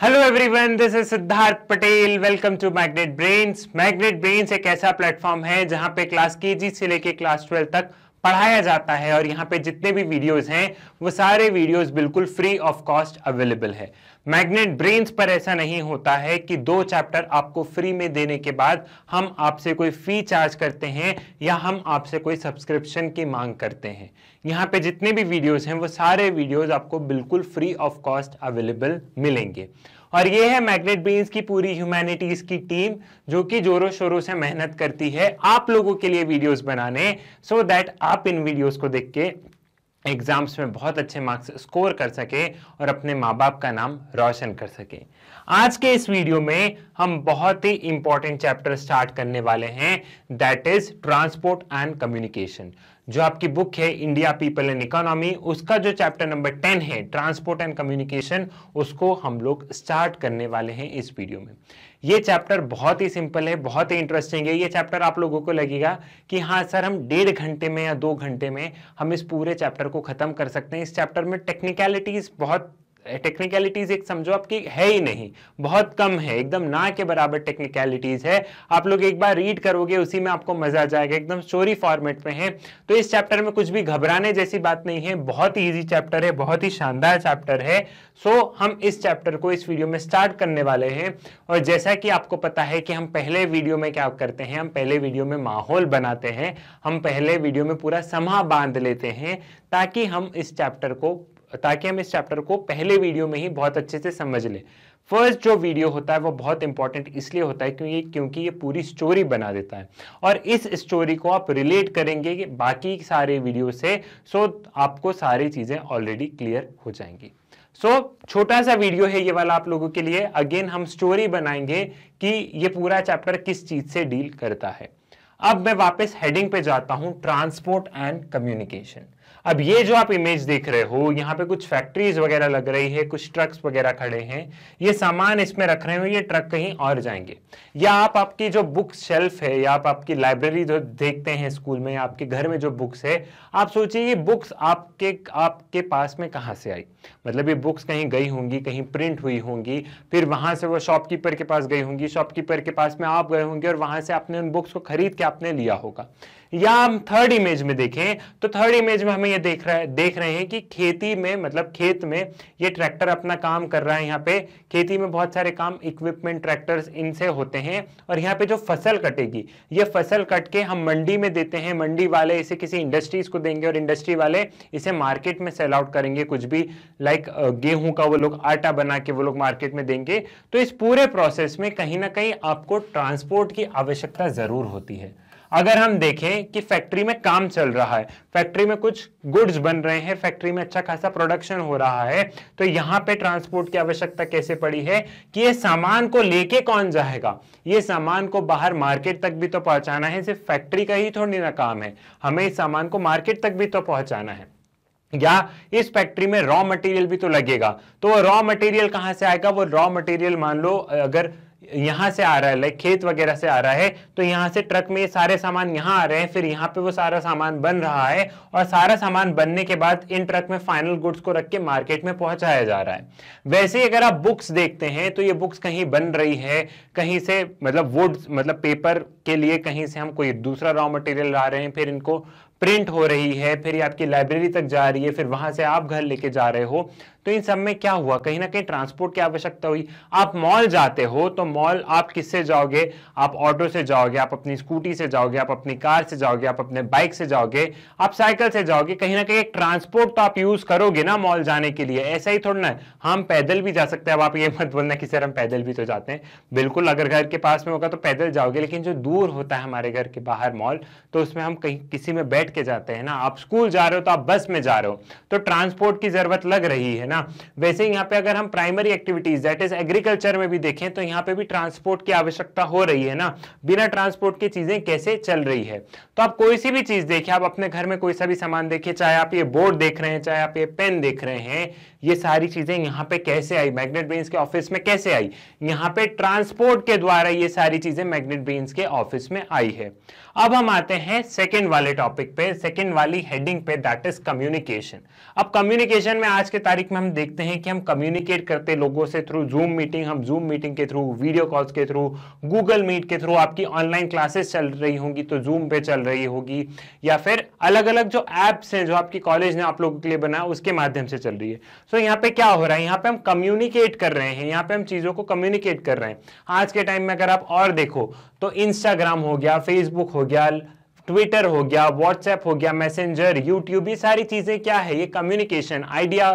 Hello everyone this is Siddharth Patel welcome to magnet brains magnet brains एक ऐसा platform है जहां पे क्लास जी से लेके क्लास ट्वेल्व तक पढ़ाया जाता है और यहाँ पे जितने भी वीडियोस हैं वो सारे वीडियोस बिल्कुल फ्री ऑफ कॉस्ट अवेलेबल है मैग्नेट ब्रेन्स पर ऐसा नहीं होता है कि दो चैप्टर आपको फ्री में देने के बाद हम आपसे कोई फी चार्ज करते हैं या हम आपसे कोई सब्सक्रिप्शन की मांग करते हैं यहाँ पे जितने भी वीडियोस हैं वो सारे वीडियोस आपको बिल्कुल फ्री ऑफ कॉस्ट अवेलेबल मिलेंगे और ये है मैग्नेट बीन्स की पूरी ह्यूमैनिटीज की टीम जो कि जोरों शोरों से मेहनत करती है आप लोगों के लिए वीडियोस बनाने सो so दैट आप इन वीडियोस को देख के एग्जाम्स में बहुत अच्छे मार्क्स स्कोर कर सकें और अपने माँ बाप का नाम रोशन कर सकें आज के इस वीडियो में हम बहुत ही इंपॉर्टेंट चैप्टर स्टार्ट करने वाले हैं that is transport and communication जो आपकी बुक है इंडिया पीपल एंड इकोनॉमी उसका जो चैप्टर नंबर टेन है ट्रांसपोर्ट एंड कम्युनिकेशन उसको हम लोग स्टार्ट करने वाले हैं इस वीडियो में ये चैप्टर बहुत ही सिंपल है बहुत ही इंटरेस्टिंग है ये चैप्टर आप लोगों को लगेगा कि हाँ सर हम डेढ़ घंटे में या दो घंटे में हम इस पूरे चैप्टर को खत्म कर सकते हैं इस चैप्टर में टेक्निकलिटीज बहुत टेक्निकलिटीज एक समझो आपकी है ही नहीं बहुत कम है एकदम ना के बराबर टेक्निकलिटीज है आप लोग एक बार रीड करोगे उसी में आपको मजा आ जाएगा एकदम स्टोरी फॉर्मेट में है तो इस चैप्टर में कुछ भी घबराने जैसी बात नहीं है बहुत ही ईजी चैप्टर है बहुत ही शानदार चैप्टर है सो so, हम इस चैप्टर को इस वीडियो में स्टार्ट करने वाले हैं और जैसा कि आपको पता है कि हम पहले वीडियो में क्या करते हैं हम पहले वीडियो में माहौल बनाते हैं हम पहले वीडियो में पूरा समा बांध लेते हैं ताकि हम इस चैप्टर को ताकि हम इस चैप्टर को पहले वीडियो में ही बहुत अच्छे से समझ लें फर्स्ट जो वीडियो होता है वो बहुत इंपॉर्टेंट इसलिए होता है क्योंकि क्योंकि ये पूरी स्टोरी बना देता है और इस स्टोरी को आप रिलेट करेंगे कि बाकी सारे वीडियो से सो so आपको सारी चीज़ें ऑलरेडी क्लियर हो जाएंगी सो so, छोटा सा वीडियो है ये वाला आप लोगों के लिए अगेन हम स्टोरी बनाएंगे कि ये पूरा चैप्टर किस चीज़ से डील करता है अब मैं वापस हेडिंग पे जाता हूं ट्रांसपोर्ट एंड कम्युनिकेशन अब ये जो आप इमेज देख रहे हो यहाँ पे कुछ फैक्ट्रीज वगैरह लग रही है कुछ ट्रक्स वगैरह खड़े हैं ये सामान इसमें रख रहे हो ये ट्रक कहीं और जाएंगे या आप आपकी जो बुक शेल्फ है या आप आपकी लाइब्रेरी जो देखते हैं स्कूल में आपके घर में जो बुक्स है आप सोचिए ये बुक्स आपके आपके पास में कहाँ से आई मतलब ये बुक्स कहीं गई होंगी कहीं प्रिंट हुई होंगी फिर वहां से वो शॉपकीपर के पास गई होंगी शॉपकीपर के पास में आप गए होंगे और वहां से आपने उन बुक्स को खरीद के आपने लिया होगा या हम थर्ड इमेज में देखें तो थर्ड इमेज में हमें ये देख रहा है देख रहे हैं कि खेती में मतलब खेत में ये ट्रैक्टर अपना काम कर रहा है यहाँ पे खेती में बहुत सारे काम इक्विपमेंट ट्रैक्टर्स इनसे होते हैं और यहाँ पे जो फसल कटेगी ये फसल कट के हम मंडी में देते हैं मंडी वाले इसे किसी इंडस्ट्रीज को देंगे और इंडस्ट्री वाले इसे मार्केट में सेल आउट करेंगे कुछ भी लाइक गेहूं का वो लोग आटा बना के वो लोग मार्केट में देंगे तो इस पूरे प्रोसेस में कहीं ना कहीं आपको ट्रांसपोर्ट की आवश्यकता जरूर होती है अगर हम देखें कि फैक्ट्री में काम चल रहा है फैक्ट्री में कुछ गुड्स बन रहे हैं फैक्ट्री में अच्छा खासा प्रोडक्शन हो रहा है तो यहाँ पे ट्रांसपोर्ट की आवश्यकता कैसे पड़ी है कि ये सामान को लेके कौन जाएगा ये सामान को बाहर मार्केट तक भी तो पहुंचाना है सिर्फ फैक्ट्री का ही थोड़ी ना काम है हमें इस सामान को मार्केट तक भी तो पहुंचाना है या इस फैक्ट्री में रॉ मटेरियल भी तो लगेगा तो वो रॉ मटेरियल कहां से आएगा वो रॉ मटेरियल मान लो अगर यहाँ से आ रहा है लाइक खेत वगैरह से आ रहा है तो यहाँ से ट्रक में सारे सामान यहाँ आ रहे हैं फिर यहाँ पे वो सारा सामान बन रहा है और सारा सामान बनने के बाद इन ट्रक में फाइनल गुड्स को रख के मार्केट में पहुंचाया जा रहा है वैसे ही अगर आप बुक्स देखते हैं तो ये बुक्स कहीं बन रही है कहीं से मतलब वुड मतलब पेपर के लिए कहीं से हम कोई दूसरा रॉ मटेरियल ला रहे हैं फिर इनको प्रिंट हो रही है फिर ये आपकी लाइब्रेरी तक जा रही है फिर वहां से आप घर लेके जा रहे हो तो इन सब में क्या हुआ कहीं ना कहीं ट्रांसपोर्ट की आवश्यकता हुई आप मॉल जाते हो तो मॉल आप किससे जाओगे आप ऑटो से जाओगे आप अपनी स्कूटी से जाओगे आप अपनी कार से जाओगे आप अपने बाइक से जाओगे आप साइकिल से जाओगे कहीं ना कहीं एक ट्रांसपोर्ट तो आप यूज करोगे ना मॉल जाने के लिए ऐसा ही थोड़ा ना हम पैदल भी जा सकते हैं अब आप ये मत बोलना कि सर हम पैदल भी तो जाते हैं बिल्कुल अगर घर के पास में होगा तो पैदल जाओगे लेकिन जो दूर होता है हमारे घर के बाहर मॉल तो उसमें हम कहीं किसी में बैठ के जाते हैं ना आप स्कूल जा रहे हो तो आप बस में जा रहे हो तो ट्रांसपोर्ट की जरूरत लग रही है ना ना वैसे यहाँ पे अगर हम primary activities that is agriculture में भी देखें तो यहाँ पे भी ट्रांसपोर्ट की आवश्यकता हो रही है ना बिना ट्रांसपोर्ट की चीजें कैसे चल रही है तो आप कोई सी भी चीज देखिए आप अपने घर में कोई सा भी सामान देखिए चाहे आप ये बोर्ड देख रहे हैं चाहे आप ये पेन देख रहे हैं ये सारी चीजें यहाँ पे कैसे आई मैग्नेट ब्रेन्स के ऑफिस में कैसे आई यहाँ पे ट्रांसपोर्ट के द्वारा ये सारी चीजें मैग्नेट ब्रेन्स के ऑफिस में आई है अब हम आते हैं सेकेंड वाले टॉपिक पे सेकेंड वाली हेडिंग पे दैट इज कम्युनिकेशन अब कम्युनिकेशन में आज के तारीख में हम देखते हैं कि हम कम्युनिकेट करते लोगों से थ्रू जूम मीटिंग हम जूम मीटिंग के थ्रू वीडियो कॉल्स के थ्रू गूगल मीट के थ्रू आपकी ऑनलाइन क्लासेस चल रही होंगी तो जूम पे चल रही होगी या फिर अलग अलग जो एप्स हैं जो आपकी कॉलेज ने आप लोगों के लिए बनाया उसके माध्यम से चल रही है सो so, यहाँ पे क्या हो रहा है यहाँ पे हम कम्युनिकेट कर रहे हैं यहाँ पे हम चीज़ों को कम्युनिकेट कर रहे हैं आज के टाइम में अगर आप और देखो तो इंस्टाग्राम हो गया फेसबुक हो الرجال ट्विटर हो गया व्हाट्सएप हो गया मैसेंजर यूट्यूब ये सारी चीज़ें क्या है ये कम्युनिकेशन आइडिया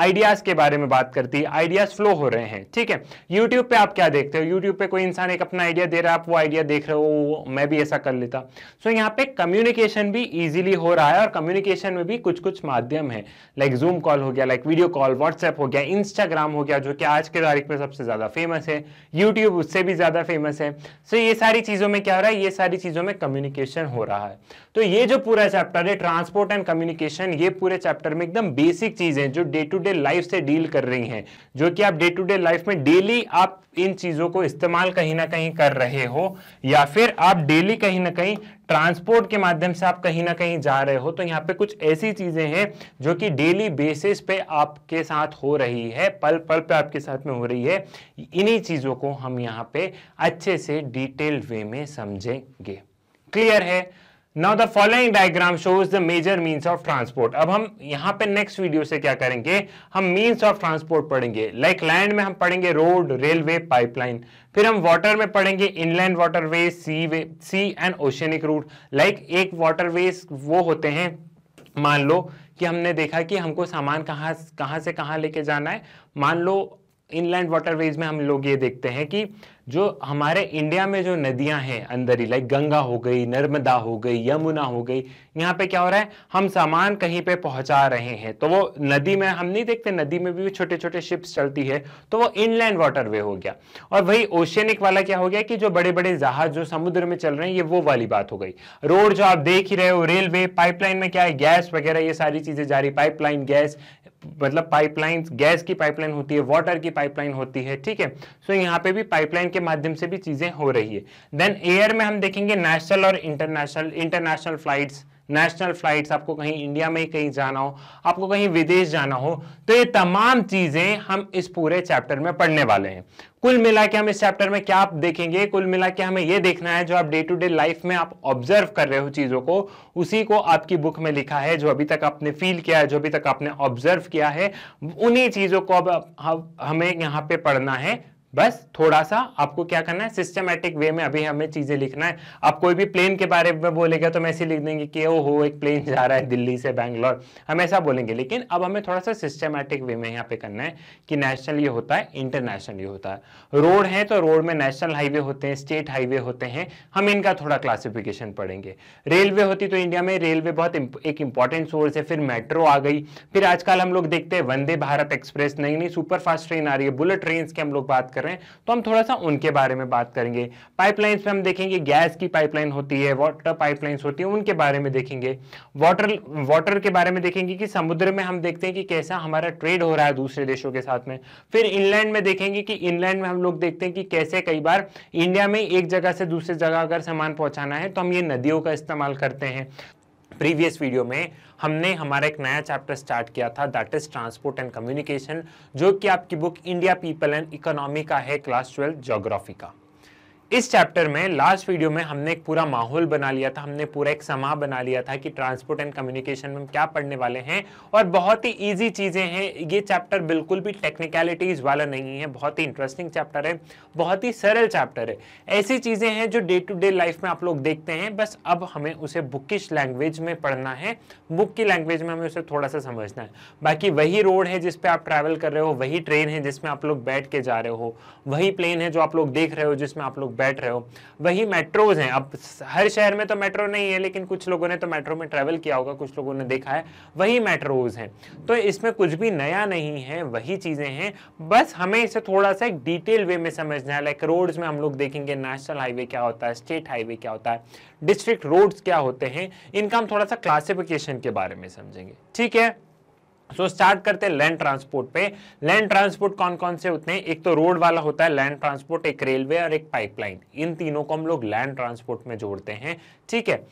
आइडियाज़ के बारे में बात करती है आइडियाज़ फ्लो हो रहे हैं ठीक है यूट्यूब पे आप क्या देखते हो यूट्यूब पे कोई इंसान एक अपना आइडिया दे रहा है आप वो आइडिया देख रहे हो मैं भी ऐसा कर लेता सो so, यहाँ पे कम्युनिकेशन भी ईजिली हो रहा है और कम्युनिकेशन में भी कुछ कुछ माध्यम है लाइक जूम कॉल हो गया लाइक वीडियो कॉल व्हाट्सएप हो गया इंस्टाग्राम हो गया जो कि आज के तारीख में सबसे ज़्यादा फेमस है यूट्यूब उससे भी ज़्यादा फेमस है सो so, ये सारी चीज़ों में क्या हो रहा है ये सारी चीज़ों में कम्युनिकेशन हो रहा है रहा है तो ये जो पूरा चैप्टर है ट्रांसपोर्ट एंड कम्युनिकेशन ये पूरे चैप्टर में एकदम बेसिक चीजें जो डे टू डे लाइफ से डील कर रही हैं जो कि आप डे टू डे लाइफ में डेली आप इन चीजों को इस्तेमाल कहीं ना कहीं कर रहे हो या फिर आप डेली कहीं ना कहीं ट्रांसपोर्ट के माध्यम से आप कहीं ना कहीं जा रहे हो तो यहाँ पे कुछ ऐसी चीजें हैं जो कि डेली बेसिस पे आपके साथ हो रही है पल पल पे आपके साथ में हो रही है इन्हीं चीजों को हम यहाँ पे अच्छे से डिटेल वे में समझेंगे क्लियर है now the following diagram shows the major means of transport अब हम यहाँ पे नेक्स्ट वीडियो से क्या करेंगे हम मीन्स ऑफ ट्रांसपोर्ट पढ़ेंगे लाइक like लैंड में हम पढ़ेंगे रोड रेलवे पाइपलाइन फिर हम वाटर में पढ़ेंगे inland waterway seaway sea and oceanic route like एक वाटरवेज वो होते हैं मान लो कि हमने देखा कि हमको सामान कहाँ कहाँ से कहाँ लेके जाना है मान लो इनलैंड वाटरवेज में हम लोग ये देखते हैं कि जो हमारे इंडिया में जो नदियां हैं अंदर ही लाइक गंगा हो गई नर्मदा हो गई यमुना हो गई यहाँ पे क्या हो रहा है हम सामान कहीं पे पहुंचा रहे हैं तो वो नदी में हम नहीं देखते नदी में भी छोटे छोटे शिप्स चलती है तो वो इनलैंड वाटर वे हो गया और वही ओशियनिक वाला क्या हो गया कि जो बड़े बड़े जहाज जो समुद्र में चल रहे हैं ये वो वाली बात हो गई रोड जो आप देख ही रहे हो रेलवे पाइपलाइन में क्या है गैस वगैरह ये सारी चीजें जा रही पाइपलाइन गैस मतलब पाइपलाइन गैस की पाइपलाइन होती है वाटर की पाइपलाइन होती है ठीक है सो so, यहाँ पे भी पाइपलाइन के माध्यम से भी चीज़ें हो रही है देन एयर में हम देखेंगे नेशनल और international international flights national flights आपको कहीं इंडिया में ही कहीं जाना हो आपको कहीं विदेश जाना हो तो ये तमाम चीज़ें हम इस पूरे चैप्टर में पढ़ने वाले हैं कुल मिला के हम इस चैप्टर में क्या आप देखेंगे कुल मिला के हमें ये देखना है जो आप डे टू डे लाइफ में आप ऑब्जर्व कर रहे हो चीज़ों को उसी को आपकी बुक में लिखा है जो अभी तक आपने फील किया है जो अभी तक आपने ऑब्जर्व किया है उन्हीं चीज़ों को अब हमें यहाँ पे पढ़ना है बस थोड़ा सा आपको क्या करना है सिस्टमेटिक वे में अभी हमें चीज़ें लिखना है आप कोई भी प्लेन के बारे में बोलेगा तो हम ऐसे लिख देंगे कि ओ हो एक प्लेन जा रहा है दिल्ली से बैंगलोर हम ऐसा बोलेंगे लेकिन अब हमें थोड़ा सा सिस्टमेटिक वे में यहाँ पे करना है कि नेशनल ये होता है इंटरनेशनल ये होता है रोड है तो रोड में नेशनल हाईवे होते हैं स्टेट हाईवे होते हैं हम इनका थोड़ा क्लासिफिकेशन पढ़ेंगे रेलवे होती तो इंडिया में रेलवे बहुत एक इंपॉर्टेंट सोर्स है फिर मेट्रो आ गई फिर आजकल हम लोग देखते हैं वंदे भारत एक्सप्रेस नई नई सुपरफास्ट ट्रेन आ रही है बुलेट ट्रेन की हम लोग बात कर रहे हैं तो हम थोड़ा सा उनके बारे में बात करेंगे पाइपलाइंस में हम देखेंगे गैस की पाइपलाइन होती है वाटर पाइपलाइंस होती है उनके बारे में देखेंगे वाटर वाटर के बारे में देखेंगे कि समुद्र में हम देखते हैं कि कैसा हमारा ट्रेड हो रहा है दूसरे देशों के साथ में फिर इनलैंड में देखेंगे कि इनलैंड में हम लोग देखते हैं कि कैसे कई बार इंडिया में एक जगह से दूसरे जगह अगर सामान पहुंचाना है तो हम ये नदियों का इस्तेमाल करते हैं प्रीवियस वीडियो में हमने हमारा एक नया चैप्टर स्टार्ट किया था that is transport and communication जो कि आपकी book India people and economy का है क्लास ट्वेल्थ जोग्राफी का इस चैप्टर में लास्ट वीडियो में हमने एक पूरा माहौल बना लिया था हमने पूरा एक समा बना लिया था कि ट्रांसपोर्ट एंड कम्युनिकेशन में हम क्या पढ़ने वाले हैं और बहुत ही ईजी चीज़ें हैं ये चैप्टर बिल्कुल भी टेक्निकलिटीज़ वाला नहीं है बहुत ही इंटरेस्टिंग चैप्टर है बहुत ही सरल चैप्टर है ऐसी चीज़ें हैं जो डे टू डे लाइफ में आप लोग देखते हैं बस अब हमें उसे बुकिश लैंग्वेज में पढ़ना है बुक की लैंग्वेज में हमें उसे थोड़ा सा समझना है बाकी वही रोड है जिसपे आप ट्रैवल कर रहे हो वही ट्रेन है जिसमें आप लोग बैठ के जा रहे हो वही प्लेन है जो आप लोग देख रहे हो जिसमें आप लोग बैठ रहे हो वही मेट्रोज हैं अब हर शहर में तो मेट्रो नहीं है लेकिन कुछ लोगों ने तो मेट्रो में ट्रैवल किया होगा कुछ लोगों ने देखा है वही मेट्रोज हैं तो इसमें कुछ भी नया नहीं है वही चीज़ें हैं बस हमें इसे थोड़ा सा एक डिटेल वे में समझना है लाइक रोड्स में हम लोग देखेंगे नेशनल हाईवे क्या होता है स्टेट हाईवे क्या होता है डिस्ट्रिक्ट रोड्स क्या होते हैं इनका हम थोड़ा सा क्लासिफिकेशन के बारे में समझेंगे ठीक है सो स्टार्ट करते हैं लैंड ट्रांसपोर्ट पे लैंड ट्रांसपोर्ट कौन कौन से होते हैं एक तो रोड वाला होता है लैंड ट्रांसपोर्ट एक रेलवे और एक पाइपलाइन इन तीनों को हम लोग लैंड ट्रांसपोर्ट में जोड़ते हैं ठीक है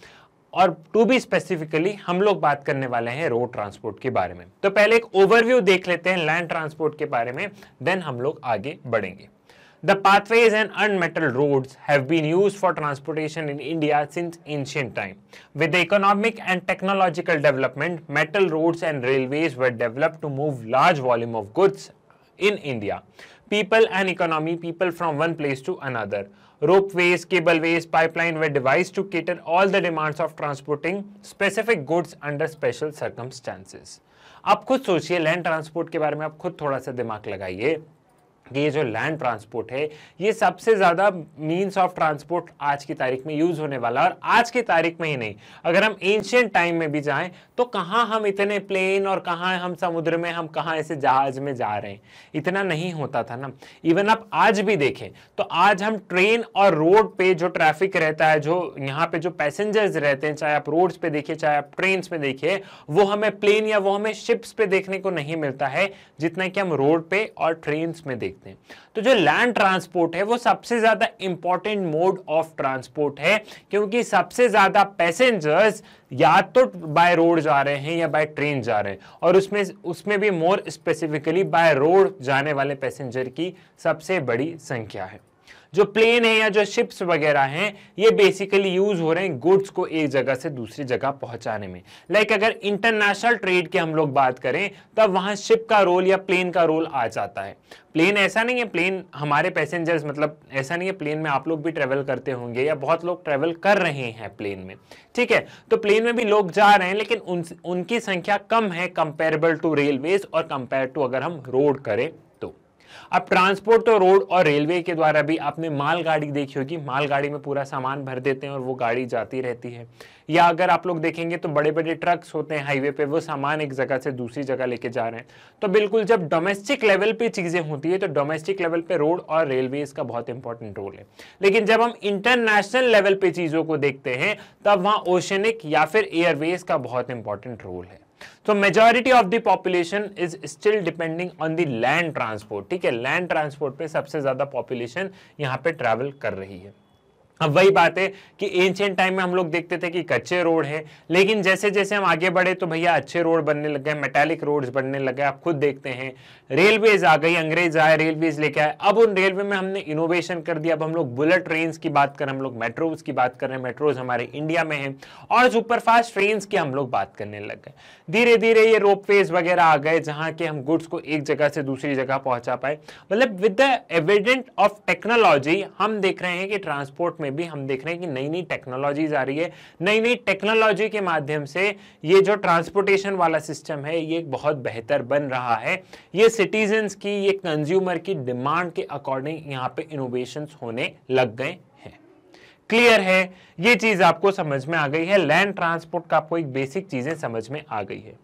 और टू बी स्पेसिफिकली हम लोग बात करने वाले हैं रोड ट्रांसपोर्ट के बारे में तो पहले एक ओवरव्यू देख लेते हैं लैंड ट्रांसपोर्ट के बारे में देन हम लोग आगे बढ़ेंगे The pathways and unmetal roads have been used for transportation in India since ancient time. With the economic and technological development, metal roads and railways were developed to move large volume of goods in India. People and economy, people from one place to another. Ropeways, cableways, pipeline were devised to cater all the demands of transporting specific goods under special circumstances. आप खुद सोचिए land transport के बारे में आप खुद थोड़ा सा दिमाग लगाइए कि ये जो लैंड ट्रांसपोर्ट है ये सबसे ज़्यादा मीन्स ऑफ ट्रांसपोर्ट आज की तारीख में यूज़ होने वाला और आज की तारीख में ही नहीं अगर हम एंशियंट टाइम में भी जाएं तो कहाँ हम इतने प्लेन और कहाँ हम समुद्र में हम कहाँ ऐसे जहाज में जा रहे हैं इतना नहीं होता था ना इवन आप आज भी देखें तो आज हम ट्रेन और रोड पे जो ट्रैफिक रहता है जो यहाँ पे जो पैसेंजर्स रहते हैं चाहे आप रोड्स पे देखिए चाहे आप ट्रेन पे देखिए वो हमें प्लेन या वो हमें शिप्स पे देखने को नहीं मिलता है जितना कि हम रोड पे और ट्रेन में देखते सकते हैं तो जो लैंड ट्रांसपोर्ट है वो सबसे ज़्यादा इंपॉर्टेंट मोड ऑफ ट्रांसपोर्ट है क्योंकि सबसे ज़्यादा पैसेंजर्स या तो बाय रोड जा रहे हैं या बाय ट्रेन जा रहे हैं और उसमें उसमें भी मोर स्पेसिफिकली बाय रोड जाने वाले पैसेंजर की सबसे बड़ी संख्या है जो प्लेन है या जो शिप्स वगैरह हैं ये बेसिकली यूज हो रहे हैं गुड्स को एक जगह से दूसरी जगह पहुंचाने में लाइक like अगर इंटरनेशनल ट्रेड की हम लोग बात करें तब वहाँ शिप का रोल या प्लेन का रोल आ जाता है प्लेन ऐसा नहीं है प्लेन हमारे पैसेंजर्स मतलब ऐसा नहीं है प्लेन में आप लोग भी ट्रैवल करते होंगे या बहुत लोग ट्रेवल कर रहे हैं प्लेन में ठीक है तो प्लेन में भी लोग जा रहे हैं लेकिन उन, उनकी संख्या कम है कंपेरेबल टू रेलवेज और कंपेयर टू अगर हम रोड करें अब ट्रांसपोर्ट तो रोड और रेलवे के द्वारा भी आपने मालगाड़ी देखी होगी मालगाड़ी में पूरा सामान भर देते हैं और वो गाड़ी जाती रहती है या अगर आप लोग देखेंगे तो बड़े बड़े ट्रक्स होते हैं हाईवे पे वो सामान एक जगह से दूसरी जगह लेके जा रहे हैं तो बिल्कुल जब डोमेस्टिक लेवल पे चीज़ें होती है तो डोमेस्टिक लेवल पे रोड और रेलवे का बहुत इंपॉर्टेंट रोल है लेकिन जब हम इंटरनेशनल लेवल पे चीज़ों को देखते हैं तब वहाँ ओशनिक या फिर एयरवेज का बहुत इंपॉर्टेंट रोल है तो majority of the population is still depending on the land transport ठीक है लैंड ट्रांसपोर्ट पे सबसे ज़्यादा पॉपुलेशन यहाँ पे ट्रैवल कर रही है अब वही बात है कि एंशियंट टाइम में हम लोग देखते थे कि कच्चे रोड है लेकिन जैसे जैसे हम आगे बढ़े तो भैया अच्छे रोड बनने लग गए मेटालिक रोड्स बनने लग गए आप खुद देखते हैं रेलवेज आ गई अंग्रेज आए रेलवेज लेके आए अब उन रेलवे में हमने इनोवेशन कर दिया अब हम लोग बुलेट ट्रेन की बात करें हम लोग मेट्रोज की बात कर रहे हैं मेट्रोज हमारे इंडिया में है और सुपरफास्ट ट्रेन की हम लोग बात करने लग गए धीरे धीरे ये रोपवेज वगैरह आ गए जहाँ के हम गुड्स को एक जगह से दूसरी जगह पहुंचा पाए मतलब with the evident of technology हम देख रहे हैं कि ट्रांसपोर्ट में भी हम देख रहे हैं कि नई नई टेक्नोलॉजीज आ रही है नई नई टेक्नोलॉजी के माध्यम से ये जो ट्रांसपोर्टेशन वाला सिस्टम है ये बहुत बेहतर बन रहा है ये सिटीजन्स की ये कंज्यूमर की डिमांड के अकॉर्डिंग यहाँ पे इनोवेशन होने लग गए हैं क्लियर है ये चीज आपको समझ में आ गई है लैंड ट्रांसपोर्ट का आपको एक बेसिक चीजें समझ में आ गई है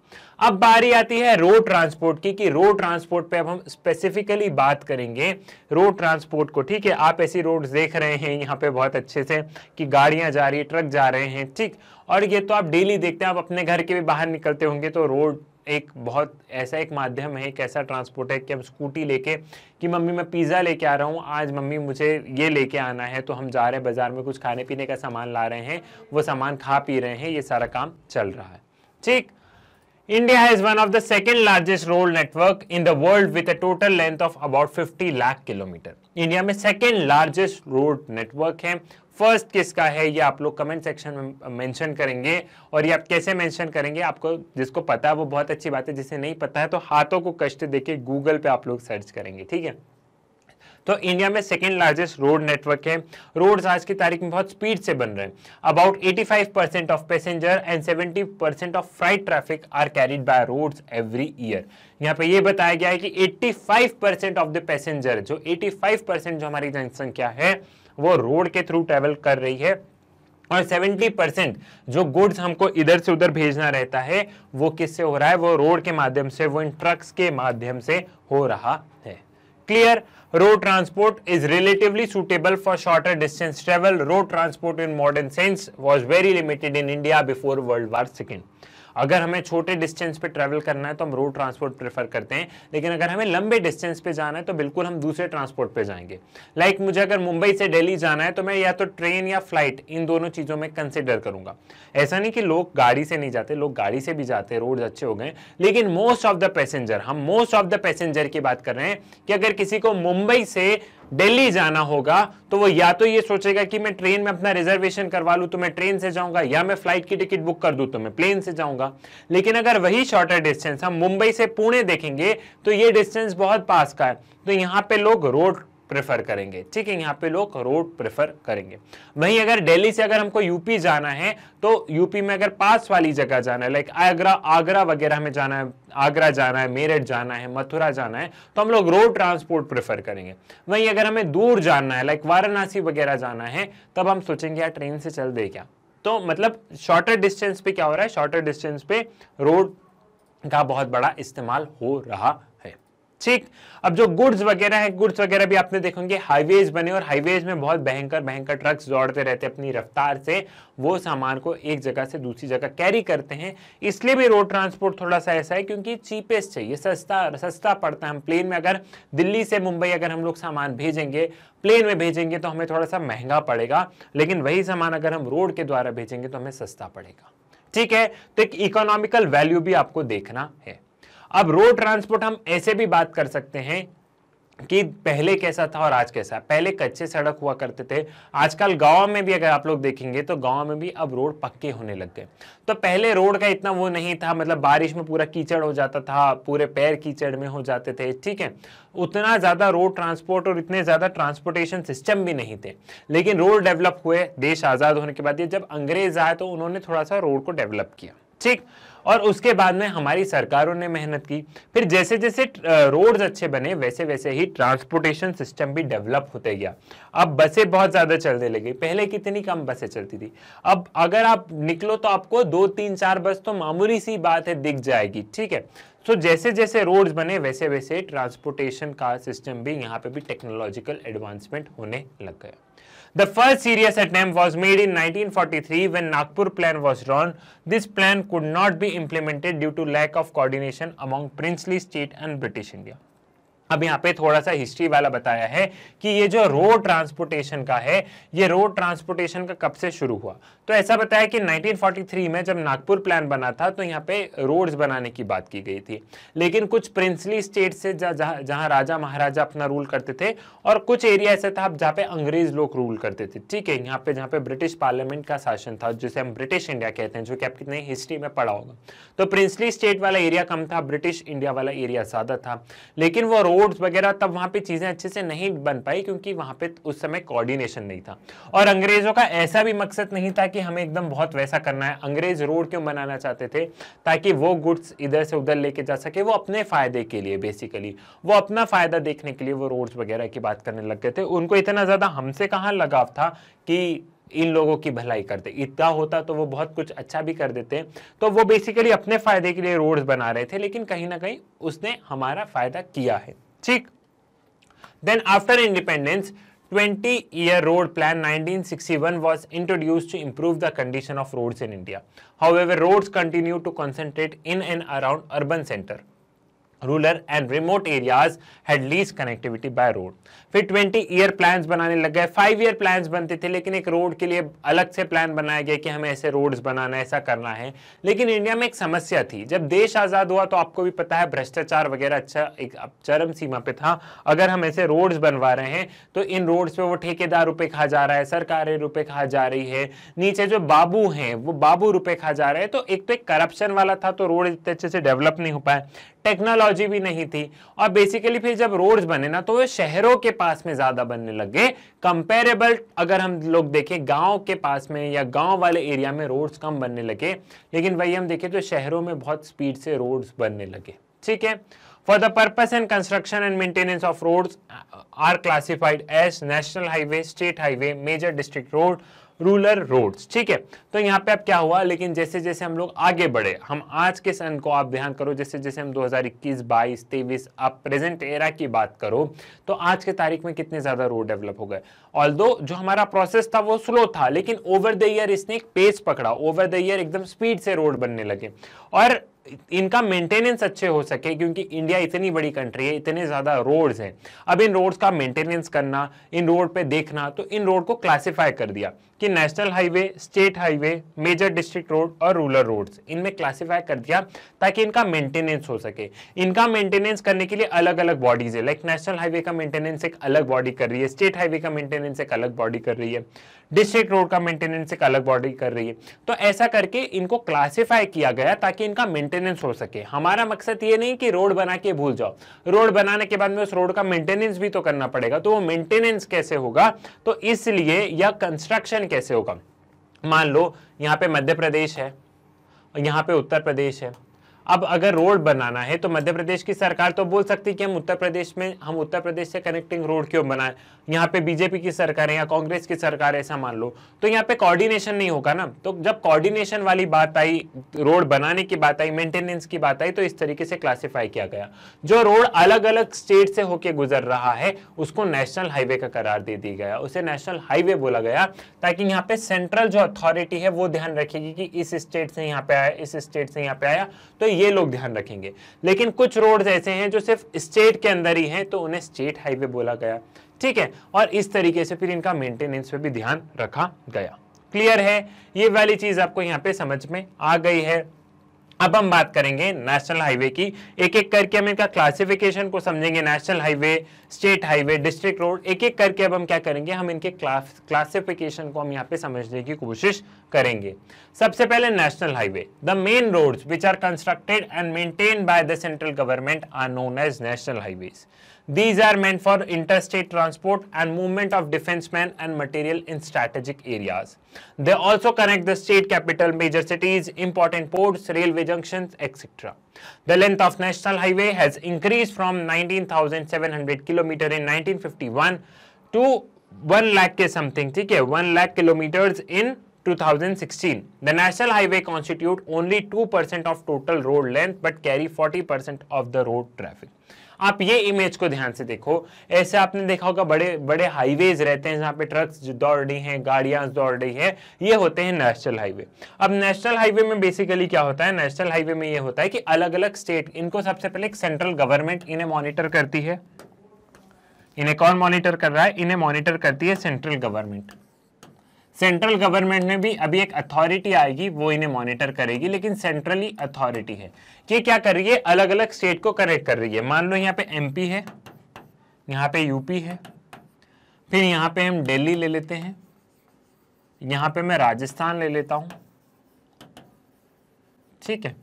अब बारी आती है रोड ट्रांसपोर्ट की कि रोड ट्रांसपोर्ट पे अब हम स्पेसिफिकली बात करेंगे रोड ट्रांसपोर्ट को ठीक है आप ऐसी रोड देख रहे हैं यहाँ पे बहुत अच्छे से कि गाड़ियां जा रही है ट्रक जा रहे हैं ठीक और ये तो आप डेली देखते हैं आप अपने घर के भी बाहर निकलते होंगे तो रोड एक बहुत ऐसा एक माध्यम है एक ऐसा ट्रांसपोर्ट है कि अब स्कूटी लेके कि मम्मी मैं पिज़्ज़ा लेके आ रहा हूँ आज मम्मी मुझे ये लेके आना है तो हम जा रहे हैं बाज़ार में कुछ खाने पीने का सामान ला रहे हैं वो सामान खा पी रहे हैं ये सारा काम चल रहा है ठीक India has one of the second largest road network in the world विद a total length of about 50 lakh kilometre India में सेकेंड लार्जेस्ट रोड नेटवर्क है फर्स्ट किसका है ये आप लोग कमेंट सेक्शन में मेंशन करेंगे और ये आप कैसे मेंशन करेंगे आपको जिसको पता है वो बहुत अच्छी बात है जिसे नहीं पता है तो हाथों को कष्ट देके गूगल पे आप लोग सर्च करेंगे ठीक है तो इंडिया में सेकेंड लार्जेस्ट रोड नेटवर्क है रोड्स आज की तारीख में बहुत स्पीड से बन रहे हैं about 85 percent of passenger and 70 percent of freight traffic are carried by roads every year यहाँ पे ये बताया गया है कि 85 परसेंट ऑफ द पैसेंजर जो 85 परसेंट जो हमारी जनसंख्या है वो रोड के थ्रू ट्रेवल कर रही है और 70% जो गुड्स हमको इधर से उधर भेजना रहता है वो किससे हो रहा है वो रोड के माध्यम से वो इन ट्रक्स के माध्यम से हो रहा है clear road transport is relatively suitable for shorter distance travel road transport in modern sense was very limited in India before world war second अगर हमें छोटे डिस्टेंस पे ट्रैवल करना है तो हम रोड ट्रांसपोर्ट प्रेफर करते हैं लेकिन अगर हमें लंबे डिस्टेंस पे जाना है तो बिल्कुल हम दूसरे ट्रांसपोर्ट पे जाएंगे लाइक like मुझे अगर मुंबई से दिल्ली जाना है तो मैं या तो ट्रेन या फ्लाइट इन दोनों चीज़ों में कंसिडर करूंगा ऐसा नहीं कि लोग गाड़ी से नहीं जाते लोग गाड़ी से भी जाते हैं रोड अच्छे हो गए लेकिन मोस्ट ऑफ द पैसेंजर हम मोस्ट ऑफ द पैसेंजर की बात कर रहे हैं कि अगर किसी को मुंबई से दिल्ली जाना होगा तो वो या तो ये सोचेगा कि मैं ट्रेन में अपना रिजर्वेशन करवा लूँ तो मैं ट्रेन से जाऊँगा या मैं फ्लाइट की टिकट बुक कर दूँ तो मैं प्लेन से जाऊंगा लेकिन अगर वही शॉर्टर डिस्टेंस हम मुंबई से पुणे देखेंगे तो ये डिस्टेंस बहुत पास का है तो यहाँ पे लोग रोड प्रेफर करेंगे ठीक है यहाँ पे लोग रोड प्रेफर करेंगे वहीं अगर दिल्ली से अगर हमको यूपी जाना है तो यूपी में अगर पास वाली जगह जाना है लाइक आगरा आगरा वगैरह में जाना है आगरा जाना है मेरठ जाना है मथुरा जाना है तो हम लोग रोड ट्रांसपोर्ट प्रेफर करेंगे वहीं अगर हमें दूर जाना है लाइक वाराणसी वगैरह जाना है तब हम सोचेंगे यार ट्रेन से चल दे क्या तो मतलब शॉर्टर डिस्टेंस पे क्या हो रहा है शॉर्टर डिस्टेंस पे रोड का बहुत बड़ा इस्तेमाल हो रहा ठीक अब जो गुड्स वगैरह है गुड्स वगैरह भी आपने देखेंगे हाईवेज बने और हाईवेज में बहुत भयंकर भयंकर ट्रक्स दौड़ते रहते हैं अपनी रफ्तार से वो सामान को एक जगह से दूसरी जगह कैरी करते हैं इसलिए भी रोड ट्रांसपोर्ट थोड़ा सा ऐसा है क्योंकि चीपेस्ट है ये सस्ता सस्ता पड़ता है हम प्लेन में अगर दिल्ली से मुंबई अगर हम लोग सामान भेजेंगे प्लेन में भेजेंगे तो हमें थोड़ा सा महंगा पड़ेगा लेकिन वही सामान अगर हम रोड के द्वारा भेजेंगे तो हमें सस्ता पड़ेगा ठीक है तो एक इकोनॉमिकल वैल्यू भी आपको देखना है अब रोड ट्रांसपोर्ट हम ऐसे भी बात कर सकते हैं कि पहले कैसा था और आज कैसा पहले कच्चे सड़क हुआ करते थे आजकल गांव में भी अगर आप लोग देखेंगे तो गांव में भी अब रोड पक्के होने लग गए तो पहले रोड का इतना वो नहीं था मतलब बारिश में पूरा कीचड़ हो जाता था पूरे पैर कीचड़ में हो जाते थे ठीक है उतना ज़्यादा रोड ट्रांसपोर्ट और इतने ज़्यादा ट्रांसपोर्टेशन सिस्टम भी नहीं थे लेकिन रोड डेवलप हुए देश आज़ाद होने के बाद ये जब अंग्रेज आए तो उन्होंने थोड़ा सा रोड को डेवलप किया ठीक और उसके बाद में हमारी सरकारों ने मेहनत की फिर जैसे जैसे रोड्स अच्छे बने वैसे वैसे ही ट्रांसपोर्टेशन सिस्टम भी डेवलप होते गया अब बसें बहुत ज़्यादा चलने लगी पहले कितनी कम बसें चलती थी अब अगर आप निकलो तो आपको दो तीन चार बस तो मामूली सी बात है दिख जाएगी ठीक है तो जैसे जैसे रोड्स बने वैसे वैसे ट्रांसपोर्टेशन का सिस्टम भी यहाँ पे भी टेक्नोलॉजिकल एडवांसमेंट होने लग गया The first serious attempt was made in 1943 when Nagpur plan was drawn. This plan could not be implemented due to lack of coordination among princely state and British India. अब यहाँ पे थोड़ा सा history वाला बताया है कि ये जो रोड ट्रांसपोर्टेशन का है ये रोड ट्रांसपोर्टेशन का कब से शुरू हुआ तो ऐसा बताया कि 1943 में जब नागपुर प्लान बना था तो यहाँ पे रोड्स बनाने की बात की गई थी लेकिन कुछ प्रिंसली स्टेट से जहाँ जहाँ राजा महाराजा अपना रूल करते थे और कुछ एरिया ऐसा था जहाँ पे अंग्रेज लोग रूल करते थे ठीक है यहाँ पे जहाँ पे ब्रिटिश पार्लियामेंट का शासन था जिसे हम ब्रिटिश इंडिया कहते हैं जो कि आप कितने हिस्ट्री में पढ़ा होगा तो प्रिंसली स्टेट वाला एरिया कम था ब्रिटिश इंडिया वाला एरिया ज़्यादा था लेकिन वो रोड्स वगैरह तब वहाँ पे चीज़ें अच्छे से नहीं बन पाई क्योंकि वहाँ पर उस समय कोऑर्डिनेशन नहीं था और अंग्रेजों का ऐसा भी मकसद नहीं था कि कि हमें एकदम बहुत वैसा करना है अंग्रेज रोड क्यों बनाना चाहते थे ताकि वो गुड्स इधर से उधर लेके जा सके वो अपने फ़ायदे के लिए बेसिकली वो अपना फ़ायदा देखने के लिए वो रोड्स वगैरह की बात करने लग गए थे उनको इतना ज़्यादा हमसे कहाँ लगाव था कि इन लोगों की भलाई करते इतना होता तो वो बहुत कुछ अच्छा भी कर देते तो वो बेसिकली अपने फ़ायदे के लिए रोड्स बना रहे थे लेकिन कहीं ना कहीं उसने हमारा फ़ायदा किया है ठीक then after independence 20-year road plan 1961 was introduced to improve the condition of roads in India. However, roads continue to concentrate in and around urban center. Rural and remote areas had least connectivity by road. फिर twenty year plan बनाने लग गए five year plan बनते थे लेकिन एक road के लिए अलग से प्लान बनाया गया कि हमें ऐसे रोड्स बनाना ऐसा करना है लेकिन इंडिया में एक समस्या थी जब देश आज़ाद हुआ तो आपको भी पता है भ्रष्टाचार वगैरह अच्छा एक चरम सीमा पे था अगर हम ऐसे रोड्स बनवा रहे हैं तो इन रोड्स पे वो ठेकेदार रुपए खा जा रहा है सरकारी रुपए खा जा रही है नीचे जो बाबू हैं वो बाबू रुपए खा जा रहे हैं तो एक तो एक करप्शन वाला था तो रोड इतने अच्छे से डेवलप नहीं हो पाए टेक्नोलॉजी भी नहीं थी और बेसिकली फिर जब रोड्स बने ना तो वो शहरों के पास में ज्यादा बनने लग गए कंपेरेबल अगर हम लोग देखें गांव के पास में या गांव वाले एरिया में रोड्स कम बनने लगे लेकिन वही हम देखें तो शहरों में बहुत स्पीड से रोड्स बनने लगे ठीक है for the purpose and construction and maintenance of road are classified as national highway state highway major district road rural roads ठीक है तो यहाँ पे अब क्या हुआ लेकिन जैसे जैसे हम लोग आगे बढ़े हम आज के सन को आप ध्यान करो जैसे जैसे हम 2021 22 23 आप प्रेजेंट एरा की बात करो तो आज के तारीख में कितने ज़्यादा रोड डेवलप हो गए ऑल जो हमारा प्रोसेस था वो स्लो था लेकिन ओवर द ईयर इसने एक पेस पकड़ा ओवर द ईयर एकदम स्पीड से रोड बनने लगे और इनका मेंटेनेंस अच्छे हो सके क्योंकि इंडिया इतनी बड़ी कंट्री है इतने ज़्यादा रोड्स हैं अब इन रोड्स का मेंटेनेंस करना इन रोड पे देखना तो इन रोड को क्लासिफाई कर दिया कि national highway state highway major district road और रूरल रोड्स इनमें क्लासिफाई कर दिया ताकि इनका मेंटेनेंस हो सके इनका मेंटेनेंस करने के लिए अलग अलग बॉडीज है लाइक नेशनल हाईवे का मेंटेनेंस एक अलग बॉडी कर रही है स्टेट हाईवे का मेंटेनेंस एक अलग बॉडी कर रही है डिस्ट्रिक्ट रोड का मेंटेनेंस एक अलग बॉडी कर रही है तो ऐसा करके इनको क्लासीफाई किया गया ताकि इनका मेंटेनेंस मेंटेनेंस हो सके हमारा मकसद ये नहीं कि रोड बना के भूल जाओ रोड बनाने के बाद में उस रोड का मेंटेनेंस भी तो करना पड़ेगा तो वो मेंटेनेंस कैसे होगा तो इसलिए या कंस्ट्रक्शन कैसे होगा मान लो यहाँ पे मध्य प्रदेश है यहाँ पे उत्तर प्रदेश है अब अगर रोड बनाना है तो मध्य प्रदेश की सरकार तो बोल सकती है कि हम उत्तर प्रदेश में हम उत्तर प्रदेश से कनेक्टिंग रोड क्यों बनाए यहाँ पे बीजेपी की सरकार है या कांग्रेस की सरकार है ऐसा मान लो तो यहाँ पे कोऑर्डिनेशन नहीं होगा ना तो जब कोऑर्डिनेशन वाली बात आई रोड बनाने की बात आई मेंटेनेंस की बात आई तो इस तरीके से क्लासिफाई किया गया जो रोड अलग अलग स्टेट से होके गुजर रहा है उसको नेशनल हाईवे का करार दे दिया गया उसे नेशनल हाईवे बोला गया ताकि यहाँ पे सेंट्रल जो अथॉरिटी है वो ध्यान रखेगी कि इस स्टेट से यहाँ पे आया इस स्टेट से यहाँ पे आया तो ये लोग ध्यान रखेंगे लेकिन कुछ रोड ऐसे हैं जो सिर्फ स्टेट के अंदर ही हैं तो उन्हें स्टेट हाईवे बोला गया ठीक है और इस तरीके से फिर इनका मेंटेनेंस पे भी ध्यान रखा गया क्लियर है ये वाली चीज आपको यहाँ पे समझ में आ गई है अब हम बात करेंगे नेशनल हाईवे की एक एक करके हम इनका क्लासिफिकेशन को समझेंगे national highway state highway district road एक एक करके अब हम क्या करेंगे हम इनके क्लास क्लासिफिकेशन को हम यहाँ पे समझने की कोशिश करेंगे सबसे पहले national highway the main roads which are constructed and maintain by the central government are known as national highways These are meant for interstate transport and movement of defense men and material in strategic areas. They also connect the state capital, major cities, important ports, railway junctions, etc. The length of National Highway has increased from 19,700 km in 1951 to 1 lakh ke something, okay? 1 lakh kilometers in 2016. The national highway constitute only 2% of total road length but carry 40% of the road traffic. आप ये image को ध्यान से देखो ऐसे आपने देखा होगा बड़े बड़े हाईवेज रहते हैं जहाँ पे ट्रक्स दौड़ रही हैं गाड़ियाँ दौड़ रही हैं ये होते हैं नेशनल हाईवे अब नेशनल हाईवे में बेसिकली क्या होता है नेशनल हाईवे में ये होता है कि अलग अलग स्टेट इनको सबसे पहले एक सेंट्रल गवर्नमेंट इन्हें मॉनिटर करती है इन्हें कौन मॉनिटर कर रहा है इन्हें मॉनिटर करती है सेंट्रल गवर्नमेंट सेंट्रल गवर्नमेंट में भी अभी एक अथॉरिटी आएगी वो इन्हें मॉनिटर करेगी लेकिन सेंट्रली अथॉरिटी है ये क्या कर रही है अलग अलग स्टेट को करेक्ट कर रही है मान लो यहाँ पे एमपी है यहाँ पे यूपी है फिर यहाँ पे हम दिल्ली ले लेते हैं यहाँ पे मैं राजस्थान ले लेता हूँ ठीक है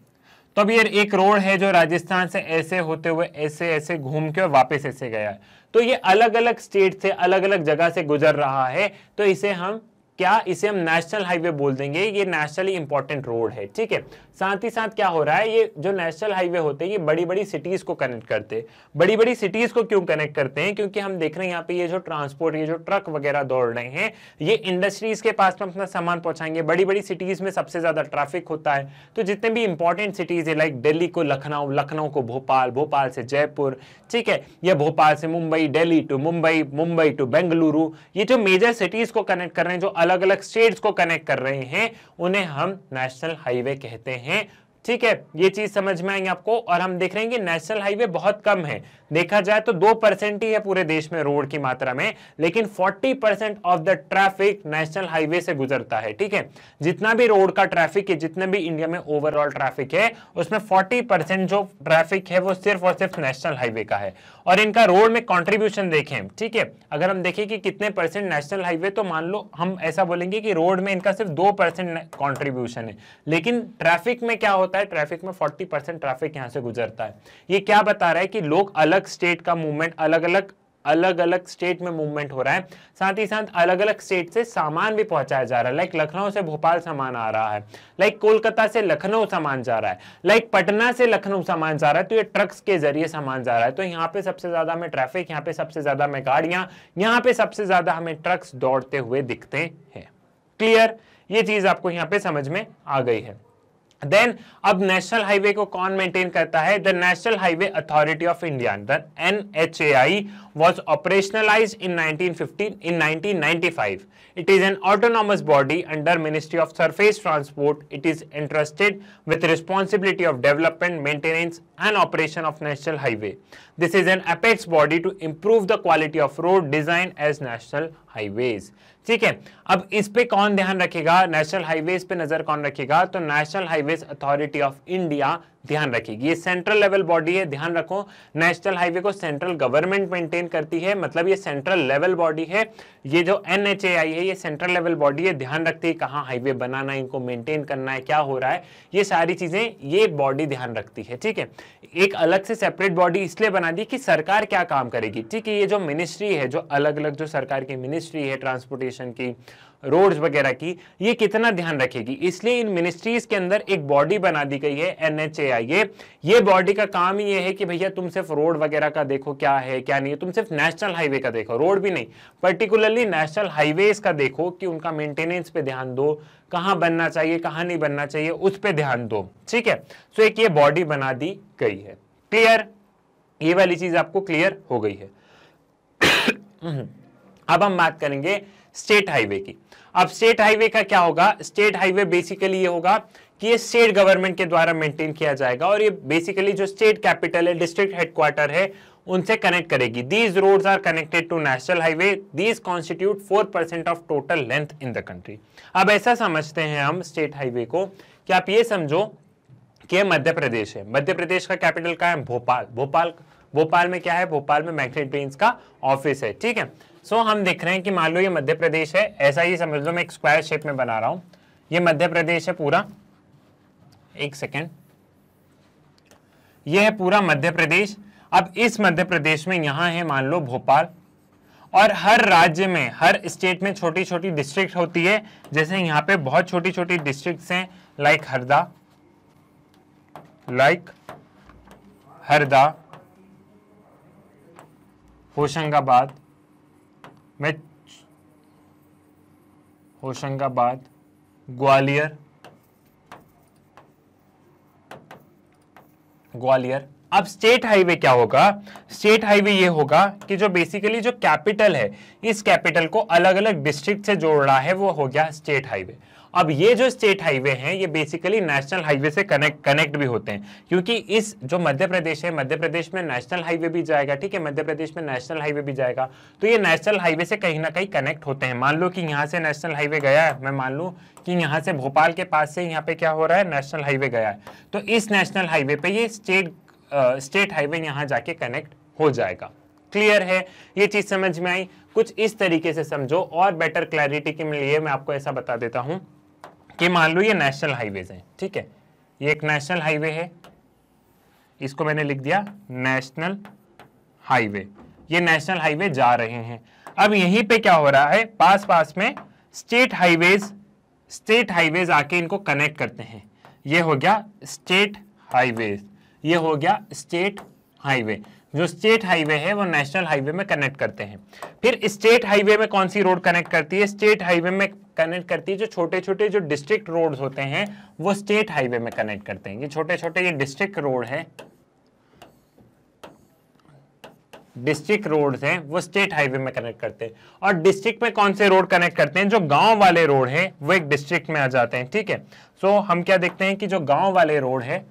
तो अब ये एक रोड है जो राजस्थान से ऐसे होते हुए ऐसे ऐसे घूम के वापस ऐसे गया है तो ये अलग अलग स्टेट से अलग अलग जगह से गुजर रहा है तो इसे हम क्या इसे हम नेशनल हाईवे बोल देंगे ये नेशनली इंपॉर्टेंट रोड है ठीक है साथ ही साथ क्या हो रहा है ये जो नेशनल हाईवे होते हैं ये बड़ी बड़ी सिटीज़ को कनेक्ट करते हैं बड़ी बड़ी सिटीज़ को क्यों कनेक्ट करते हैं क्योंकि हम देख रहे हैं यहाँ पे ये जो ट्रांसपोर्ट ये जो ट्रक वगैरह दौड़ रहे हैं ये इंडस्ट्रीज़ के पास में अपना सामान पहुंचाएंगे बड़ी बड़ी सिटीज़ में सबसे ज़्यादा ट्रैफिक होता है तो जितने भी इंपॉर्टेंट सिटीज़ है लाइक दिल्ली को लखनऊ लखनऊ को भोपाल भोपाल से जयपुर ठीक है या भोपाल से मुंबई डेली टू मुंबई मुंबई टू बेंगलुरु ये जो मेजर सिटीज़ को कनेक्ट कर रहे हैं जो अलग अलग स्टेट्स को कनेक्ट कर रहे हैं उन्हें हम नेशनल हाईवे कहते हैं ठीक है ये चीज समझ में आएंगे आपको और हम देख रहे हैं कि नेशनल हाईवे बहुत कम है देखा जाए तो दो परसेंट ही है पूरे देश में रोड की मात्रा में लेकिन forty percent of the traffic national highway से गुजरता है ठीक है जितना भी रोड का ट्रैफिक है जितने भी इंडिया में ओवरऑल ट्रैफिक है उसमें फोर्टी परसेंट जो ट्रैफिक है वो सिर्फ और सिर्फ नेशनल हाईवे का है और इनका रोड में कॉन्ट्रीब्यूशन देखें ठीक है अगर हम देखें कि कितने परसेंट नेशनल हाईवे तो मान लो हम ऐसा बोलेंगे कि रोड में इनका सिर्फ दो परसेंट कॉन्ट्रीब्यूशन है लेकिन ट्रैफिक में क्या होता होता है ट्रैफिक में 40 परसेंट ट्रैफिक यहां से गुजरता है ये क्या बता रहा है कि लोग अलग स्टेट का मूवमेंट अलग अलग अलग अलग स्टेट में मूवमेंट हो रहा है साथ ही साथ अलग अलग स्टेट से सामान भी पहुंचाया जा रहा है लाइक लखनऊ से भोपाल सामान आ रहा है लाइक कोलकाता से लखनऊ सामान जा रहा है लाइक पटना से लखनऊ सामान जा रहा है तो ये ट्रक्स के जरिए सामान जा रहा है तो यहाँ पे सबसे ज्यादा हमें ट्रैफिक यहाँ पे सबसे ज्यादा हमें गाड़ियां यहाँ पे सबसे ज्यादा हमें ट्रक्स दौड़ते हुए दिखते हैं क्लियर ये चीज आपको यहाँ पे समझ में आ गई है देन अब नेशनल हाईवे को कौन मेंटेन करता है the national highway authority of India the N H A I was operationalise in 1915 in 1995 it is an autonomous body under ministry of surface transport it is interested with responsibility of development maintenance and operation of national highway this is an apex body to improve the quality of road design as national highways ठीक है अब इस पे कौन ध्यान रखेगा national highways पे नजर कौन रखेगा तो national highways authority of India ध्यान रखेगी ये सेंट्रल लेवल बॉडी है ध्यान रखो नेशनल हाईवे को सेंट्रल गवर्नमेंट मेंटेन करती है मतलब ये सेंट्रल लेवल बॉडी है ये जो एन है ये सेंट्रल लेवल बॉडी है ध्यान रखती है कहाँ हाईवे बनाना है इनको मेंटेन करना है क्या हो रहा है ये सारी चीज़ें ये बॉडी ध्यान रखती है ठीक है एक अलग से सेपरेट बॉडी इसलिए बना दी कि सरकार क्या काम करेगी ठीक है ये जो मिनिस्ट्री है जो अलग अलग जो सरकार की मिनिस्ट्री है ट्रांसपोर्टेशन की रोड्स वगैरह की ये कितना ध्यान रखेगी इसलिए इन मिनिस्ट्रीज के अंदर एक बॉडी बना दी गई है एनएचएआई ये ये बॉडी का काम ये है कि भैया तुम सिर्फ रोड वगैरह का देखो क्या है क्या नहीं है तुम सिर्फ नेशनल हाईवे का देखो रोड भी नहीं पर्टिकुलरली नेशनल हाईवेज का देखो कि उनका मेंटेनेंस पे ध्यान दो कहाँ बनना चाहिए कहाँ नहीं बनना चाहिए उस पर ध्यान दो ठीक है सो तो एक ये बॉडी बना दी गई है क्लियर ये वाली चीज आपको क्लियर हो गई है अब हम बात करेंगे स्टेट हाईवे की अब स्टेट हाईवे का क्या होगा स्टेट हाईवे बेसिकली ये होगा कि ये स्टेट गवर्नमेंट के द्वारा मेंटेन किया जाएगा और ये बेसिकली जो स्टेट कैपिटल है डिस्ट्रिक्ट हेडक्वार्टर है उनसे कनेक्ट करेगी these roads are connected to national highway these constitute four percent of total length in the country अब ऐसा समझते हैं हम स्टेट हाईवे को कि आप ये समझो कि मध्य प्रदेश है मध्य प्रदेश का कैपिटल क्या है भोपाल भोपाल भोपाल में क्या है भोपाल में मैग्नेट ट्रेन का ऑफिस है ठीक है सो हम देख रहे हैं कि मान लो ये मध्य प्रदेश है ऐसा ही समझ लो मैं एक स्क्वायर शेप में बना रहा हूं ये मध्य प्रदेश है पूरा एक सेकेंड ये है पूरा मध्य प्रदेश अब इस मध्य प्रदेश में यहां है मान लो भोपाल और हर राज्य में हर स्टेट में छोटी छोटी डिस्ट्रिक्ट होती है जैसे यहां पे बहुत छोटी छोटी डिस्ट्रिक्ट हैं लाइक हरदा लाइक हरदा होशंगाबाद मैं होशंगाबाद ग्वालियर ग्वालियर अब स्टेट हाईवे क्या होगा स्टेट हाईवे ये होगा कि जो बेसिकली जो कैपिटल है इस कैपिटल को अलग अलग डिस्ट्रिक्ट से जोड़ रहा है वो हो गया स्टेट हाईवे अब ये जो स्टेट हाईवे हैं ये बेसिकली नेशनल हाईवे से कनेक्ट कनेक्ट भी होते हैं क्योंकि इस जो मध्य प्रदेश है मध्य प्रदेश में नेशनल हाईवे भी जाएगा ठीक है मध्य प्रदेश में नेशनल हाईवे भी जाएगा तो ये नेशनल हाईवे से कहीं ना कहीं कनेक्ट होते हैं मान लो कि यहाँ से नेशनल हाईवे गया है मैं मान लूँ कि यहाँ से भोपाल के पास से यहाँ पे क्या हो रहा है नेशनल हाईवे गया है तो इस नेशनल हाईवे पर ये स्टेट स्टेट हाईवे यहाँ जाके कनेक्ट हो जाएगा क्लियर है ये चीज़ समझ में आई कुछ इस तरीके से समझो और बेटर क्लैरिटी के लिए मैं आपको ऐसा बता देता हूं कि मान लो ये नेशनल हाईवे हैं ठीक है ये एक नेशनल हाईवे है इसको मैंने लिख दिया नेशनल हाईवे ये नेशनल हाईवे जा रहे हैं अब यहीं पे क्या हो रहा है पास पास में स्टेट हाईवेज स्टेट हाईवेज आके इनको कनेक्ट करते हैं ये हो गया स्टेट हाईवेज ये हो गया स्टेट हाईवे जो स्टेट हाईवे है वो नेशनल हाईवे में कनेक्ट करते हैं फिर स्टेट हाईवे में कौन सी रोड कनेक्ट करती है स्टेट हाईवे में कनेक्ट करती है जो छोटे छोटे जो डिस्ट्रिक्ट रोड्स होते हैं वो स्टेट हाईवे में कनेक्ट करते हैं ये छोटे छोटे ये डिस्ट्रिक्ट रोड है डिस्ट्रिक्ट रोड्स हैं वो स्टेट हाईवे में कनेक्ट करते हैं और डिस्ट्रिक्ट में कौन से रोड कनेक्ट करते हैं जो गांव वाले रोड है वो एक डिस्ट्रिक्ट में आ जाते हैं ठीक है सो so, हम क्या देखते हैं कि जो गांव वाले रोड है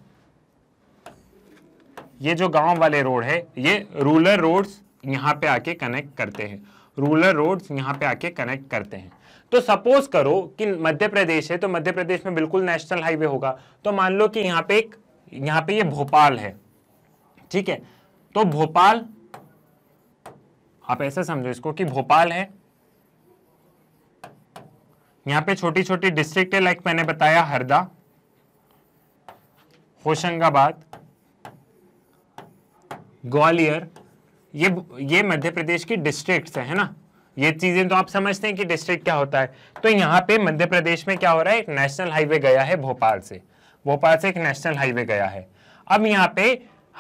ये जो गांव वाले रोड है ये रूलर रोड्स यहाँ पे आके कनेक्ट करते हैं रूलर रोड्स यहाँ पे आके कनेक्ट करते हैं तो सपोज करो कि मध्य प्रदेश है तो मध्य प्रदेश में बिल्कुल नेशनल हाईवे होगा तो मान लो कि यहाँ पे एक यहाँ पे ये भोपाल है ठीक है तो भोपाल आप ऐसा समझो इसको कि भोपाल है यहाँ पे छोटी छोटी डिस्ट्रिक्ट है लाइक मैंने बताया हरदा होशंगाबाद ग्वालियर ये ये मध्य प्रदेश की डिस्ट्रिक्ट है ना ये चीज़ें तो आप समझते हैं कि डिस्ट्रिक्ट क्या होता है तो यहाँ पे मध्य प्रदेश में क्या हो रहा है एक नेशनल हाईवे गया है भोपाल से भोपाल से एक नेशनल हाईवे गया है अब यहाँ पे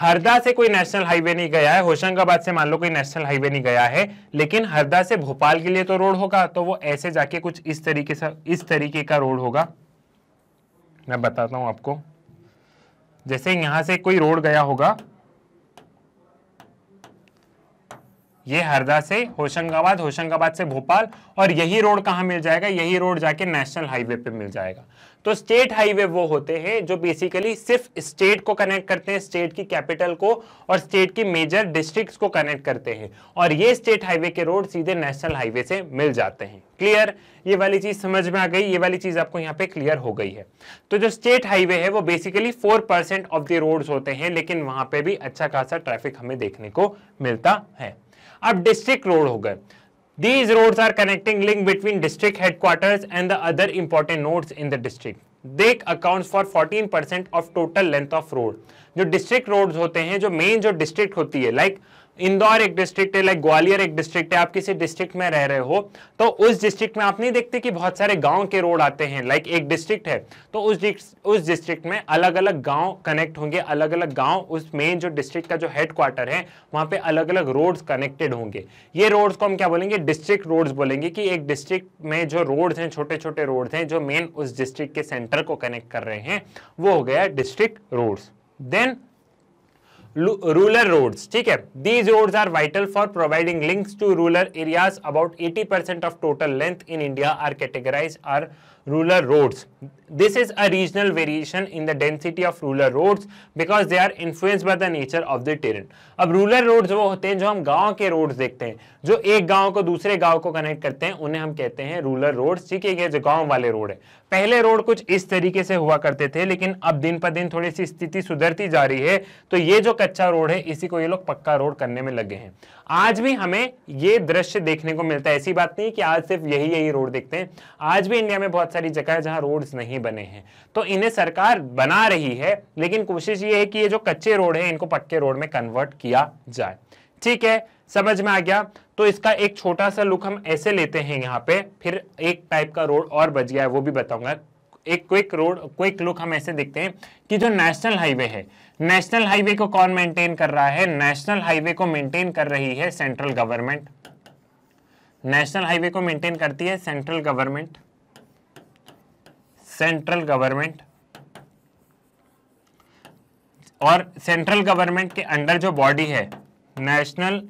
हरदा से कोई नेशनल हाईवे नहीं गया है होशंगाबाद से मान लो कोई नेशनल हाईवे नहीं गया है लेकिन हरदा से भोपाल के लिए तो रोड होगा तो वो ऐसे जाके कुछ इस तरीके से इस तरीके का रोड होगा मैं बताता हूं आपको जैसे यहाँ से कोई रोड गया होगा ये हरदा से होशंगाबाद होशंगाबाद से भोपाल और यही रोड कहाँ मिल जाएगा यही रोड जाके नेशनल हाईवे पे मिल जाएगा तो स्टेट हाईवे वो होते हैं जो बेसिकली सिर्फ स्टेट को कनेक्ट करते हैं स्टेट की कैपिटल को और स्टेट की मेजर डिस्ट्रिक्ट्स को कनेक्ट करते हैं और ये स्टेट हाईवे के रोड सीधे नेशनल हाईवे से मिल जाते हैं क्लियर ये वाली चीज समझ में आ गई ये वाली चीज आपको यहाँ पे क्लियर हो गई है तो जो स्टेट हाईवे है वो basically four percent of the roads होते हैं लेकिन वहां पे भी अच्छा खासा ट्रैफिक हमें देखने को मिलता है अब डिस्ट्रिक्ट रोड हो गए these road are connecting link between district headquarters and the other important nodes in the district they account for fourteen percent of total length of road जो डिस्ट्रिक्ट रोड होते हैं जो मेन जो district होती है like like, Indore एक district है like Gwalior एक डिस्ट्रिक्ट है आप किसी डिस्ट्रिक्ट में रह रहे हो तो उस डिस्ट्रिक्ट में आप नहीं देखते कि बहुत सारे गांव के रोड आते हैं लाइक एक डिस्ट्रिक्ट है तो उस उस डिस्ट्रिक्ट में अलग अलग गांव कनेक्ट होंगे अलग अलग गांव उस मेन जो डिस्ट्रिक्ट का जो हेड क्वार्टर है वहां पे अलग अलग रोड कनेक्टेड होंगे ये रोड को हम क्या बोलेंगे डिस्ट्रिक्ट रोड बोलेंगे कि एक डिस्ट्रिक्ट में जो रोड हैं छोटे छोटे रोड्स हैं जो मेन उस डिस्ट्रिक्ट के सेंटर को कनेक्ट कर रहे हैं वो हो गया district road then rural roads ठीक है these road are vital for providing links to rural areas about 80% of total length in India are categorise are rural roads. This is a regional variation in the density of rural roads because they are influenced by the nature of the terrain. अब rural roads वो होते हैं जो हम गांव के roads देखते हैं जो एक गांव को दूसरे गांव को कनेक्ट करते हैं उन्हें हम कहते हैं रूलर रोड ठीक है जो गांव वाले रोड है पहले रोड कुछ इस तरीके से हुआ करते थे लेकिन अब दिन पर दिन थोड़ी सी स्थिति सुधरती जा रही है तो ये जो कच्चा रोड है इसी को ये लोग पक्का रोड करने में लगे हैं आज भी हमें ये दृश्य देखने को मिलता है ऐसी बात नहीं कि आज सिर्फ यही यही रोड देखते हैं आज भी इंडिया में बहुत सारी जगह जहां रोड्स नहीं बने हैं तो इन्हें सरकार बना रही है लेकिन कोशिश ये है कि ये जो कच्चे रोड है इनको पक्के रोड में कन्वर्ट किया जाए ठीक है समझ में आ गया तो इसका एक छोटा सा लुक हम ऐसे लेते हैं यहाँ पे फिर एक टाइप का रोड और बच गया है वो भी बताऊंगा एक क्विक रोड क्विक लुक हम ऐसे देखते हैं कि जो नेशनल हाईवे है नेशनल हाईवे को कौन मेंटेन कर रहा है नेशनल हाईवे को मेंटेन कर रही है सेंट्रल गवर्नमेंट नेशनल हाईवे को मेंटेन करती है सेंट्रल गवर्नमेंट सेंट्रल गवर्नमेंट और सेंट्रल गवर्नमेंट के अंडर जो बॉडी है national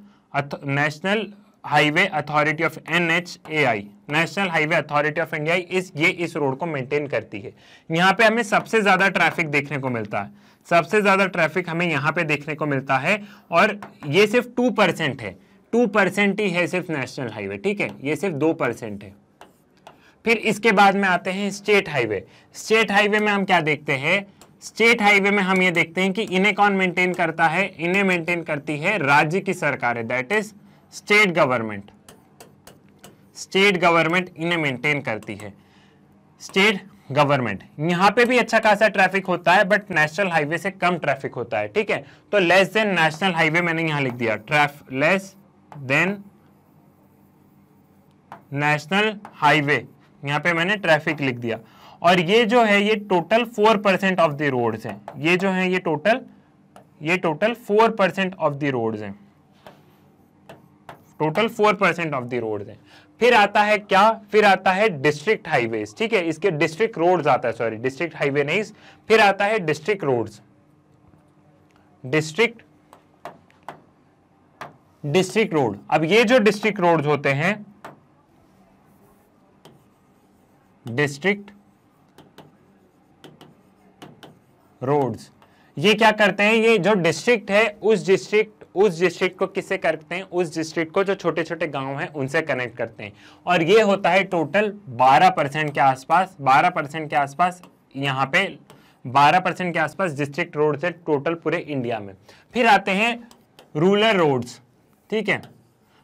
national highway authority of N H A I national highway authority of India इस ये इस रोड को मेंटेन करती है यहाँ पे हमें सबसे ज़्यादा ट्रैफिक देखने को मिलता है सबसे ज़्यादा ट्रैफिक हमें यहाँ पे देखने को मिलता है और ये सिर्फ टू परसेंट है टू परसेंट ही है सिर्फ नेशनल हाईवे ठीक है ये सिर्फ दो परसेंट है फिर इसके बाद में आते हैं स्टेट हाईवे स्टेट हाईवे में हम क्या देखते हैं स्टेट हाईवे में हम ये देखते हैं कि इन्हें कौन मेंटेन करता है इन्हें मेंटेन करती है राज्य की सरकार है that is state government state government इन्हें मेंटेन करती है स्टेट गवर्नमेंट यहां पे भी अच्छा खासा ट्रैफिक होता है बट नेशनल हाईवे से कम ट्रैफिक होता है ठीक है तो लेस देन नेशनल हाईवे मैंने यहां लिख दिया traffic less than national highway यहाँ पे मैंने ट्रैफिक लिख दिया और ये जो है ये total four percent of the roads हैं ये जो है ये टोटल ये total four percent of the roads हैं total four percent of the roads हैं फिर आता है क्या फिर आता है डिस्ट्रिक्ट हाईवे ठीक है इसके डिस्ट्रिक्ट रोड्स आता है सॉरी डिस्ट्रिक्ट हाईवे नहीं फिर आता है district roads district district road अब ये जो डिस्ट्रिक्ट रोड्स होते हैं डिस्ट्रिक्ट रोड्स ये क्या करते हैं ये जो डिस्ट्रिक्ट है उस डिस्ट्रिक्ट उस डिस्ट्रिक्ट को किससे करते हैं उस डिस्ट्रिक्ट को जो छोटे छोटे गांव हैं उनसे कनेक्ट करते हैं और ये होता है टोटल 12 परसेंट के आसपास 12 परसेंट के आसपास यहां पे 12 परसेंट के आसपास डिस्ट्रिक्ट रोड से टोटल पूरे इंडिया में फिर आते हैं रूरल रोड्स ठीक है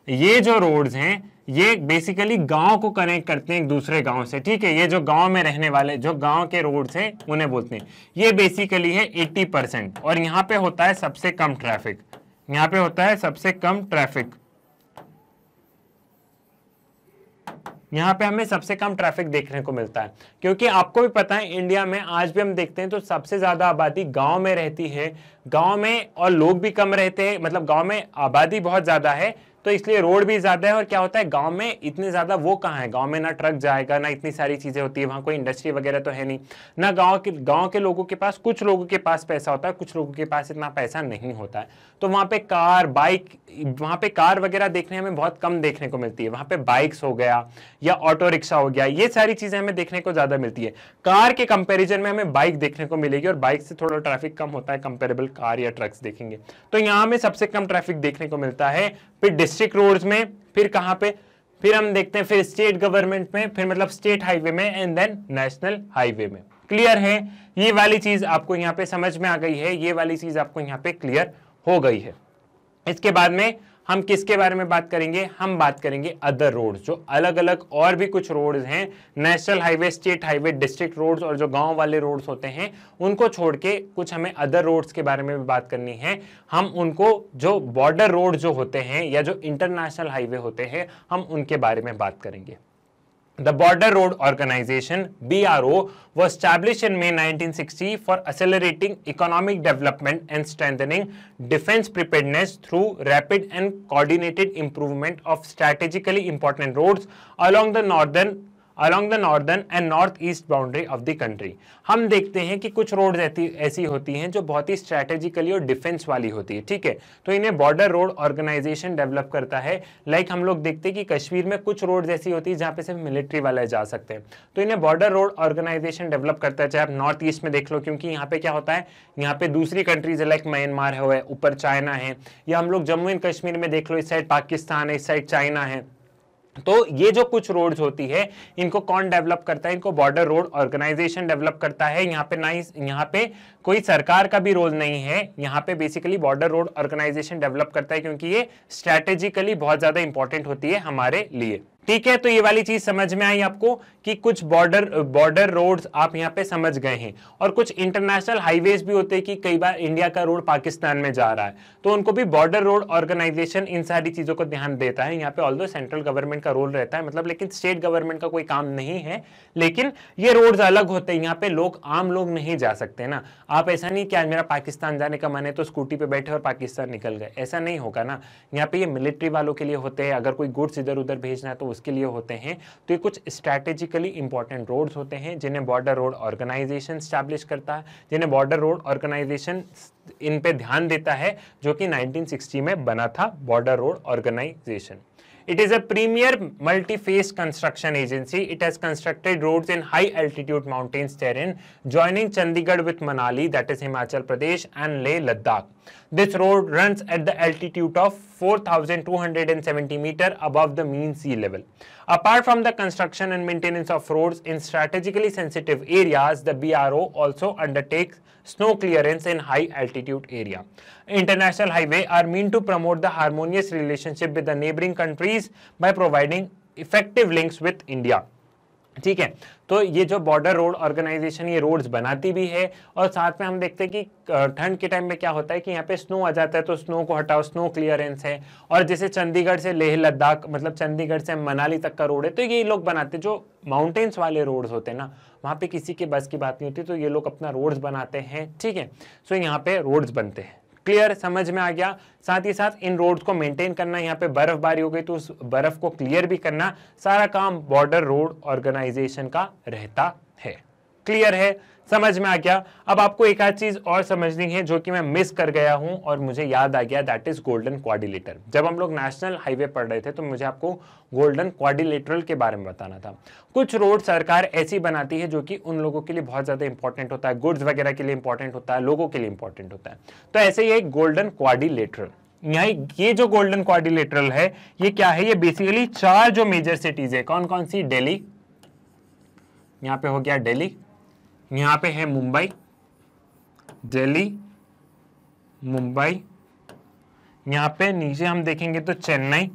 ये जो रोड्स हैं ये बेसिकली गांव को कनेक्ट करते हैं एक दूसरे गांव से ठीक है ये जो गांव में रहने वाले जो गांव के रोड से उन्हें बोलते हैं ये बेसिकली है 80 परसेंट और यहाँ पे होता है सबसे कम ट्रैफिक यहाँ पे होता है सबसे कम ट्रैफिक यहाँ पे हमें सबसे कम ट्रैफिक देखने को मिलता है क्योंकि आपको भी पता है इंडिया में आज भी हम देखते हैं तो सबसे ज़्यादा आबादी गांव में रहती है गांव में और लोग भी कम रहते हैं मतलब गांव में आबादी बहुत ज़्यादा है तो इसलिए रोड भी ज़्यादा है और क्या होता है गांव में इतने ज़्यादा वो कहाँ है गांव में ना ट्रक जाएगा ना इतनी सारी चीज़ें होती है वहाँ कोई इंडस्ट्री वगैरह तो है नहीं ना गांव के गांव के लोगों के पास कुछ लोगों के पास पैसा होता है कुछ लोगों के पास इतना पैसा नहीं होता है तो वहाँ पे कार बाइक वहाँ पे कार वगैरह देखने हमें बहुत कम देखने को मिलती है वहां पे बाइक्स हो गया या ऑटो रिक्शा हो गया ये सारी चीज़ें हमें देखने को ज़्यादा मिलती है कार के कंपेरिजन में हमें बाइक देखने को मिलेगी और बाइक से थोड़ा ट्रैफिक कम होता है कंपेरेबल कार या ट्रक्स देखेंगे तो यहाँ हमें सबसे कम ट्रैफिक देखने को मिलता है फिर डिस्ट्रिक्ट रोड्स में फिर कहाँ पे फिर हम देखते हैं फिर स्टेट गवर्नमेंट में फिर मतलब स्टेट हाईवे में एंड देन नेशनल हाईवे में क्लियर है ये वाली चीज आपको यहाँ पे समझ में आ गई है ये वाली चीज आपको यहाँ पे क्लियर हो गई है इसके बाद में हम किसके बारे में बात करेंगे हम बात करेंगे अदर रोड जो अलग अलग और भी कुछ रोड्स हैं national highway state highway district roads और जो गांव वाले रोड्स होते हैं उनको छोड़ के कुछ हमें अदर रोड्स के बारे में भी बात करनी है हम उनको जो बॉर्डर रोड जो होते हैं या जो इंटरनेशनल हाईवे होते हैं हम उनके बारे में बात करेंगे The Border Road Organization BRO was established in May 1960 for accelerating economic development and strengthening defense preparedness through rapid and coordinated improvement of strategically important roads along the northern the northern and north east boundary of the country हम देखते हैं कि कुछ road ऐसी होती हैं जो बहुत ही स्ट्रैटेजिकली और डिफेंस वाली होती है ठीक है तो इन्हें बॉर्डर रोड ऑर्गेनाइजेशन डेवलप करता है लाइक like हम लोग देखते हैं कि कश्मीर में कुछ रोड ऐसी होती है जहाँ पे सिर्फ मिलिट्री वाले जा सकते हैं तो इन्हें बॉर्डर रोड ऑर्गेनाइजेशन डेवलप करता है चाहे आप नॉर्थ ईस्ट में देख लो क्योंकि यहाँ पे क्या होता है यहाँ पे दूसरी कंट्रीज लाइक म्यांमार है ऊपर चाइना है या हम लोग जम्मू एंड कश्मीर में देख लो इस साइड पाकिस्तान है इस साइड चाइना है तो ये जो कुछ रोड्स होती है इनको कौन डेवलप करता है इनको बॉर्डर रोड ऑर्गेनाइजेशन डेवलप करता है यहाँ पे ना यहाँ पे कोई सरकार का भी रोल नहीं है यहाँ पे basically border road organisation develop करता है क्योंकि ये स्ट्रैटेजिकली बहुत ज़्यादा इंपॉर्टेंट होती है हमारे लिए ठीक है तो ये वाली चीज समझ में आई आपको कि कुछ बॉर्डर बॉर्डर रोड्स आप यहाँ पे समझ गए हैं और कुछ इंटरनेशनल हाईवेज भी होते हैं कि कई बार इंडिया का रोड पाकिस्तान में जा रहा है तो उनको भी बॉर्डर रोड ऑर्गेनाइजेशन इन सारी चीज़ों को ध्यान देता है यहाँ पे ऑल सेंट्रल गवर्नमेंट का रोल रहता है मतलब लेकिन स्टेट गवर्नमेंट का कोई काम नहीं है लेकिन ये रोड अलग होते हैं यहाँ पे लोग आम लोग नहीं जा सकते ना आप ऐसा नहीं कि आज मेरा पाकिस्तान जाने का मन है तो स्कूटी पे बैठे और पाकिस्तान निकल गए ऐसा नहीं होगा ना यहाँ पे ये मिलिट्री वालों के लिए होते हैं अगर कोई गुड्स इधर उधर भेजना है तो उसके लिए होते हैं तो ये कुछ स्ट्रैटेजिकली इंपॉर्टेंट रोड्स होते हैं जिन्हें बॉर्डर रोड ऑर्गेनाइजेशन स्टैब्लिश करता है जिन्हें बॉर्डर रोड ऑर्गेनाइजेशन इन पे ध्यान देता है जो कि 1960 में बना था border road organisation It is a premier multi-phase construction agency. It has constructed roads in high altitude mountains therein, joining Chandigarh with Manali, that is Himachal Pradesh, and Leh Ladakh. This road runs at the altitude of 4,270 meter above the mean sea level. Apart from the construction and maintenance of roads in strategically sensitive areas, the BRO also undertakes snow clearance in high altitude area international highway are mean to promote the harmonious relationship with the neighbouring countries by providing effective links with India ठीक है तो ये जो border road organisation ये roads बनाती भी है और साथ में हम देखते हैं कि ठंड के टाइम में क्या होता है कि यहाँ पे स्नो आ जाता है तो स्नो को हटाओ स्नो क्लियरेंस है और जैसे चंडीगढ़ से लेह लद्दाख मतलब चंडीगढ़ से मनाली तक का रोड है तो ये लोग बनाते जो माउंटेन्स वाले रोड्स होते हैं ना वहाँ पे किसी के बस की बात नहीं होती तो ये लोग अपना रोड्स बनाते हैं ठीक है सो यहाँ पे रोड्स बनते हैं क्लियर समझ में आ गया साथ ही साथ इन रोड्स को मेंटेन करना यहाँ पे बर्फबारी हो गई तो उस बर्फ को क्लियर भी करना सारा काम बॉर्डर रोड ऑर्गेनाइजेशन का रहता है क्लियर है समझ में आ गया अब आपको एक आध चीज और समझनी है जो कि मैं मिस कर गया हूं और मुझे याद आ गया दैट इज गोल्डन क्वाडिलेटर जब हम लोग नेशनल हाईवे पढ़ रहे थे तो मुझे आपको गोल्डन क्वारिलेटरल के बारे में बताना था कुछ रोड सरकार ऐसी बनाती है जो कि उन लोगों के लिए बहुत ज्यादा इंपॉर्टेंट होता है गुड्स वगैरह के लिए इंपॉर्टेंट होता है लोगों के लिए इंपॉर्टेंट होता है तो ऐसे ही एक गोल्डन क्वारिलेटरल यहाँ ये जो गोल्डन क्वारिलेटरल है ये क्या है ये बेसिकली चार जो मेजर सिटीज है कौन कौन सी डेली यहाँ पे हो गया डेली यहाँ पे है मुंबई दिल्ली मुंबई यहाँ पे नीचे हम देखेंगे तो चेन्नई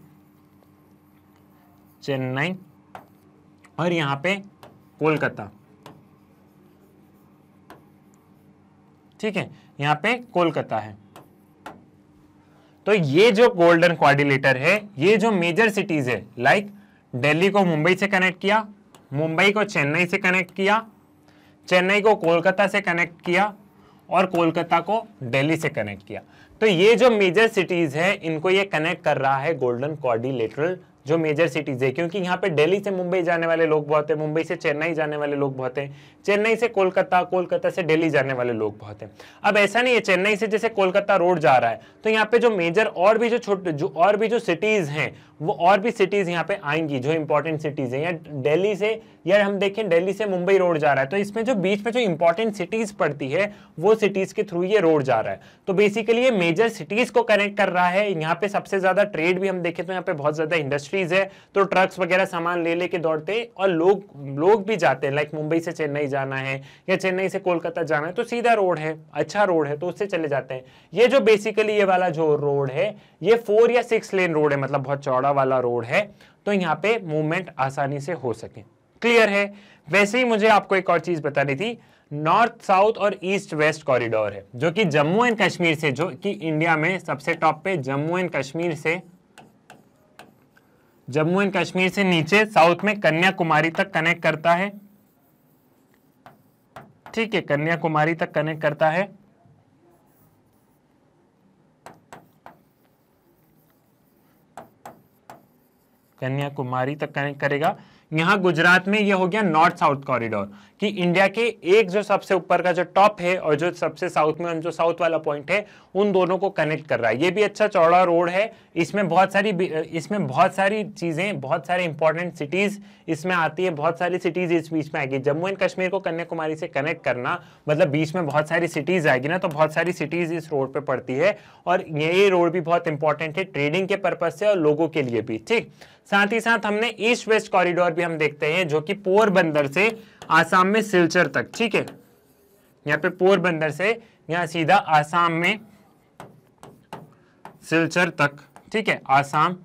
चेन्नई और यहाँ पे कोलकाता ठीक है यहाँ पे कोलकाता है तो ये जो गोल्डन क्वारिलेटर है ये जो मेजर सिटीज है लाइक दिल्ली को मुंबई से कनेक्ट किया मुंबई को चेन्नई से कनेक्ट किया चेन्नई को कोलकाता से कनेक्ट किया और कोलकाता को दिल्ली से कनेक्ट किया तो ये जो मेजर सिटीज़ है इनको ये कनेक्ट कर रहा है गोल्डन कॉर्डिलेटरल जो मेजर सिटीज़ है क्योंकि यहाँ पे दिल्ली से मुंबई जाने वाले लोग बहुत हैं मुंबई से चेन्नई जाने वाले लोग बहुत हैं चेन्नई से कोलकाता कोलकाता से दिल्ली जाने वाले लोग बहुत हैं अब ऐसा नहीं है चेन्नई से जैसे कोलकाता रोड जा रहा है तो यहाँ पे जो मेजर और भी जो छोटे जो और भी जो सिटीज़ हैं वो और भी सिटीज़ यहाँ पे आएंगी जो इंपॉर्टेंट सिटीज़ हैं या दिल्ली से यार हम देखें दिल्ली से मुंबई रोड जा रहा है तो इसमें जो बीच में जो इंपॉर्टेंट सिटीज़ पड़ती है वो सिटीज़ के थ्रू ये रोड जा रहा है तो बेसिकली ये मेजर सिटीज़ को कनेक्ट कर रहा है यहाँ पे सबसे ज़्यादा ट्रेड भी हम देखें तो यहाँ पे बहुत ज़्यादा इंडस्ट्रीज़ है तो ट्रक्स वगैरह सामान ले लेके दौड़ते और लोग लोग भी जाते हैं लाइक मुंबई से चेन्नई जाना है या चेन्नई से कोलकाता जाना है तो सीधा रोड है अच्छा रोड है तो उससे चले जाते हैं ये जो बेसिकली ये वाला जो रोड है ये फोर या सिक्स लेन रोड है मतलब बहुत चौड़ा चौड़ा वाला रोड है तो यहाँ पे मूवमेंट आसानी से हो सके क्लियर है वैसे ही मुझे आपको एक और चीज बतानी थी नॉर्थ साउथ और ईस्ट वेस्ट कॉरिडोर है जो कि जम्मू एंड कश्मीर से जो कि इंडिया में सबसे टॉप पे जम्मू एंड कश्मीर से जम्मू एंड कश्मीर से नीचे साउथ में कन्याकुमारी तक कनेक्ट करता है ठीक है कन्याकुमारी तक कनेक्ट करता है कन्याकुमारी तक कनेक्ट करेगा यहां गुजरात में ये हो गया नॉर्थ साउथ कॉरिडोर कि इंडिया के एक जो सबसे ऊपर का जो टॉप है और जो सबसे साउथ में जो साउथ वाला पॉइंट है उन दोनों को कनेक्ट कर रहा है ये भी अच्छा चौड़ा रोड है इसमें बहुत सारी इसमें बहुत सारी चीज़ें बहुत सारे इंपॉर्टेंट सिटीज़ इसमें आती है बहुत सारी सिटीज़ इस बीच में आएगी जम्मू एंड कश्मीर को कन्याकुमारी से कनेक्ट करना मतलब बीच में बहुत सारी सिटीज़ आएगी ना तो बहुत सारी सिटीज़ इस रोड पर पड़ती है और ये रोड भी बहुत इंपॉर्टेंट है ट्रेडिंग के पर्पज़ से और लोगों के लिए भी ठीक साथ ही साथ हमने ईस्ट वेस्ट कॉरिडोर भी हम देखते हैं जो कि पोरबंदर से आसाम आसाम में सिलचर तक ठीक है यहाँ पे पोरबंदर से यहाँ सीधा आसाम में सिलचर तक ठीक है आसाम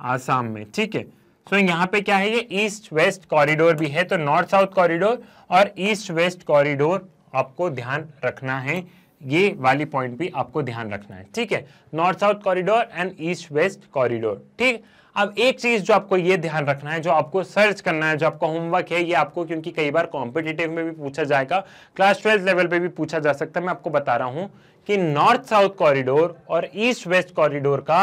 आसाम में ठीक है सो so, यहाँ पे क्या है ये ईस्ट वेस्ट कॉरिडोर भी है तो नॉर्थ साउथ कॉरिडोर और ईस्ट वेस्ट कॉरिडोर आपको ध्यान रखना है ये वाली पॉइंट भी आपको ध्यान रखना है ठीक है north south corridor and east west corridor ठीक अब एक चीज जो आपको ये ध्यान रखना है जो आपको सर्च करना है जो आपका होमवर्क है ये आपको क्योंकि कई बार कॉम्पिटेटिव में भी पूछा जाएगा क्लास ट्वेल्थ लेवल पे भी पूछा जा सकता है मैं आपको बता रहा हूं कि नॉर्थ साउथ कॉरिडोर और ईस्ट वेस्ट कॉरिडोर का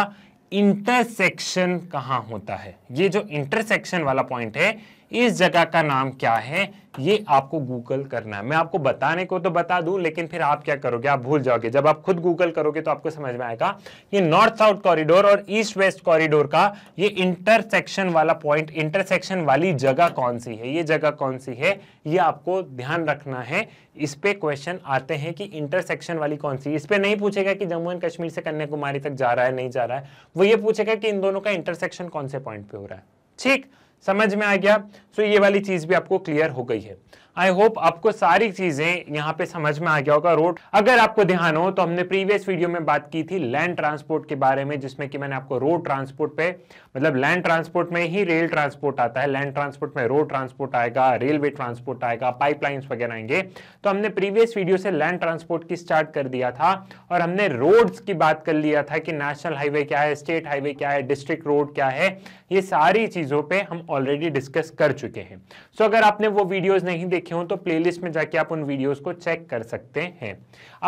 इंटरसेक्शन कहाँ होता है ये जो इंटरसेक्शन वाला पॉइंट है इस जगह का नाम क्या है ये आपको गूगल करना है मैं आपको बताने को तो बता दूं लेकिन फिर आप क्या करोगे आप भूल जाओगे जब आप खुद गूगल करोगे तो आपको समझ में आएगा ये नॉर्थ साउथ कॉरिडोर और ईस्ट वेस्ट कॉरिडोर का ये इंटरसेक्शन वाला पॉइंट इंटरसेक्शन वाली जगह कौन सी है ये जगह कौन सी है ये आपको ध्यान रखना है इस पे क्वेश्चन आते हैं कि इंटरसेक्शन वाली कौन सी इस पे नहीं पूछेगा कि जम्मू एंड कश्मीर से कन्याकुमारी तक जा रहा है नहीं जा रहा है वो ये पूछेगा कि इन दोनों का इंटरसेक्शन कौन से पॉइंट पे हो रहा है ठीक समझ में आ गया सो so ये वाली चीज भी आपको क्लियर हो गई है आई होप आपको सारी चीजें यहाँ पे समझ में आ गया होगा रोड अगर आपको ध्यान हो तो हमने प्रीवियस वीडियो में बात की थी लैंड ट्रांसपोर्ट के बारे में जिसमें कि मैंने आपको रोड ट्रांसपोर्ट पे मतलब लैंड ट्रांसपोर्ट में ही रेल ट्रांसपोर्ट आता है लैंड ट्रांसपोर्ट में रोड ट्रांसपोर्ट आएगा रेलवे ट्रांसपोर्ट आएगा पाइपलाइंस वगैरह आएंगे तो हमने प्रीवियस वीडियो से लैंड ट्रांसपोर्ट की स्टार्ट कर दिया था और हमने रोड्स की बात कर लिया था कि नेशनल हाईवे क्या है स्टेट हाईवे क्या है डिस्ट्रिक्ट रोड क्या है ये सारी चीजों पर हम ऑलरेडी डिस्कस कर चुके हैं सो अगर आपने वो वीडियोज नहीं देखी देखे हों तो प्लेलिस्ट में जाके आप उन वीडियोस को चेक कर सकते हैं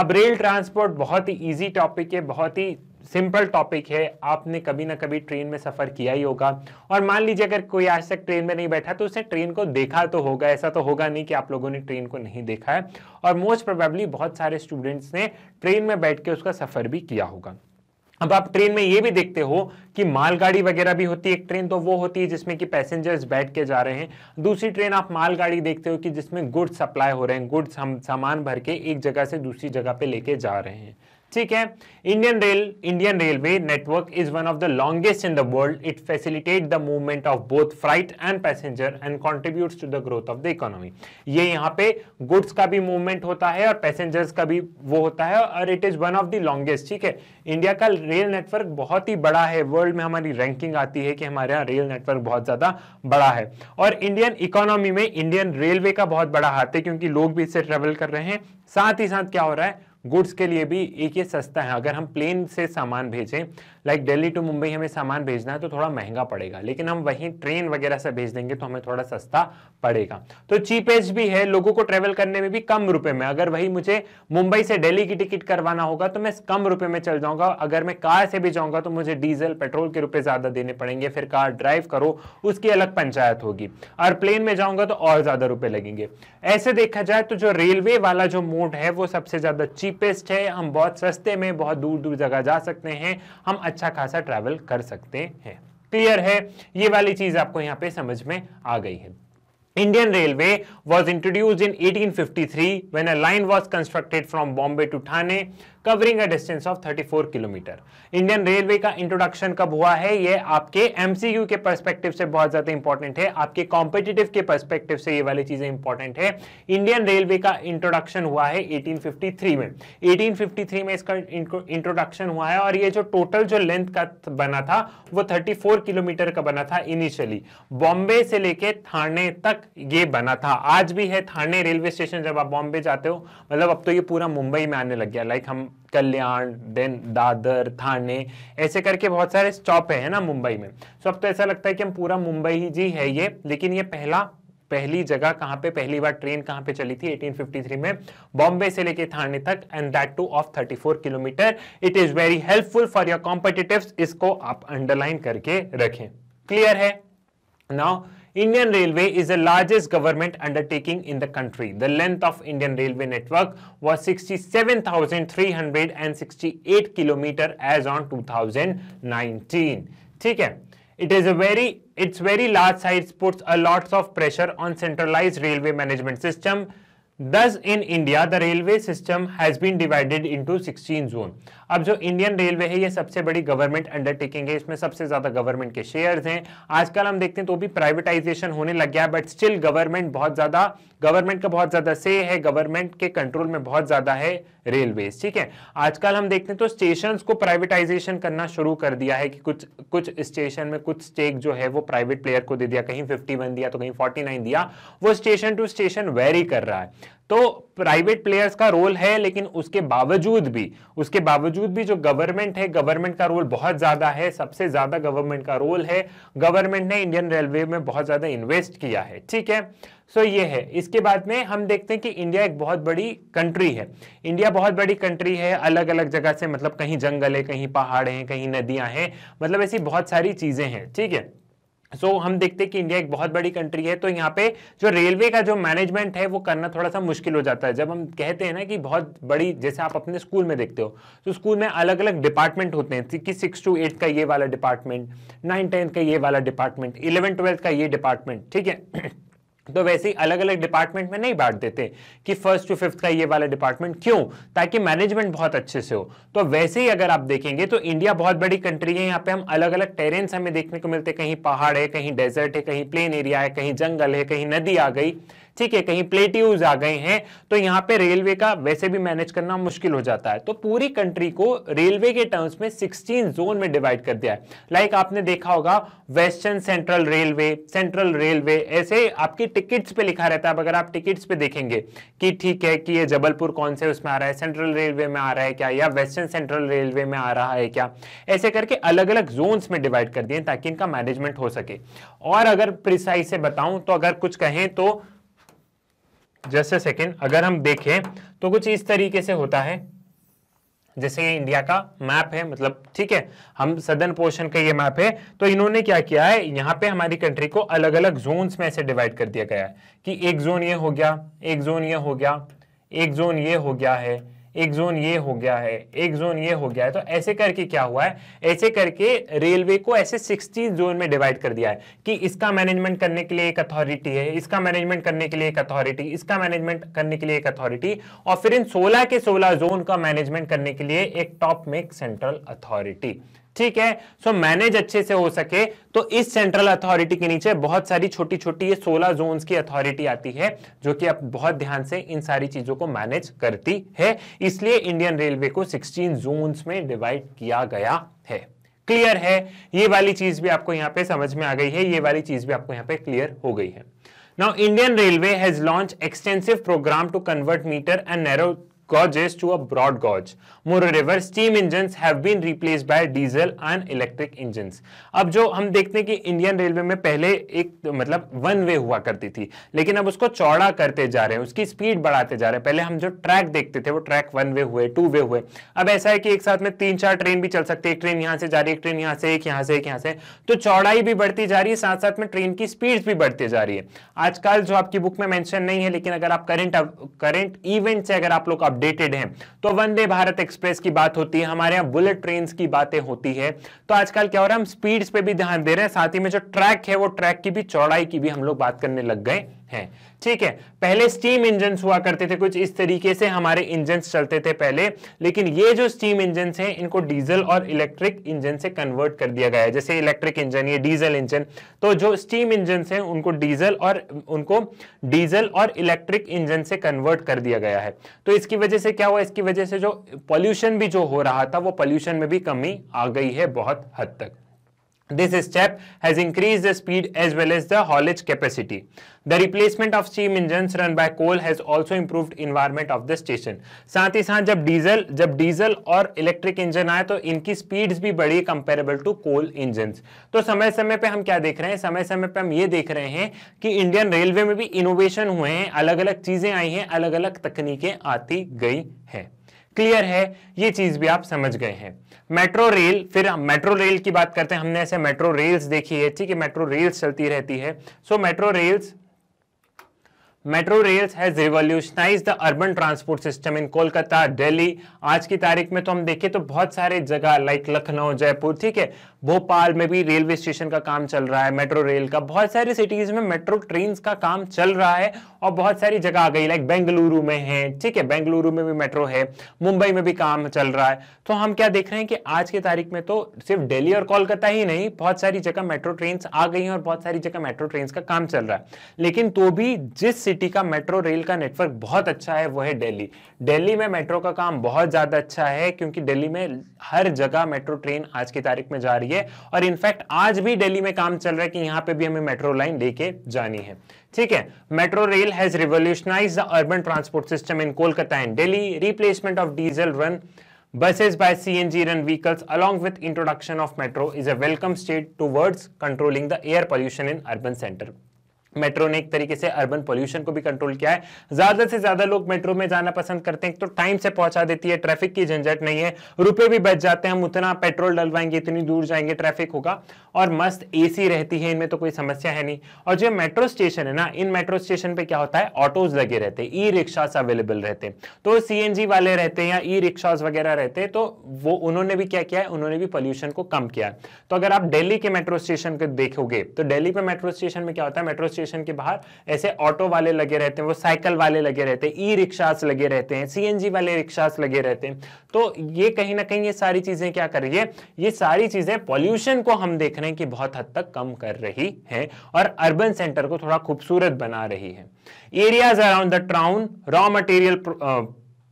अब रेल ट्रांसपोर्ट बहुत ही इजी टॉपिक है बहुत ही सिंपल टॉपिक है आपने कभी ना कभी ट्रेन में सफ़र किया ही होगा और मान लीजिए अगर कोई आज तक ट्रेन में नहीं बैठा तो उसने ट्रेन को देखा तो होगा ऐसा तो होगा नहीं कि आप लोगों ने ट्रेन को नहीं देखा है और मोस्ट प्रोबेबली बहुत सारे स्टूडेंट्स ने ट्रेन में बैठ के उसका सफ़र भी किया होगा अब आप ट्रेन में ये भी देखते हो कि मालगाड़ी वगैरह भी होती है एक ट्रेन तो वो होती है जिसमें कि पैसेंजर्स बैठ के जा रहे हैं दूसरी ट्रेन आप मालगाड़ी देखते हो कि जिसमें गुड्स सप्लाई हो रहे हैं गुड्स हम सामान भर के एक जगह से दूसरी जगह पे लेके जा रहे हैं ठीक है Indian rail Indian railway network is one of the longest in the world it facilitate the movement of both freight and passenger and contribute to the growth of the economy ये यहाँ पे गुड्स का भी movement होता है और passengers का भी वो होता है और it is one of the longest ठीक है इंडिया का रेल नेटवर्क बहुत ही बड़ा है वर्ल्ड में हमारी रैंकिंग आती है कि हमारे यहाँ रेल नेटवर्क बहुत ज्यादा बड़ा है और इंडियन इकोनॉमी में इंडियन रेलवे का बहुत बड़ा हाथ है क्योंकि लोग भी इससे ट्रेवल कर रहे हैं साथ ही साथ क्या हो रहा है गुड्स के लिए भी एक ये सस्ता है अगर हम प्लेन से सामान भेजें लाइक दिल्ली टू मुंबई हमें सामान भेजना है तो थोड़ा महंगा पड़ेगा लेकिन हम वहीं ट्रेन वगैरह से भेज देंगे तो हमें थोड़ा सस्ता पड़ेगा तो चीपेस्ट भी है लोगों को ट्रेवल करने में भी कम रुपए में अगर वही मुझे मुंबई से दिल्ली की टिकट करवाना होगा तो मैं कम रुपए में चल जाऊंगा अगर मैं कार से भी जाऊंगा तो मुझे डीजल पेट्रोल के रुपए ज्यादा देने पड़ेंगे फिर कार ड्राइव करो उसकी अलग पंचायत होगी और प्लेन में जाऊंगा तो और ज्यादा रुपए लगेंगे ऐसे देखा जाए तो जो रेलवे वाला जो मोड है वो सबसे ज्यादा चीप चीपेस्ट है हम बहुत सस्ते में बहुत दूर दूर जगह जा सकते हैं हम अच्छा खासा ट्रैवल कर सकते हैं क्लियर है ये वाली चीज आपको यहाँ पे समझ में आ गई है Indian railway was introduce in 1853 when a line was constructed from Bombay to Thane covering a distance of 34 kilometre Indian railway का इंट्रोडक्शन कब हुआ है ये आपके एमसीक्यू के परस्पेक्टिव से बहुत ज्यादा इंपॉर्टेंट है आपके कॉम्पिटेटिव के परस्पेक्टिव से ये वाली चीजें इंपॉर्टेंट है इंडियन रेलवे का इंट्रोडक्शन हुआ है 1853 में 1853 में इसका इंट्रोडक्शन हुआ है और ये जो टोटल जो लेंथ का बना था वो थर्टी किलोमीटर का बना था इनिशियली बॉम्बे से लेके थाने तक ये बना था आज भी है थाने रेलवे स्टेशन जब आप बॉम्बे जाते हो मतलब अब तो ये पूरा मुंबई में आने लग गया लाइक हम कल्याण देन दादर थाने ऐसे करके बहुत सारे स्टॉप है ना मुंबई में सो अब तो ऐसा लगता है कि हम पूरा मुंबई ही जी है ये लेकिन ये पहला पहली जगह कहां पे पहली बार ट्रेन कहां पे चली थी 1853 में बॉम्बे से लेके थाने तक and that two of 34 kilometre it is very helpful for your competitive इसको आप अंडरलाइन करके रखें क्लियर है now Indian Railway is the largest government undertaking in the country. The length of Indian Railway network was 67,368 km as on 2019. Okay. It is a very, it's very large size puts a lot of pressure on centralized railway management system दस in India the railway system has been divided into 16 zone अब जो Indian railway है ये सबसे बड़ी government undertaking है इसमें सबसे ज्यादा गवर्नमेंट के शेयर्स हैं आजकल हम देखते हैं तो भी प्राइवेटाइजेशन होने लग गया बट स्टिल गवर्नमेंट बहुत ज्यादा गवर्नमेंट का बहुत ज्यादा से है गवर्नमेंट के कंट्रोल में बहुत ज्यादा है रेलवे ठीक है आजकल हम देखते हैं तो स्टेशन को प्राइवेटाइजेशन करना शुरू कर दिया है कि कुछ कुछ स्टेशन में कुछ स्टेक जो है वो प्राइवेट प्लेयर को दे दिया कहीं वन दिया तो कहीं नाइन दिया वो स्टेशन टू स्टेशन वेरी कर रहा है तो प्राइवेट प्लेयर्स का रोल है लेकिन उसके बावजूद भी उसके बावजूद भी जो गवर्नमेंट है गवर्नमेंट का रोल बहुत ज्यादा है सबसे ज्यादा गवर्नमेंट का रोल है गवर्नमेंट ने इंडियन रेलवे में बहुत ज्यादा इन्वेस्ट किया है ठीक है सो so, ये है इसके बाद में हम देखते हैं कि इंडिया एक बहुत बड़ी कंट्री है इंडिया बहुत बड़ी कंट्री है अलग अलग जगह से मतलब कहीं जंगल है कहीं पहाड़ है कहीं नदियां हैं मतलब ऐसी बहुत सारी चीजें हैं ठीक है सो so, हम देखते हैं कि इंडिया एक बहुत बड़ी कंट्री है तो यहाँ पे जो रेलवे का जो मैनेजमेंट है वो करना थोड़ा सा मुश्किल हो जाता है जब हम कहते हैं ना कि बहुत बड़ी जैसे आप अपने स्कूल में देखते हो तो स्कूल में अलग अलग डिपार्टमेंट होते हैं कि सिक्स टू एट का ये वाला डिपार्टमेंट नाइन टेंथ का ये वाला डिपार्टमेंट इलेवन ट्वेल्थ का ये डिपार्टमेंट ठीक है तो वैसे ही अलग अलग डिपार्टमेंट में नहीं बांट देते कि फर्स्ट टू फिफ्थ का ये वाला डिपार्टमेंट क्यों ताकि मैनेजमेंट बहुत अच्छे से हो तो वैसे ही अगर आप देखेंगे तो इंडिया बहुत बड़ी कंट्री है यहाँ पे हम अलग अलग टेरेन्स हमें देखने को मिलते हैं कहीं पहाड़ है कहीं डेजर्ट है कहीं प्लेन एरिया है कहीं जंगल है कहीं नदी आ गई ठीक है कहीं प्लेट्यूज आ गए हैं तो यहाँ पे रेलवे का वैसे भी मैनेज करना मुश्किल हो जाता है तो पूरी कंट्री को रेलवे के टर्म्स में सिक्सटीन जोन में डिवाइड कर दिया है लाइक आपने देखा होगा western central railway central railway ऐसे आपकी टिकट्स पे लिखा रहता है अगर आप टिकट्स पे देखेंगे कि ठीक है कि ये जबलपुर कौन से उसमें आ रहा है सेंट्रल रेलवे में आ रहा है क्या या वेस्टर्न सेंट्रल रेलवे में आ रहा है क्या ऐसे करके अलग अलग जोन में डिवाइड कर दिए ताकि इनका मैनेजमेंट हो सके और अगर प्रिसाइज से बताऊं तो अगर कुछ कहें तो जस्ट सेकेंड अगर हम देखें तो कुछ इस तरीके से होता है जैसे ये इंडिया का मैप है मतलब ठीक है हम सदर्न पोर्शन का ये मैप है तो इन्होंने क्या किया है यहाँ पे हमारी कंट्री को अलग अलग जोन्स में ऐसे डिवाइड कर दिया गया है कि एक जोन ये हो गया एक जोन ये हो गया एक जोन ये हो गया है एक जोन ये हो गया है एक जोन ये हो गया है तो ऐसे करके क्या हुआ है ऐसे करके रेलवे को ऐसे 60 जोन में डिवाइड कर दिया है कि इसका मैनेजमेंट करने के लिए एक अथॉरिटी है इसका मैनेजमेंट करने के लिए एक अथॉरिटी इसका मैनेजमेंट करने के लिए एक अथॉरिटी और फिर इन सोलह के सोलह जोन का मैनेजमेंट करने के लिए एक टॉप मेक सेंट्रल अथॉरिटी ठीक है सो so, मैनेज अच्छे से हो सके तो इस सेंट्रल अथॉरिटी के नीचे बहुत सारी छोटी छोटी ये सोलह जोन की अथॉरिटी आती है जो कि अब बहुत ध्यान से इन सारी चीजों को मैनेज करती है इसलिए इंडियन रेलवे को सिक्सटीन जोन में डिवाइड किया गया है क्लियर है ये वाली चीज भी आपको यहाँ पे समझ में आ गई है ये वाली चीज भी आपको यहाँ पे क्लियर हो गई है now Indian railway has launch extensive programme to convert metre and narrow gauges to a broad gauge moreover steam engine have been replace by diesel and electric engine अब जो हम देखते हैं कि इंडियन रेलवे में पहले एक मतलब वन वे हुआ करती थी लेकिन अब उसको चौड़ा करते जा रहे हैं उसकी स्पीड बढ़ाते जा रहे हैं पहले हम जो ट्रैक देखते थे वो ट्रैक वन वे हुए टू वे हुए अब ऐसा है कि एक साथ में तीन चार ट्रेन भी चल सकती है एक ट्रेन यहां से जा रही है एक ट्रेन यहां से एक यहां से एक यहां से तो चौड़ाई भी बढ़ती जा रही है साथ साथ में ट्रेन की स्पीड भी बढ़ती जा रही है आजकल जो आपकी बुक में मैंशन नहीं है लेकिन अगर आप करेंट करेंट इवेंट से अगर आप लोग अपडेटेड हैं तो वंदे भारत एक्सप्रेस की बात होती है हमारे यहाँ बुलेट ट्रेन की बातें होती है तो आजकल क्या हो रहा है हम स्पीड्स पे भी ध्यान दे रहे हैं साथ ही में जो ट्रैक है वो ट्रैक की भी चौड़ाई की भी हम लोग बात करने लग गए है ठीक है पहले स्टीम इंजन हुआ करते थे कुछ इस तरीके से हमारे इंजन चलते थे पहले लेकिन ये जो स्टीम इंजन हैं इनको डीजल और इलेक्ट्रिक इंजन से कन्वर्ट कर दिया गया है जैसे इलेक्ट्रिक इंजन ये डीजल इंजन तो जो स्टीम इंजन हैं उनको डीजल और उनको डीजल और इलेक्ट्रिक इंजन से कन्वर्ट कर दिया गया है तो इसकी वजह से क्या हुआ इसकी वजह से जो पॉल्यूशन भी जो हो रहा था वो पॉल्यूशन में भी कमी आ गई है बहुत हद तक This step has increased the speed as well as the haulage capacity. The replacement of steam engines run by coal has also improved environment of the station. sath hi sath jab diesel jab diesel aur electric engine aaye to inki speeds bhi badi comparable to coal engines to samay samay pe hum kya dekh rahe hain samay samay pe hum ye dekh rahe hain ki indian railway mein bhi innovation hue hain alag alag cheeze aayi hain alag alag तकनीकें aati gayi hain clear है ये चीज भी आप समझ गए हैं metro rail फिर मेट्रो रेल की बात करते हैं हमने ऐसे मेट्रो रेल्स देखी है ठीक है मेट्रो रेल्स चलती रहती है so metro rails metro rails has revolutionise the urban transport system in Kolkata Delhi आज की तारीख में तो हम देखें तो बहुत सारे जगह लाइक लखनऊ जयपुर ठीक है भोपाल में भी रेलवे स्टेशन का काम चल रहा है मेट्रो रेल का बहुत सारी सिटीज में मेट्रो ट्रेन का काम चल रहा है और बहुत सारी जगह आ गई लाइक बेंगलुरु में है ठीक है बेंगलुरु में भी मेट्रो है मुंबई में भी काम चल रहा है तो हम क्या देख रहे हैं कि आज की तारीख में तो सिर्फ दिल्ली और कोलकाता ही नहीं बहुत सारी जगह मेट्रो ट्रेन आ गई हैं और बहुत सारी जगह मेट्रो ट्रेन का काम चल रहा है लेकिन तो भी जिस सिटी का मेट्रो रेल का नेटवर्क बहुत अच्छा है वो है दिल्ली दिल्ली में मेट्रो का काम बहुत ज़्यादा अच्छा है क्योंकि दिल्ली में हर जगह मेट्रो ट्रेन आज की तारीख में जा रही है और इनफैक्ट आज भी दिल्ली में काम चल रहा है कि यहाँ पे भी हमें मेट्रो लाइन लेके जानी है ठीक है metro rail has revolutionise the urban transport system in Kolkata and daily replacement of diesel run buses by buses by CNG run vehicles along with introduction of metro is a welcome step towards controlling the air pollution in urban centre metro ने एक तरीके से urban pollution को भी control किया है ज्यादा से ज्यादा लोग मेट्रो में जाना पसंद करते हैं तो टाइम से पहुंचा देती है ट्रैफिक की झंझट नहीं है रुपए भी बच जाते हैं हम उतना पेट्रोल डलवाएंगे इतनी दूर जाएंगे ट्रैफिक होगा और मस्त एसी रहती है इनमें तो कोई समस्या है नहीं और जो मेट्रो स्टेशन है ना इन मेट्रो स्टेशन पर क्या होता है ऑटोज लगे रहते हैं ई रिक्शा अवेलेबल रहते हैं तो सी वाले रहते हैं या ई रिक्शाज वगैरह रहते हैं तो वो उन्होंने भी क्या किया है उन्होंने भी पॉल्यूशन को कम किया है तो अगर आप डेली के मेट्रो स्टेशन को देखोगे तो डेली पे मेट्रो स्टेशन में क्या होता है मेट्रो स्टेशन के बाहर ऐसे ऑटो वाले लगे रहते हैं वो साइकिल वाले लगे रहते हैं ई रिक्शास लगे रहते हैं सीएनजी वाले रिक्शास लगे रहते हैं तो ये कहीं ना कहीं ये सारी चीज़ें क्या कर रही है ये सारी चीज़ें पॉल्यूशन को हम देख रहे हैं कि बहुत हद तक कम कर रही है और अर्बन सेंटर को थोड़ा खूबसूरत बना रही है areas around the town raw material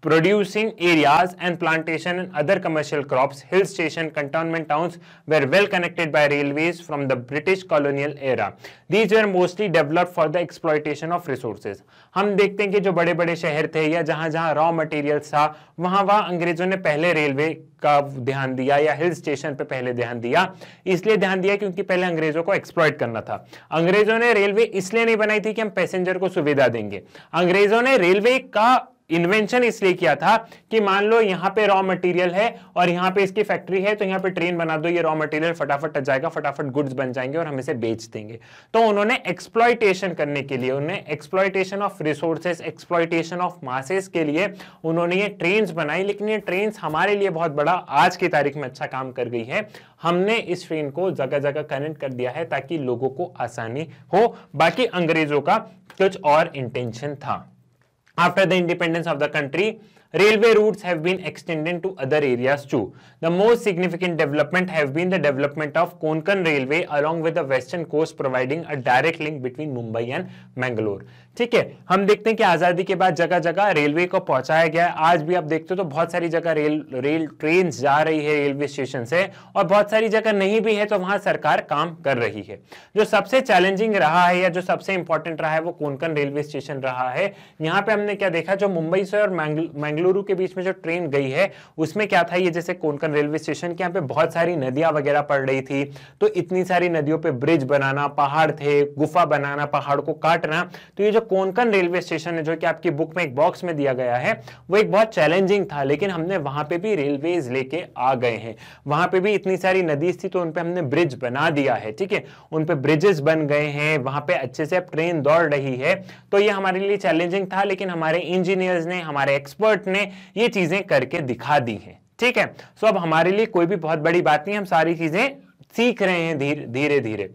producing areas and plantation and other commercial crops, hill station cantonment towns were well connected by railways from the British colonial era. These were mostly developed for the exploitation of resources. hum dekhte hain ki jo bade bade shahar the ya jahan jahan raw materials tha wahan wahan angrezon ne pehle railway ka dhyan diya ya hill station pe pehle dhyan diya isliye dhyan diya kyunki pehle angrezon ko exploit karna tha angrezon ne railway isliye nahi banayi thi ki hum passenger ko suvidha denge angrezon ne railway ka invention इसलिए किया था कि मान लो यहाँ पे raw material है और यहाँ पे इसकी फैक्ट्री है तो यहाँ पे ट्रेन बना दो ये रॉ मटेरियल फटाफट टच जाएगा फटाफट गुड्स बन जाएंगे और हम इसे बेच देंगे तो उन्होंने एक्सप्लॉयटेशन करने के लिए उन्हें exploitation of resources exploitation of masses के लिए उन्होंने ये ट्रेन बनाई लेकिन ये ट्रेन हमारे लिए बहुत बड़ा आज की तारीख में अच्छा काम कर गई है हमने इस ट्रेन को जगह जगह कनेक्ट कर दिया है ताकि लोगों को आसानी हो बाकी अंग्रेजों का कुछ और इंटेंशन था after the independence of the country Railway routes have been extended to other areas too. The most significant development have been the development of Konkan Railway along with the western coast providing a direct link between Mumbai and Mangalore. ठीक है हम देखते हैं कि आज़ादी के बाद जगह जगह रेलवे को पहुंचाया गया है आज भी आप देखते हो तो बहुत सारी जगह रेल रेल ट्रेन जा रही है रेलवे स्टेशन से और बहुत सारी जगह नहीं भी है तो वहां सरकार काम कर रही है जो सबसे चैलेंजिंग रहा है या जो सबसे इंपॉर्टेंट रहा है वो कोंकण रेलवे स्टेशन रहा है यहाँ पे हमने क्या देखा जो मुंबई से और मैंग बेंगलुरु के बीच में जो ट्रेन गई है उसमें क्या था ये जैसे कोंकण रेलवे स्टेशन के यहाँ पे बहुत सारी नदियां वगैरह पड़ रही थी तो इतनी सारी नदियों पे ब्रिज बनाना पहाड़ थे गुफा बनाना पहाड़ को काटना तो ये जो कोंकण रेलवे स्टेशन है जो कि आपकी बुक में एक बॉक्स में दिया गया है वो एक बहुत चैलेंजिंग था लेकिन हमने वहां पर भी रेलवे लेके आ गए हैं वहां पर भी इतनी सारी नदी थी तो उनपे हमने ब्रिज बना दिया है ठीक है उनपे ब्रिजेस बन गए हैं वहां पर अच्छे से अब ट्रेन दौड़ रही है तो ये हमारे लिए चैलेंजिंग था लेकिन हमारे इंजीनियर्स ने हमारे एक्सपर्ट ने ये चीजें करके दिखा दी हैं ठीक है सो अब हमारे लिए कोई भी बहुत बड़ी बात नहीं हम सारी चीजें सीख रहे हैं धीर, धीरे धीरे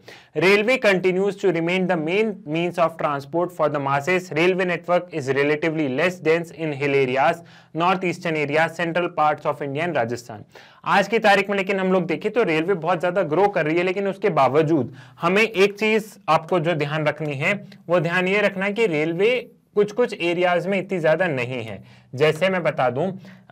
railway continues to remain the main means of transport for the masses railway network is relatively less dense in hill areas north eastern area central parts of India and Rajasthan आज की तारीख में लेकिन हम लोग देखें तो रेलवे बहुत ज़्यादा ग्रो कर रही है लेकिन उसके बावजूद हमें एक चीज़ आपको जो ध्यान रखनी है वो ध्यान ये रखना है कि रेलवे कुछ कुछ एरियाज में इतनी ज़्यादा नहीं है जैसे मैं बता दूं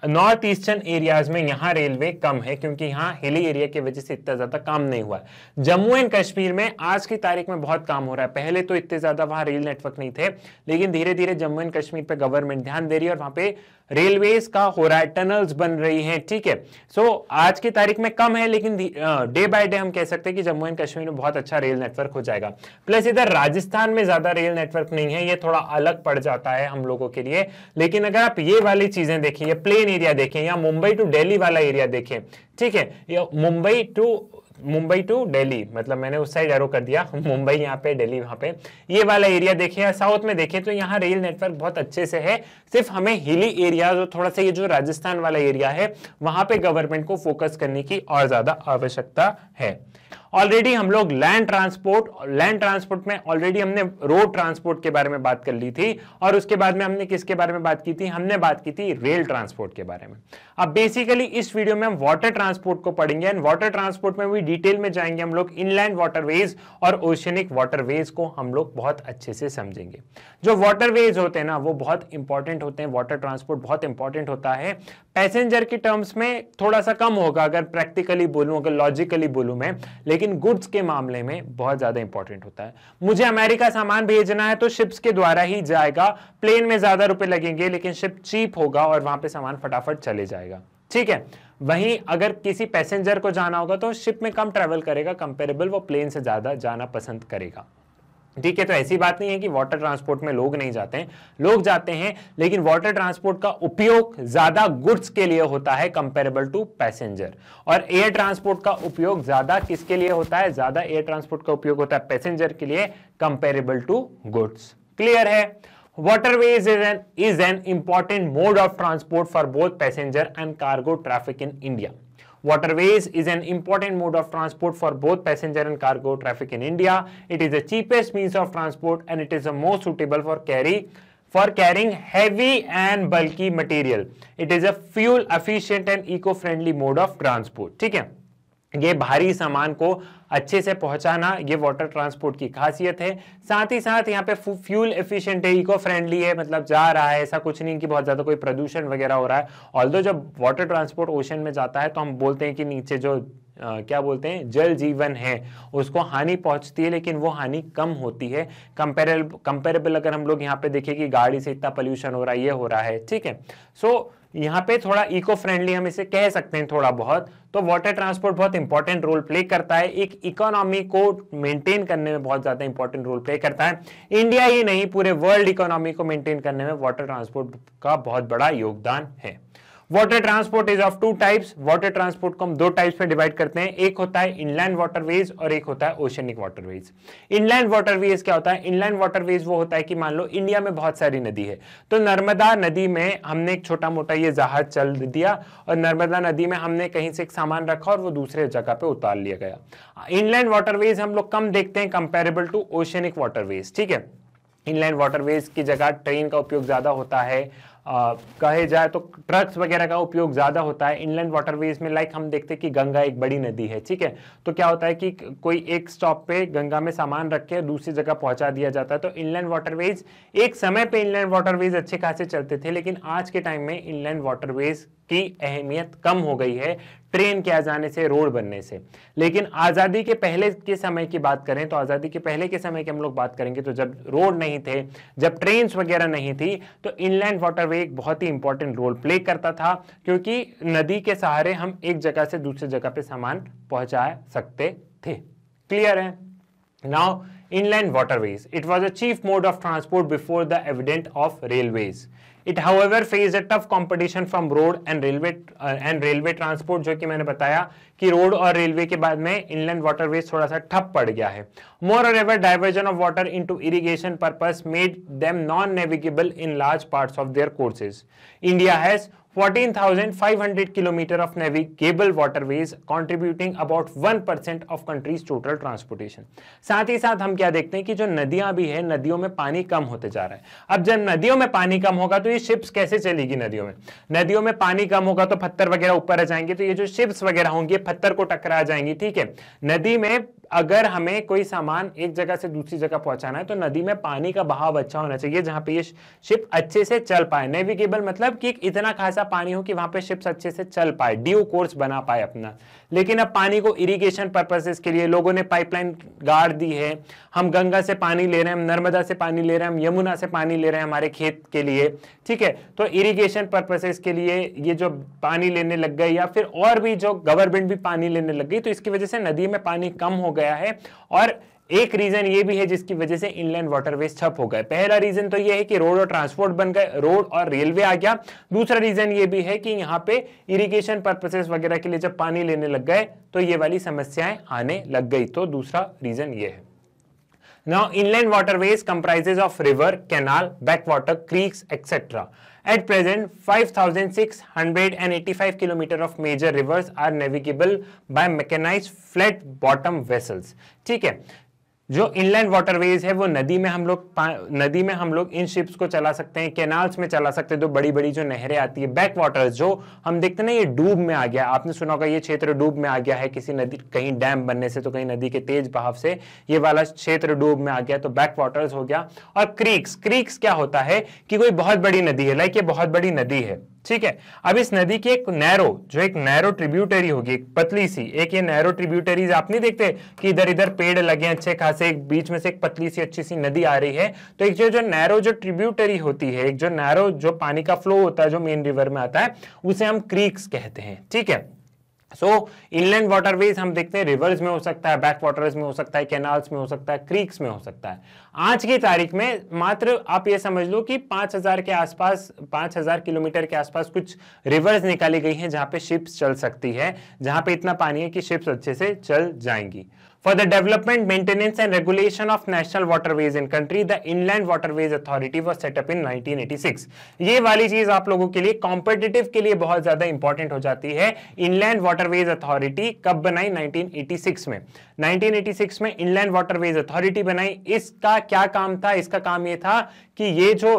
नॉर्थ ईस्टर्न एरियाज में यहाँ रेलवे कम है क्योंकि यहाँ हिली एरिया की वजह से इतना ज्यादा काम नहीं हुआ जम्मू एंड कश्मीर में आज की तारीख में बहुत काम हो रहा है पहले तो इतने ज्यादा वहाँ रेल नेटवर्क नहीं थे लेकिन धीरे धीरे जम्मू एंड कश्मीर पर गवर्नमेंट ध्यान दे रही है और वहाँ पे रेलवेज का हो रहा है टनल्स बन रही है ठीक है सो आज की तारीख में कम है लेकिन डे बाय डे हम कह सकते हैं कि जम्मू एंड कश्मीर में बहुत अच्छा रेल नेटवर्क हो जाएगा प्लस इधर राजस्थान में ज्यादा रेल नेटवर्क नहीं है ये थोड़ा अलग पड़ जाता है हम लोगों के लिए लेकिन अगर आप ये वाली चीजें देखिए प्लेन एरिया देखें या मुंबई टू दिल्ली वाला एरिया देखें ठीक है या मुंबई टू मुंबई टू दिल्ली मतलब मैंने उस साइड एरो कर दिया मुंबई यहाँ पे दिल्ली वहाँ पे ये वाला एरिया देखें या साउथ में देखें तो यहाँ रेल नेटवर्क बहुत अच्छे से है सिर्फ हमें हिली एरिया जो थोड़ा सा ये जो राजस्थान वाला एरिया है वहाँ पे गवर्नमेंट को फोकस करने की और ज़्यादा आवश्यकता है ऑलरेडी हम लोग लैंड ट्रांसपोर्ट लैंड ट्रांसपोर्ट में ऑलरेडी हमने रोड ट्रांसपोर्ट के बारे में बात कर ली थी और उसके बाद में हमने किसके बारे में बात की थी हमने बात की थी रेल ट्रांसपोर्ट के बारे में अब बेसिकली इस वीडियो में हम वाटर ट्रांसपोर्ट को पढ़ेंगे एंड वाटर ट्रांसपोर्ट में भी डिटेल में जाएंगे हम लोग इनलैंड वाटरवेज और ओशनिक वाटरवेज को हम लोग बहुत अच्छे से समझेंगे जो वाटरवेज होते हैं ना वो बहुत इंपॉर्टेंट होते हैं वाटर ट्रांसपोर्ट बहुत इंपॉर्टेंट होता है पैसेंजर के टर्म्स में थोड़ा सा कम होगा अगर प्रैक्टिकली बोलूँ अगर लॉजिकली बोलूं मैं लेकिन गुड्स के मामले में बहुत ज़्यादा इंपॉर्टेंट होता है मुझे अमेरिका सामान भेजना है तो शिप्स के द्वारा ही जाएगा प्लेन में ज़्यादा रुपए लगेंगे लेकिन शिप चीप होगा और वहां पर सामान फटाफट चले जाएगा ठीक है वहीं अगर किसी पैसेंजर को जाना होगा तो शिप में कम ट्रेवल करेगा कंपेरेबल वो प्लेन से ज़्यादा जाना पसंद करेगा ठीक है तो ऐसी बात नहीं है कि वाटर ट्रांसपोर्ट में लोग नहीं जाते हैं लोग जाते हैं लेकिन वाटर ट्रांसपोर्ट का उपयोग ज्यादा गुड्स के लिए होता है कंपेरेबल टू पैसेंजर और एयर ट्रांसपोर्ट का उपयोग ज्यादा किसके लिए होता है ज्यादा एयर ट्रांसपोर्ट का उपयोग होता है पैसेंजर के लिए कंपेरेबल टू गुड्स क्लियर है waterways is an is an important mode of transport for both passenger and cargo traffic in India Waterways is an important mode of transport for both passenger and cargo traffic in India. It is the cheapest means of transport and it is the most suitable for carry for carrying heavy and bulky material. It is a fuel efficient and eco-friendly mode of transport. ठीक है ये भारी सामान को अच्छे से पहुंचाना ये वाटर ट्रांसपोर्ट की खासियत है साथ ही साथ यहाँ पे फ्यूल एफिशिएंट है इको फ्रेंडली है मतलब जा रहा है ऐसा कुछ नहीं कि बहुत ज़्यादा कोई प्रदूषण वगैरह हो रहा है ऑल जब वाटर ट्रांसपोर्ट ओशन में जाता है तो हम बोलते हैं कि नीचे जो Uh, क्या बोलते हैं जल जीवन है उसको हानि पहुंचती है लेकिन वो हानि कम होती है कंपेरेबल कंपेरेबल अगर हम लोग यहाँ पे देखें कि गाड़ी से इतना पॉल्यूशन हो रहा है ये हो रहा है ठीक है सो so, यहाँ पे थोड़ा इको फ्रेंडली हम इसे कह सकते हैं थोड़ा बहुत तो वाटर ट्रांसपोर्ट बहुत इंपॉर्टेंट रोल प्ले करता है एक इकोनॉमी को मेंटेन करने में बहुत ज़्यादा इंपॉर्टेंट रोल प्ले करता है इंडिया ही नहीं पूरे वर्ल्ड इकोनॉमी को मेंटेन करने में वाटर ट्रांसपोर्ट का बहुत बड़ा योगदान है water transport is of two types water transport को हम दो टाइप्स में डिवाइड करते हैं एक होता है इनलैंड वाटरवेज और एक होता है ओशनिक वाटरवेज इनलैंड वाटरवेज क्या होता है इनलैंड वाटरवेज वो होता है कि मान लो इंडिया में बहुत सारी नदी है तो नर्मदा नदी में हमने एक छोटा मोटा ये जहाज चल दिया और नर्मदा नदी में हमने कहीं से एक सामान रखा और वो दूसरे जगह पे उतार लिया गया इनलैंड वाटरवेज हम लोग कम देखते हैं कंपेरेबल टू ओशनिक वाटरवेज ठीक है इनलैंड वाटरवेज की जगह ट्रेन का उपयोग ज़्यादा होता है कहे जाए तो ट्रक्स वगैरह का उपयोग ज़्यादा होता है इनलैंड वाटरवेज में लाइक हम देखते हैं कि गंगा एक बड़ी नदी है ठीक है तो क्या होता है कि कोई एक स्टॉप पे गंगा में सामान रख के दूसरी जगह पहुंचा दिया जाता है तो इनलैंड वाटरवेज एक समय पे इनलैंड वाटरवेज अच्छे खासे चलते थे लेकिन आज के टाइम में इनलैंड वाटरवेज की अहमियत कम हो गई है ट्रेन के आ जाने से रोड बनने से लेकिन आज़ादी के पहले के समय की बात करें तो आज़ादी के पहले के समय की हम लोग बात करेंगे तो जब रोड नहीं थे जब ट्रेन वगैरह नहीं थी तो इनलैंड वाटरवे एक बहुत ही इंपॉर्टेंट रोल प्ले करता था क्योंकि नदी के सहारे हम एक जगह से दूसरे जगह पे सामान पहुंचा सकते थे क्लियर है now inland waterways it was a chief mode of transport before the evident of railways it however face a tough competition from road and railway and railway transport जो कि मैंने बताया कि रोड और रेलवे के बाद में इनलैंड वाटरवेज थोड़ा सा ठप पड़ गया है मोर और ever diversion of water into irrigation purpose made them non navigable in large parts of their courses India has 14,500 kilometer of navigable waterways contributing about 1% of country's total transportation साथ ही साथ हम क्या देखते हैं कि जो नदियां भी है नदियों में पानी कम होते जा रहा है अब जब नदियों में पानी कम होगा तो ये शिप्स कैसे चलेगी नदियों में नदियों में पानी कम होगा तो पत्थर वगैरह ऊपर आ जाएंगे तो ये जो शिप्स वगैरह होंगे पत्थर को टकरा जाएंगी ठीक है नदी में अगर हमें कोई सामान एक जगह से दूसरी जगह पहुंचाना है तो नदी में पानी का बहाव अच्छा होना चाहिए जहां पे ये शिप अच्छे से चल पाए नेविगेबल मतलब कि इतना खासा पानी हो कि वहां पे शिप्स अच्छे से चल पाए ड्यू कोर्स बना पाए अपना लेकिन अब पानी को इरिगेशन पर्पसेस के लिए लोगों ने पाइपलाइन गाड़ दी है हम गंगा से पानी ले रहे हैं हम नर्मदा से पानी ले रहे हैं हम यमुना से पानी ले रहे हैं हमारे खेत के लिए ठीक है तो इरिगेशन पर्पसेस के लिए ये जो पानी लेने लग गए या फिर और भी जो गवर्नमेंट भी पानी लेने लग गई तो इसकी वजह से नदी में पानी कम हो गया है और एक रीजन ये भी है जिसकी वजह से इनलैंड वाटरवेज ठप हो गए पहला रीजन तो ये है कि रोड और ट्रांसपोर्ट बन गए रोड और रेलवे आ गया दूसरा रीजन ये भी है कि यहाँ पे इरिगेशन पर्पसेस वगैरह के लिए जब पानी लेने लग गए तो ये वाली समस्याएं आने लग गई तो दूसरा रीजन ये है Now, inland waterways comprises of river, canal, backwater, creeks, etc. At present, 5,685 kilometre of major rivers are navigable by mechanized flat bottom vessels ठीक है जो इनलैंड वाटरवेज है वो नदी में हम लोग नदी में हम लोग इन शिप्स को चला सकते हैं कैनाल्स में चला सकते हैं जो बड़ी बड़ी जो नहरें आती है बैक वाटर्स जो हम देखते ना ये डूब में आ गया आपने सुना होगा ये क्षेत्र डूब में आ गया है किसी नदी कहीं डैम बनने से तो कहीं नदी के तेज बहाव से ये वाला क्षेत्र डूब में आ गया तो बैक वाटर्स हो गया और क्रीक्स क्रीक्स क्या होता है कि कोई बहुत बड़ी नदी है लाइक ये बहुत बड़ी नदी है ठीक है अब इस नदी की एक नैरो जो एक नैरो ट्रिब्यूटरी होगी एक पतली सी एक ये नैरो ट्रिब्यूटरीज आप नहीं देखते कि इधर इधर पेड़ लगे अच्छे खासे एक बीच में से एक पतली सी अच्छी सी नदी आ रही है तो एक जो जो नैरो जो ट्रिब्यूटरी होती है एक जो नैरो जो पानी का फ्लो होता है जो मेन रिवर में आता है उसे हम क्रीक्स कहते हैं ठीक है सो इनलैंड वाटरवेज हम देखते हैं रिवर्स में हो सकता है बैक वाटर्स में हो सकता है कैनाल्स में हो सकता है क्रीक्स में हो सकता है आज की तारीख में मात्र आप ये समझ लो कि 5000 के आसपास 5000 किलोमीटर के आसपास कुछ रिवर्स निकाली गई हैं जहां पे शिप्स चल सकती है जहां पे इतना पानी है कि शिप्स अच्छे से चल जाएंगी for the development, maintenance and regulation of national waterways in country, the Inland Waterways Authority was set up in 1986. ये वाली चीज आप लोगों के लिए कॉम्पिटेटिव के लिए बहुत ज्यादा इंपॉर्टेंट हो जाती है इनलैंड वाटरवेज अथॉरिटी कब बनाई नाइनटीन एटी सिक्स में नाइनटीन एटी सिक्स में इनलैंड वाटरवेज अथॉरिटी बनाई इसका क्या काम था इसका काम ये था कि ये जो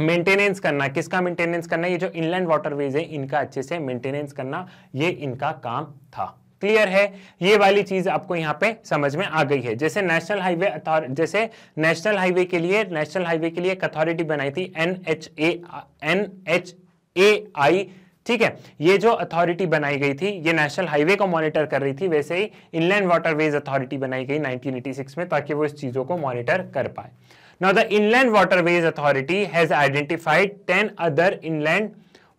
मेंटेनेंस करना किसका मेंटेनेंस करना ये जो इनलैंड वाटरवेज है इनका अच्छे से मेंटेनेंस करना ये इनका काम था क्लियर है ये वाली चीज आपको यहाँ पे समझ में आ गई है जैसे नेशनल हाईवे जैसे नेशनल हाईवे के लिए नेशनल हाईवे के लिए एक अथॉरिटी बनाई थी N H A N H A I ठीक है ये जो अथॉरिटी बनाई गई थी ये नेशनल हाईवे को मॉनिटर कर रही थी वैसे ही इनलैंड वाटरवेज अथॉरिटी बनाई गई 1986 में ताकि वो इस चीज़ों को मॉनिटर कर पाए now the inland waterways authority has identified 10 other inland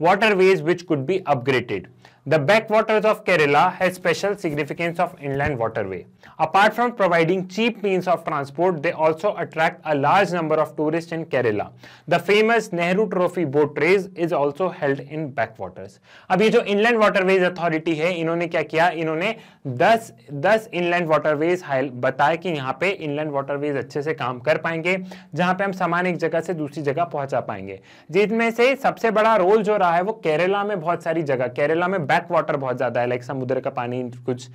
waterways which could be upgraded The backwaters of Kerala has special significance of inland waterway. Apart from providing cheap means of transport, they also attract a large number of tourists in Kerala. The famous Nehru Trophy boat race is also held in backwaters. अब ये जो inland waterways authority है, इन्होंने क्या किया? इन्होंने 10 10 inland waterways बताया कि यहाँ पे inland waterways अच्छे से काम कर पाएंगे, जहाँ पे हम सामान एक जगह से दूसरी जगह पहुँचा पाएंगे। जिनमें से सबसे बड़ा role जो रहा है वो kerala में बहुत सारी जगह, kerala में बैक वाटर बहुत ज्यादा है लाइक समुद्र का पानी कुछ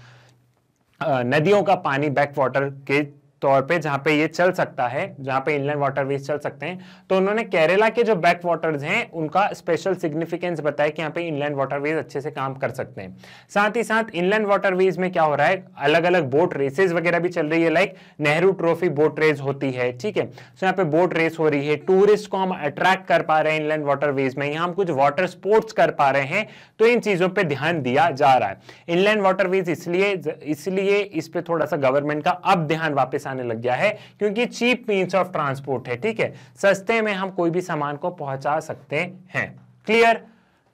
नदियों का पानी बैक वाटर के तौर पे जहां पे ये चल सकता है जहां पे इनलैंड वाटरवेज चल सकते हैं तो उन्होंने केरला के जो बैक वाटर्स हैं उनका स्पेशल सिग्निफिकेंस बताया कि यहाँ पे इनलैंड वाटरवेज अच्छे से काम कर सकते हैं साथ ही साथ इनलैंड वाटरवेज में क्या हो रहा है अलग अलग बोट रेसेस वगैरह भी चल रही है like Nehru trophy boat race होती है ठीक है सो तो यहाँ पे बोट रेस हो रही है टूरिस्ट को हम अट्रैक्ट कर पा रहे हैं इनलैंड वाटरवेज में यहाँ हम कुछ वाटर स्पोर्ट्स कर पा रहे हैं तो इन चीज़ों पर ध्यान दिया जा रहा है इनलैंड वाटरवेज इसलिए इसलिए इस पर थोड़ा सा गवर्नमेंट का अब ध्यान वापस आने लग गया है क्योंकि चीप मीन्स ऑफ ट्रांसपोर्ट है ठीक है सस्ते में हम कोई भी सामान को पहुंचा सकते हैं क्लियर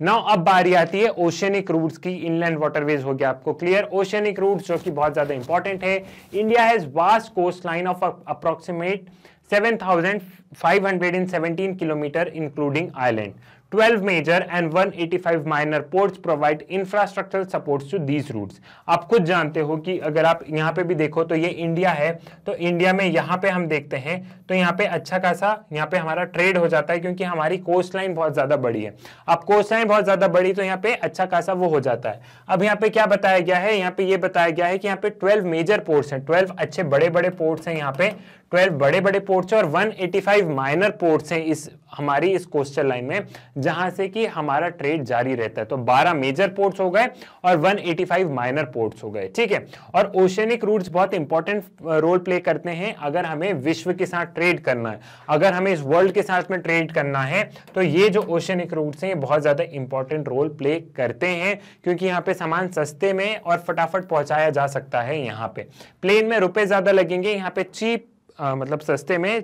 नौ अब बारी आती है ओशियनिक रूट्स की इनलैंड वाटरवेज हो गया आपको क्लियर ओशियनिक रूट्स जो कि बहुत ज्यादा इंपॉर्टेंट है India has vast coast line of approximate 7,517 kilometre including island 12 major and 185 minor ports provide infrastructural supports to these routes. आप खुद जानते हो कि अगर आप यहाँ पे भी देखो तो ये इंडिया है तो इंडिया में यहाँ पे हम देखते हैं तो यहाँ पे अच्छा खासा यहाँ पे हमारा ट्रेड हो जाता है क्योंकि हमारी कोस्ट लाइन बहुत ज़्यादा बड़ी है अब कोस्ट लाइन बहुत ज़्यादा बड़ी तो यहाँ पे अच्छा खासा वो हो जाता है अब यहाँ पे क्या बताया गया है यहाँ पे ये बताया गया है कि यहाँ पे ट्वेल्व मेजर पोर्ट्स हैं ट्वेल्व अच्छे बड़े बड़े पोर्ट्स हैं यहाँ पे ट्वेल्व बड़े बड़े पोर्ट्स हैं और 185 माइनर पोर्ट्स हैं इस हमारी इस कोस्टल लाइन में जहां से कि हमारा ट्रेड जारी रहता है तो 12 मेजर पोर्ट्स हो गए और 185 माइनर पोर्ट्स हो गए ठीक है और ओशनिक रूट्स बहुत इंपॉर्टेंट रोल प्ले करते हैं अगर हमें विश्व के साथ ट्रेड करना है अगर हमें इस वर्ल्ड के साथ में ट्रेड करना है तो ये जो ओशनिक रूट्स हैं ये बहुत ज़्यादा इंपॉर्टेंट रोल प्ले करते हैं क्योंकि यहाँ पे सामान सस्ते में और फटाफट पहुँचाया जा सकता है यहाँ पे प्लेन में रुपये ज़्यादा लगेंगे यहाँ पे चीप आ, मतलब सस्ते में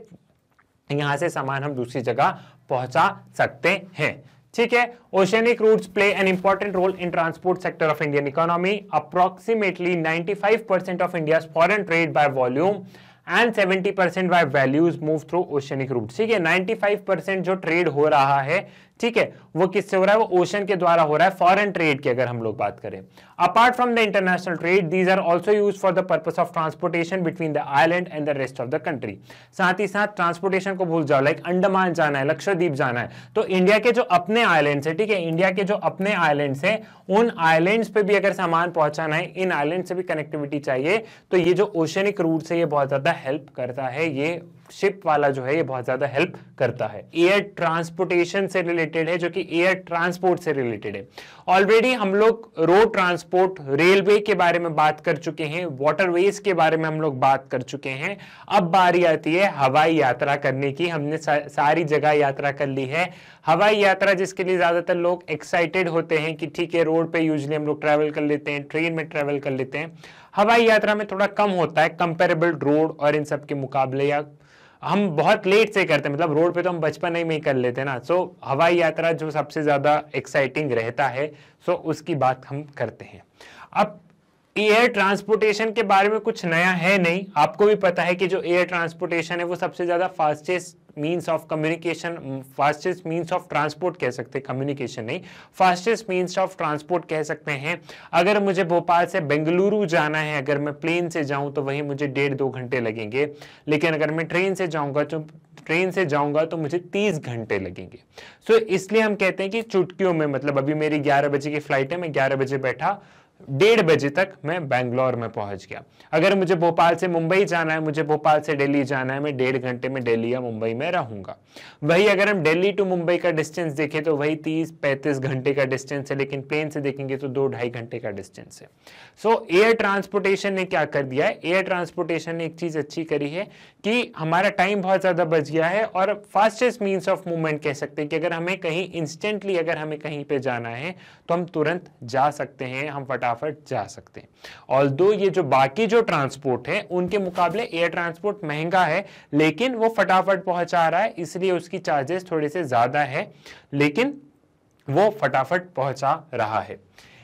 यहां से सामान हम दूसरी जगह पहुंचा सकते हैं ठीक है oceanic routes play an important role in transport sector of Indian economy approximately 95 percent of India foreign trade by volume and 70 percent by values move through oceanic route ठीक है 95 परसेंट जो ट्रेड हो रहा है ठीक है वो किससे हो रहा है वो ओशन के द्वारा हो रहा है फॉरेन ट्रेड की अगर हम लोग बात करें apart from the international trade these are also use for the purpose of transportation between the island and the rest of the country साथ ही साथ ट्रांसपोर्टेशन को भूल जाओ लाइक अंडमान जाना है लक्षद्वीप जाना है तो इंडिया के जो अपने आइलैंड है ठीक है इंडिया के जो अपने आइलैंड है उन आइलैंड पे भी अगर सामान पहुंचाना है इन आइलैंड से भी कनेक्टिविटी चाहिए तो ये जो ओशनिक रूट है ये बहुत ज्यादा हेल्प करता है ये शिप वाला जो है ये बहुत ज़्यादा हेल्प करता है एयर ट्रांसपोर्टेशन से रिलेटेड है जो कि एयर ट्रांसपोर्ट से रिलेटेड है ऑलरेडी हम लोग रोड ट्रांसपोर्ट रेलवे के बारे में बात कर चुके हैं वाटरवेज के बारे में हम लोग बात कर चुके हैं अब बारी आती है हवाई यात्रा करने की हमने सा, सारी जगह यात्रा कर ली है हवाई यात्रा जिसके लिए ज़्यादातर लोग एक्साइटेड होते हैं कि ठीक है रोड पे यूजली हम लोग ट्रेवल कर लेते हैं ट्रेन में ट्रेवल कर लेते हैं हवाई यात्रा में थोड़ा कम होता है कंपेरेबल रोड और इन सब के मुकाबले या हम बहुत लेट से करते हैं मतलब रोड पे तो हम बचपन ही में ही कर लेते हैं ना सो so, हवाई यात्रा जो सबसे ज़्यादा एक्साइटिंग रहता है सो so उसकी बात हम करते हैं अब एयर ट्रांसपोर्टेशन के बारे में कुछ नया है नहीं आपको भी पता है कि जो एयर ट्रांसपोर्टेशन है वो सबसे ज़्यादा fastest means of communication fastest means of transport कह सकते हैं कम्युनिकेशन नहीं फास्टेस्ट मीन्स ऑफ ट्रांसपोर्ट कह सकते हैं अगर मुझे भोपाल से बेंगलुरु जाना है अगर मैं प्लेन से जाऊं तो वहीं मुझे डेढ़ दो घंटे लगेंगे लेकिन अगर मैं ट्रेन से जाऊंगा तो ट्रेन से जाऊंगा तो मुझे तीस घंटे लगेंगे सो so, इसलिए हम कहते हैं कि चुटकियों में मतलब अभी मेरी ग्यारह बजे की फ्लाइट है मैं ग्यारह बजे बैठा डेढ़ बजे तक मैं बैंगलोर में पहुंच गया अगर मुझे भोपाल से मुंबई जाना है मुझे भोपाल से दिल्ली जाना है मैं डेढ़ घंटे में दिल्ली या मुंबई में रहूंगा वही अगर हम दिल्ली टू मुंबई का डिस्टेंस देखें तो वही तीस पैंतीस घंटे का डिस्टेंस है लेकिन प्लेन से देखेंगे तो दो ढाई घंटे का डिस्टेंस है सो एयर ट्रांसपोर्टेशन ने क्या कर दिया है एयर ट्रांसपोर्टेशन ने एक चीज़ अच्छी करी है कि हमारा टाइम बहुत ज़्यादा बच गया है और फास्टेस्ट मीन्स ऑफ मूवमेंट कह सकते हैं कि अगर हमें कहीं इंस्टेंटली अगर हमें कहीं पर जाना है तो हम तुरंत जा सकते हैं हम फटा फटाफट जा सकते हैं ऑल ये जो बाकी जो ट्रांसपोर्ट है उनके मुकाबले एयर ट्रांसपोर्ट महंगा है लेकिन वो फटाफट पहुंचा रहा है इसलिए उसकी चार्जेस थोड़े से ज्यादा है लेकिन वो फटाफट पहुंचा रहा है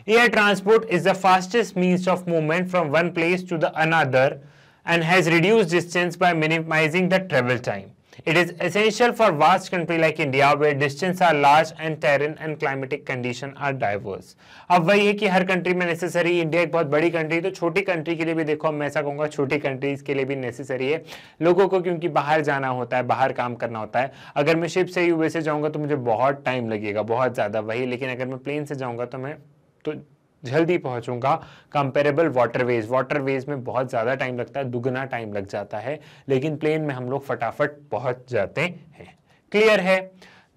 air transport is the fastest means of movement from one place to the another and has reduce distance by minimising the travel time it is essential for vast country like India where distance are large and terrain and climatic condition are diverse अब वही है कि हर country में necessary India एक बहुत बड़ी country तो छोटी कंट्री के लिए भी देखो मैं ऐसा कहूंगा छोटी कंट्रीज के लिए भी नेसेसरी है लोगों को क्योंकि बाहर जाना होता है बाहर काम करना होता है अगर मैं शिप से यूए से जाऊँगा तो मुझे बहुत टाइम लगेगा बहुत ज़्यादा वही लेकिन अगर मैं प्लेन से जाऊँगा तो मैं तो जल्दी पहुंचूंगा कंपेरेबल वाटरवेज वाटरवेज में बहुत ज़्यादा टाइम लगता है दुगना टाइम लग जाता है लेकिन प्लेन में हम लोग फटाफट पहुंच जाते हैं क्लियर है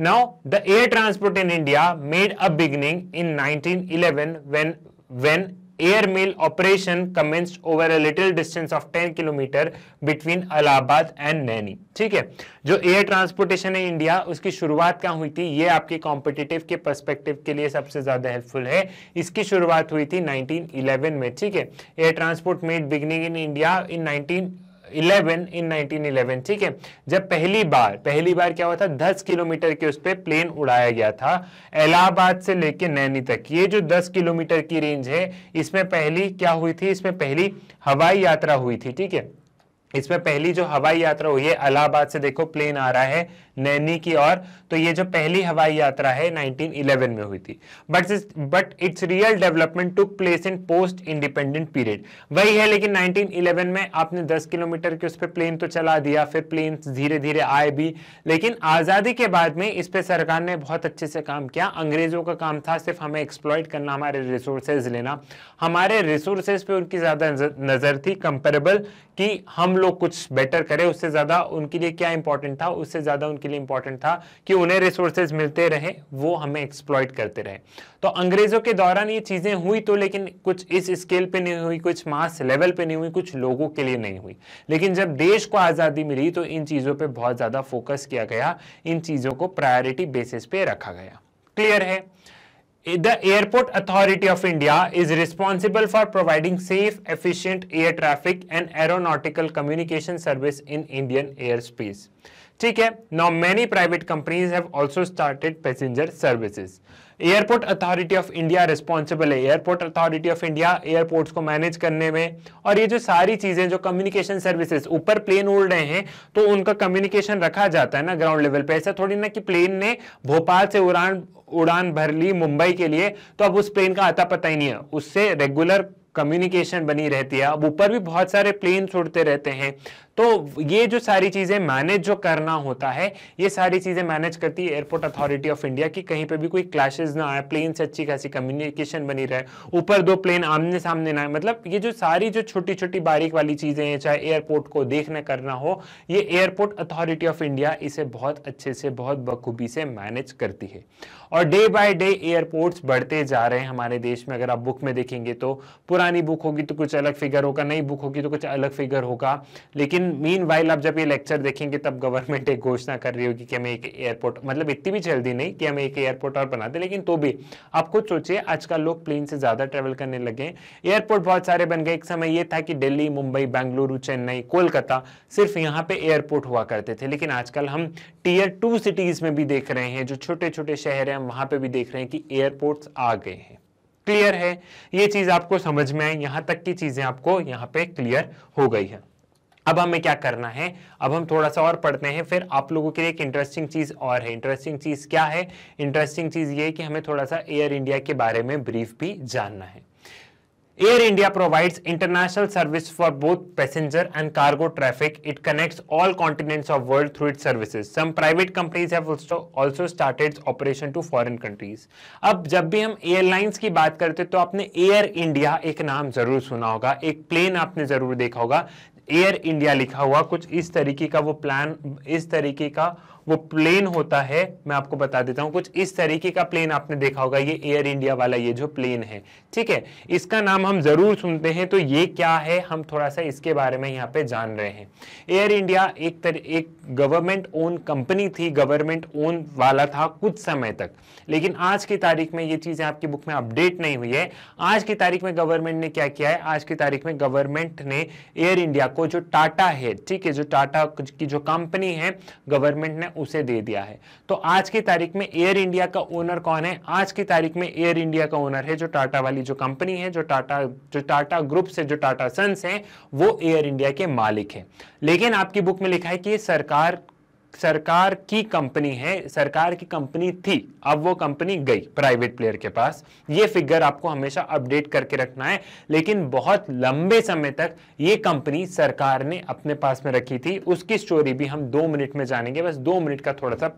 now the air transport in India made a beginning in 1911 when when mail operation commence over a little distance of 10 kilometre between Allahabad and Naini ठीक है जो एयर ट्रांसपोर्टेशन है इंडिया उसकी शुरुआत क्या हुई थी ये आपके कॉम्पिटिटिव के परस्पेक्टिव के लिए सबसे ज्यादा हेल्पफुल है इसकी शुरुआत हुई थी 1911 में ठीक है air transport made beginning in India in 19 eleven in 1911 ठीक है जब पहली बार पहली बार क्या हुआ था 10 किलोमीटर के उस पर प्लेन उड़ाया गया था इलाहाबाद से लेकर नैनी तक ये जो 10 किलोमीटर की रेंज है इसमें पहली क्या हुई थी इसमें पहली हवाई यात्रा हुई थी ठीक है इसमें पहली जो हवाई यात्रा हुई है अलाहाबाद से देखो प्लेन आ रहा है नैनी की ओर तो ये जो पहली हवाई यात्रा है 1911 में हुई थी but but its real development took place in post independent period वही है लेकिन 1911 में आपने 10 किलोमीटर के उस पर प्लेन तो चला दिया फिर प्लेन धीरे धीरे आए भी लेकिन आज़ादी के बाद में इस पर सरकार ने बहुत अच्छे से काम किया अंग्रेजों का काम था सिर्फ हमें एक्सप्लॉयट करना हमारे रिसोर्सेज लेना हमारे रिसोर्सेज पर उनकी ज़्यादा नज़र थी कंपेरेबल कि हम लोग कुछ बेटर करें उससे ज़्यादा उनके लिए क्या इंपॉर्टेंट था उससे ज़्यादा उनके लिए इंपॉर्टेंट था कि उन्हें रिसोर्सेज मिलते रहे वो हमें एक्सप्लॉयट करते रहे तो अंग्रेज़ों के दौरान ये चीज़ें हुई तो लेकिन कुछ इस स्केल पे नहीं हुई कुछ मास लेवल पे नहीं हुई कुछ लोगों के लिए नहीं हुई लेकिन जब देश को आज़ादी मिली तो इन चीज़ों पर बहुत ज़्यादा फोकस किया गया इन चीज़ों को प्रायोरिटी बेसिस पे रखा गया क्लियर है the airport authority of India is responsible for providing safe efficient air traffic and aeronautical communication service in Indian air space ठीक है now many private companies have also started passenger services airport authority of India responsible है airport authority of India airports को manage करने में और ये जो सारी चीजें जो कम्युनिकेशन सर्विसेज ऊपर प्लेन उड़ रहे हैं तो उनका कम्युनिकेशन रखा जाता है ना ग्राउंड लेवल पे ऐसा थोड़ी ना कि प्लेन ने भोपाल से उड़ान उड़ान भर ली मुंबई के लिए तो अब उस प्लेन का आता पता ही नहीं है उससे रेगुलर कम्युनिकेशन बनी रहती है अब ऊपर भी बहुत सारे प्लेन उड़ते रहते हैं तो ये जो सारी चीज़ें मैनेज जो करना होता है ये सारी चीज़ें मैनेज करती है एयरपोर्ट अथॉरिटी ऑफ इंडिया की कहीं पे भी कोई क्लैशेज ना आए प्लेन से अच्छी खासी कम्युनिकेशन बनी रहे ऊपर दो प्लेन आमने सामने ना आए मतलब ये जो सारी जो छोटी छोटी बारीक वाली चीज़ें हैं चाहे एयरपोर्ट को देखना करना हो ये एयरपोर्ट अथॉरिटी ऑफ इंडिया इसे बहुत अच्छे से बहुत बखूबी से मैनेज करती है और डे बाय डे एयरपोर्ट्स बढ़ते जा रहे हैं हमारे देश में अगर आप बुक में देखेंगे तो पुरानी बुक होगी तो कुछ अलग फिगर होगा नई बुक होगी तो कुछ अलग फिगर होगा लेकिन मीन वाइल आप जब ये लेक्चर देखेंगे तब गवर्नमेंट एक घोषणा कर रही होगी कि हमें एक एयरपोर्ट मतलब इतनी भी जल्दी नहीं कि हमें एक एयरपोर्ट और बना दे लेकिन तो भी आप खुद सोचिए आजकल लोग प्लेन से ज़्यादा ट्रेवल करने लगे एयरपोर्ट बहुत सारे बन गए एक समय ये था कि दिल्ली मुंबई बेंगलुरु चेन्नई कोलकाता सिर्फ यहाँ पे एयरपोर्ट हुआ करते थे लेकिन आजकल हम टीयर टू सिटीज़ में भी देख रहे हैं जो छोटे छोटे शहर हैं वहां पर भी देख रहे हैं कि एयरपोर्ट आ गए हैं क्लियर है ये चीज़ आपको समझ में आई यहां तक की चीज़ें आपको यहां पे क्लियर हो गई है अब हमें क्या करना है अब हम थोड़ा सा और पढ़ते हैं फिर आप लोगों के लिए एक इंटरेस्टिंग चीज और है इंटरेस्टिंग चीज क्या है इंटरेस्टिंग चीज ये कि हमें थोड़ा सा एयर इंडिया के बारे में ब्रीफ भी जानना है Air India provides international service for both passenger and cargo traffic it connects all continent of world through it service some private companies have started operation to foreign countries अब जब भी हम एयरलाइंस की बात करते हैं तो आपने एयर इंडिया एक नाम जरूर सुना होगा एक प्लेन आपने जरूर देखा होगा एयर इंडिया लिखा हुआ कुछ इस तरीके का वो प्लान इस तरीके का वो प्लेन होता है मैं आपको बता देता हूं कुछ इस तरीके का प्लेन आपने देखा होगा ये एयर इंडिया वाला ये जो प्लेन है ठीक है इसका नाम हम जरूर सुनते हैं तो ये क्या है हम थोड़ा सा इसके बारे में यहाँ पे जान रहे हैं एयर इंडिया एक तर, एक गवर्नमेंट ओन कंपनी थी गवर्नमेंट ओन वाला था कुछ समय तक लेकिन आज की तारीख में ये चीज़ें आपकी बुक में अपडेट नहीं हुई है आज की तारीख में गवर्नमेंट ने क्या किया है आज की तारीख में गवर्नमेंट ने एयर इंडिया को जो टाटा है ठीक है जो टाटा की जो कंपनी है गवर्नमेंट ने उसे दे दिया है तो आज की तारीख में एयर इंडिया का ओनर कौन है आज की तारीख में एयर इंडिया का ओनर है जो टाटा वाली जो कंपनी है जो टाटा जो टाटा ग्रुप से जो टाटा सन्स है वो एयर इंडिया के मालिक है लेकिन आपकी बुक में लिखा है कि सरकार सरकार की कंपनी है सरकार की कंपनी थी अब वो कंपनी गई प्राइवेट प्लेयर के पास ये फिगर आपको हमेशा अपडेट करके रखना है लेकिन बहुत लंबे समय तक ये कंपनी सरकार ने अपने पास में रखी थी उसकी स्टोरी भी हम दो मिनट में जानेंगे बस दो मिनट का थोड़ा सा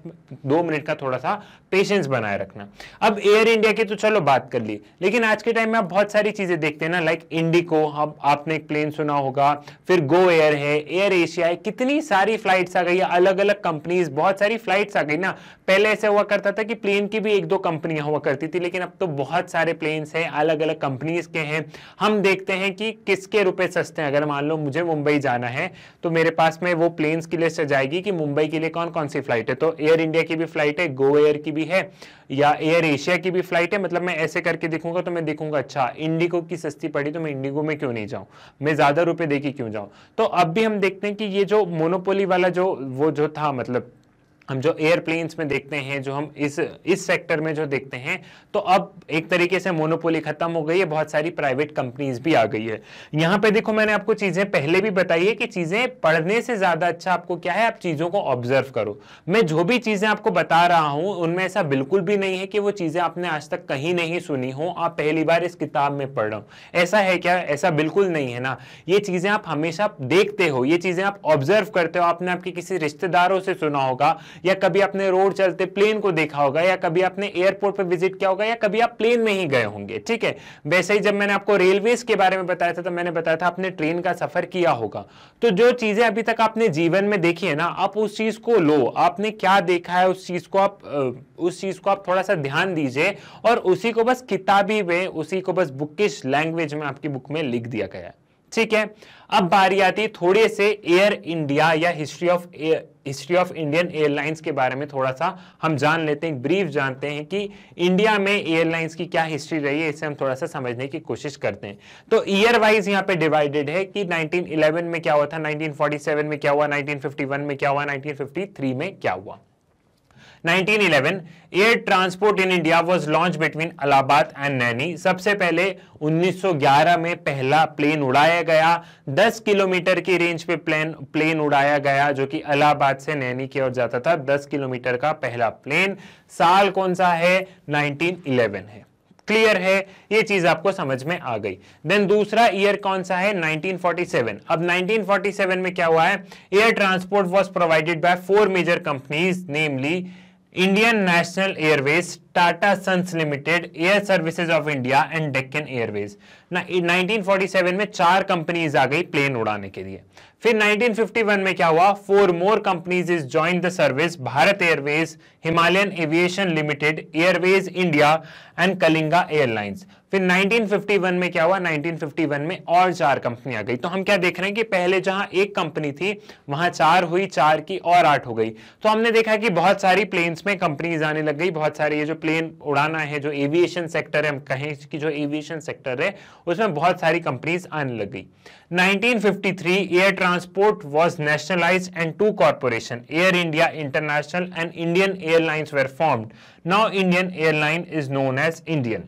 दो मिनट का थोड़ा सा पेशेंस बनाए रखना अब एयर इंडिया की तो चलो बात कर ली लेकिन आज के टाइम में आप बहुत सारी चीजें देखते हैं ना लाइक इंडिको अब आपने एक प्लेन सुना होगा फिर गो एयर है एयर एशिया है कितनी सारी फ्लाइट्स आ गई अलग अलग कंपनीज बहुत सारी फ्लाइट्स आ गई ना पहले ऐसा हुआ करता था कि प्लेन की भी एक दो कंपनियां हुआ करती थी लेकिन अब तो बहुत सारे प्लेन्स हैं अलग अलग कंपनीज के हैं हम देखते हैं कि किसके रुपए सस्ते हैं अगर मान लो मुझे मुंबई जाना है तो मेरे पास में वो प्लेन्स की लिस्ट जाएगी कि मुंबई के लिए कौन कौन सी फ्लाइट है तो एयर इंडिया की भी फ्लाइट है गो एयर की भी है या एयर एशिया की भी फ्लाइट है मतलब मैं ऐसे करके देखूंगा तो मैं देखूंगा अच्छा इंडिगो की सस्ती पड़ी तो मैं इंडिगो में क्यों नहीं जाऊं मैं ज्यादा रुपए देके क्यों जाऊं तो अब भी हम देखते हैं कि ये जो मोनोपोली वाला जो वो जो था हाँ, मतलब हम जो एयरप्लेन्स में देखते हैं जो हम इस इस सेक्टर में जो देखते हैं तो अब एक तरीके से मोनोपोली खत्म हो गई है बहुत सारी प्राइवेट कंपनीज भी आ गई है यहाँ पे देखो मैंने आपको चीजें पहले भी बताई है कि चीजें पढ़ने से ज्यादा अच्छा आपको क्या है आप चीजों को ऑब्जर्व करो मैं जो भी चीजें आपको बता रहा हूँ उनमें ऐसा बिल्कुल भी नहीं है कि वो चीजें आपने आज तक कहीं नहीं सुनी हो आप पहली बार इस किताब में पढ़ रहा हूँ ऐसा है क्या ऐसा बिल्कुल नहीं है ना ये चीजें आप हमेशा देखते हो ये चीजें आप ऑब्जर्व करते हो आपने आपके किसी रिश्तेदारों से सुना होगा या कभी आपने रोड चलते प्लेन को देखा होगा या कभी आपने एयरपोर्ट पर विजिट किया होगा या कभी आप प्लेन में ही गए होंगे ठीक है वैसे ही जब मैंने आपको रेलवे के बारे में बताया था तो मैंने बताया था आपने ट्रेन का सफर किया होगा तो जो चीजें अभी तक आपने जीवन में देखी है ना आप उस चीज को लो आपने क्या देखा है उस चीज को आप उस चीज को आप थोड़ा सा ध्यान दीजिए और उसी को बस किताबी में उसी को बस बुकिश लैंग्वेज में आपकी बुक में लिख दिया गया है ठीक है अब बारी आती है थोड़े से एयर इंडिया या history of history of Indian Airlines के बारे में थोड़ा सा हम जान लेते हैं ब्रीफ जानते हैं कि इंडिया में एयरलाइंस की क्या हिस्ट्री रही है इसे हम थोड़ा सा समझने की कोशिश करते हैं तो ईयर वाइज यहाँ पे डिवाइडेड है कि 1911 में क्या हुआ था 1947 में क्या हुआ 1951 में क्या हुआ 1953 में क्या हुआ 1911 air transport in India was launch between Allahabad and Naini सबसे पहले 1911 में पहला प्लेन उड़ाया गया 10 किलोमीटर की रेंज पे प्लेन प्लेन उड़ाया गया जो कि अलाहाबाद से नैनी की ओर जाता था 10 किलोमीटर का पहला प्लेन साल कौन सा है 1911 है क्लियर है ये चीज आपको समझ में आ गई देन दूसरा ईयर कौन सा है 1947 अब 1947 में क्या हुआ है air transport was provided by four major companies namely Indian National Airways Tata Sons Limited Air Services of India and Deccan Airways ना 1947 में चार कंपनीज आ गई प्लेन उड़ाने के लिए फिर 1951 में क्या हुआ four more companies is join the service Bharat Airways Himalayan Aviation Limited Airways India and Kalinga Airlines फिर 1951 में क्या हुआ 1951 में और चार कंपनी आ गई तो हम क्या देख रहे हैं कि पहले जहां एक कंपनी थी वहां चार हुई चार की और आठ हो गई तो हमने देखा कि बहुत सारी प्लेन्स में कंपनीज आने लग गई बहुत सारी ये जो प्लेन उड़ाना है जो एविएशन सेक्टर है हम कहें कि जो एविएशन सेक्टर है उसमें बहुत सारी कंपनीज आने लग गई 1953 air transport was nationalise and two corporation Air India International and Indian Airlines were formed now Indian airline is known as Indian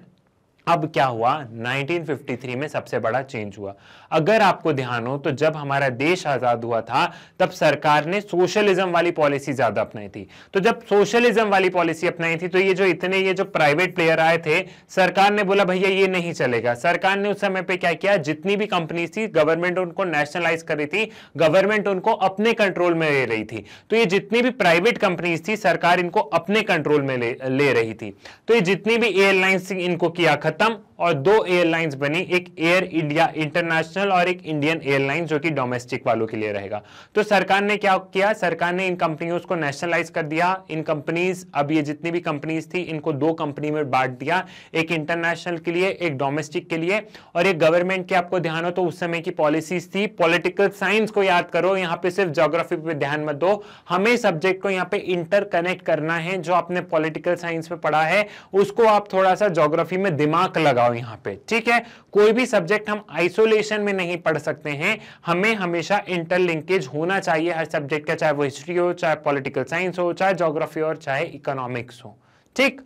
अब क्या हुआ 1953 में सबसे बड़ा चेंज हुआ अगर आपको ध्यान हो तो जब हमारा देश आज़ाद हुआ था तब सरकार ने सोशलिज्म वाली पॉलिसी ज़्यादा अपनाई थी तो जब सोशलिज्म वाली पॉलिसी अपनाई थी तो ये जो इतने ये जो प्राइवेट प्लेयर आए थे सरकार ने बोला भैया ये नहीं चलेगा सरकार ने उस समय पर क्या किया जितनी भी कंपनी थी गवर्नमेंट उनको नेशनलाइज कर रही थी गवर्नमेंट उनको अपने कंट्रोल में ले रही थी तो ये जितनी भी प्राइवेट कंपनीज थी सरकार इनको अपने कंट्रोल में ले, ले रही थी तो ये जितनी भी एयरलाइंस इनको किया Tam और दो एयरलाइंस बनी एक एयर इंडिया इंटरनेशनल और एक इंडियन एयरलाइंस जो कि डोमेस्टिक वालों के लिए रहेगा तो सरकार ने क्या किया सरकार ने इन कंपनियों को नेशनलाइज कर दिया इन कंपनीज अब ये जितनी भी कंपनीज थी इनको दो कंपनी में बांट दिया एक इंटरनेशनल के लिए एक डोमेस्टिक के लिए और एक गवर्नमेंट की आपको ध्यान हो तो उस समय की पॉलिसीज थी पॉलिटिकल साइंस को याद करो यहाँ पे सिर्फ जोग्राफी पे ध्यान मत दो हमें सब्जेक्ट को यहाँ पे इंटरकनेक्ट करना है जो आपने पॉलिटिकल साइंस में पढ़ा है उसको आप थोड़ा सा जोग्राफी में दिमाग लगाओ बताओ यहां पे ठीक है कोई भी सब्जेक्ट हम आइसोलेशन में नहीं पढ़ सकते हैं हमें हमेशा इंटरलिंकेज होना चाहिए हर सब्जेक्ट का चाहे वो हिस्ट्री हो चाहे पॉलिटिकल साइंस हो चाहे ज्योग्राफी हो चाहे इकोनॉमिक्स हो ठीक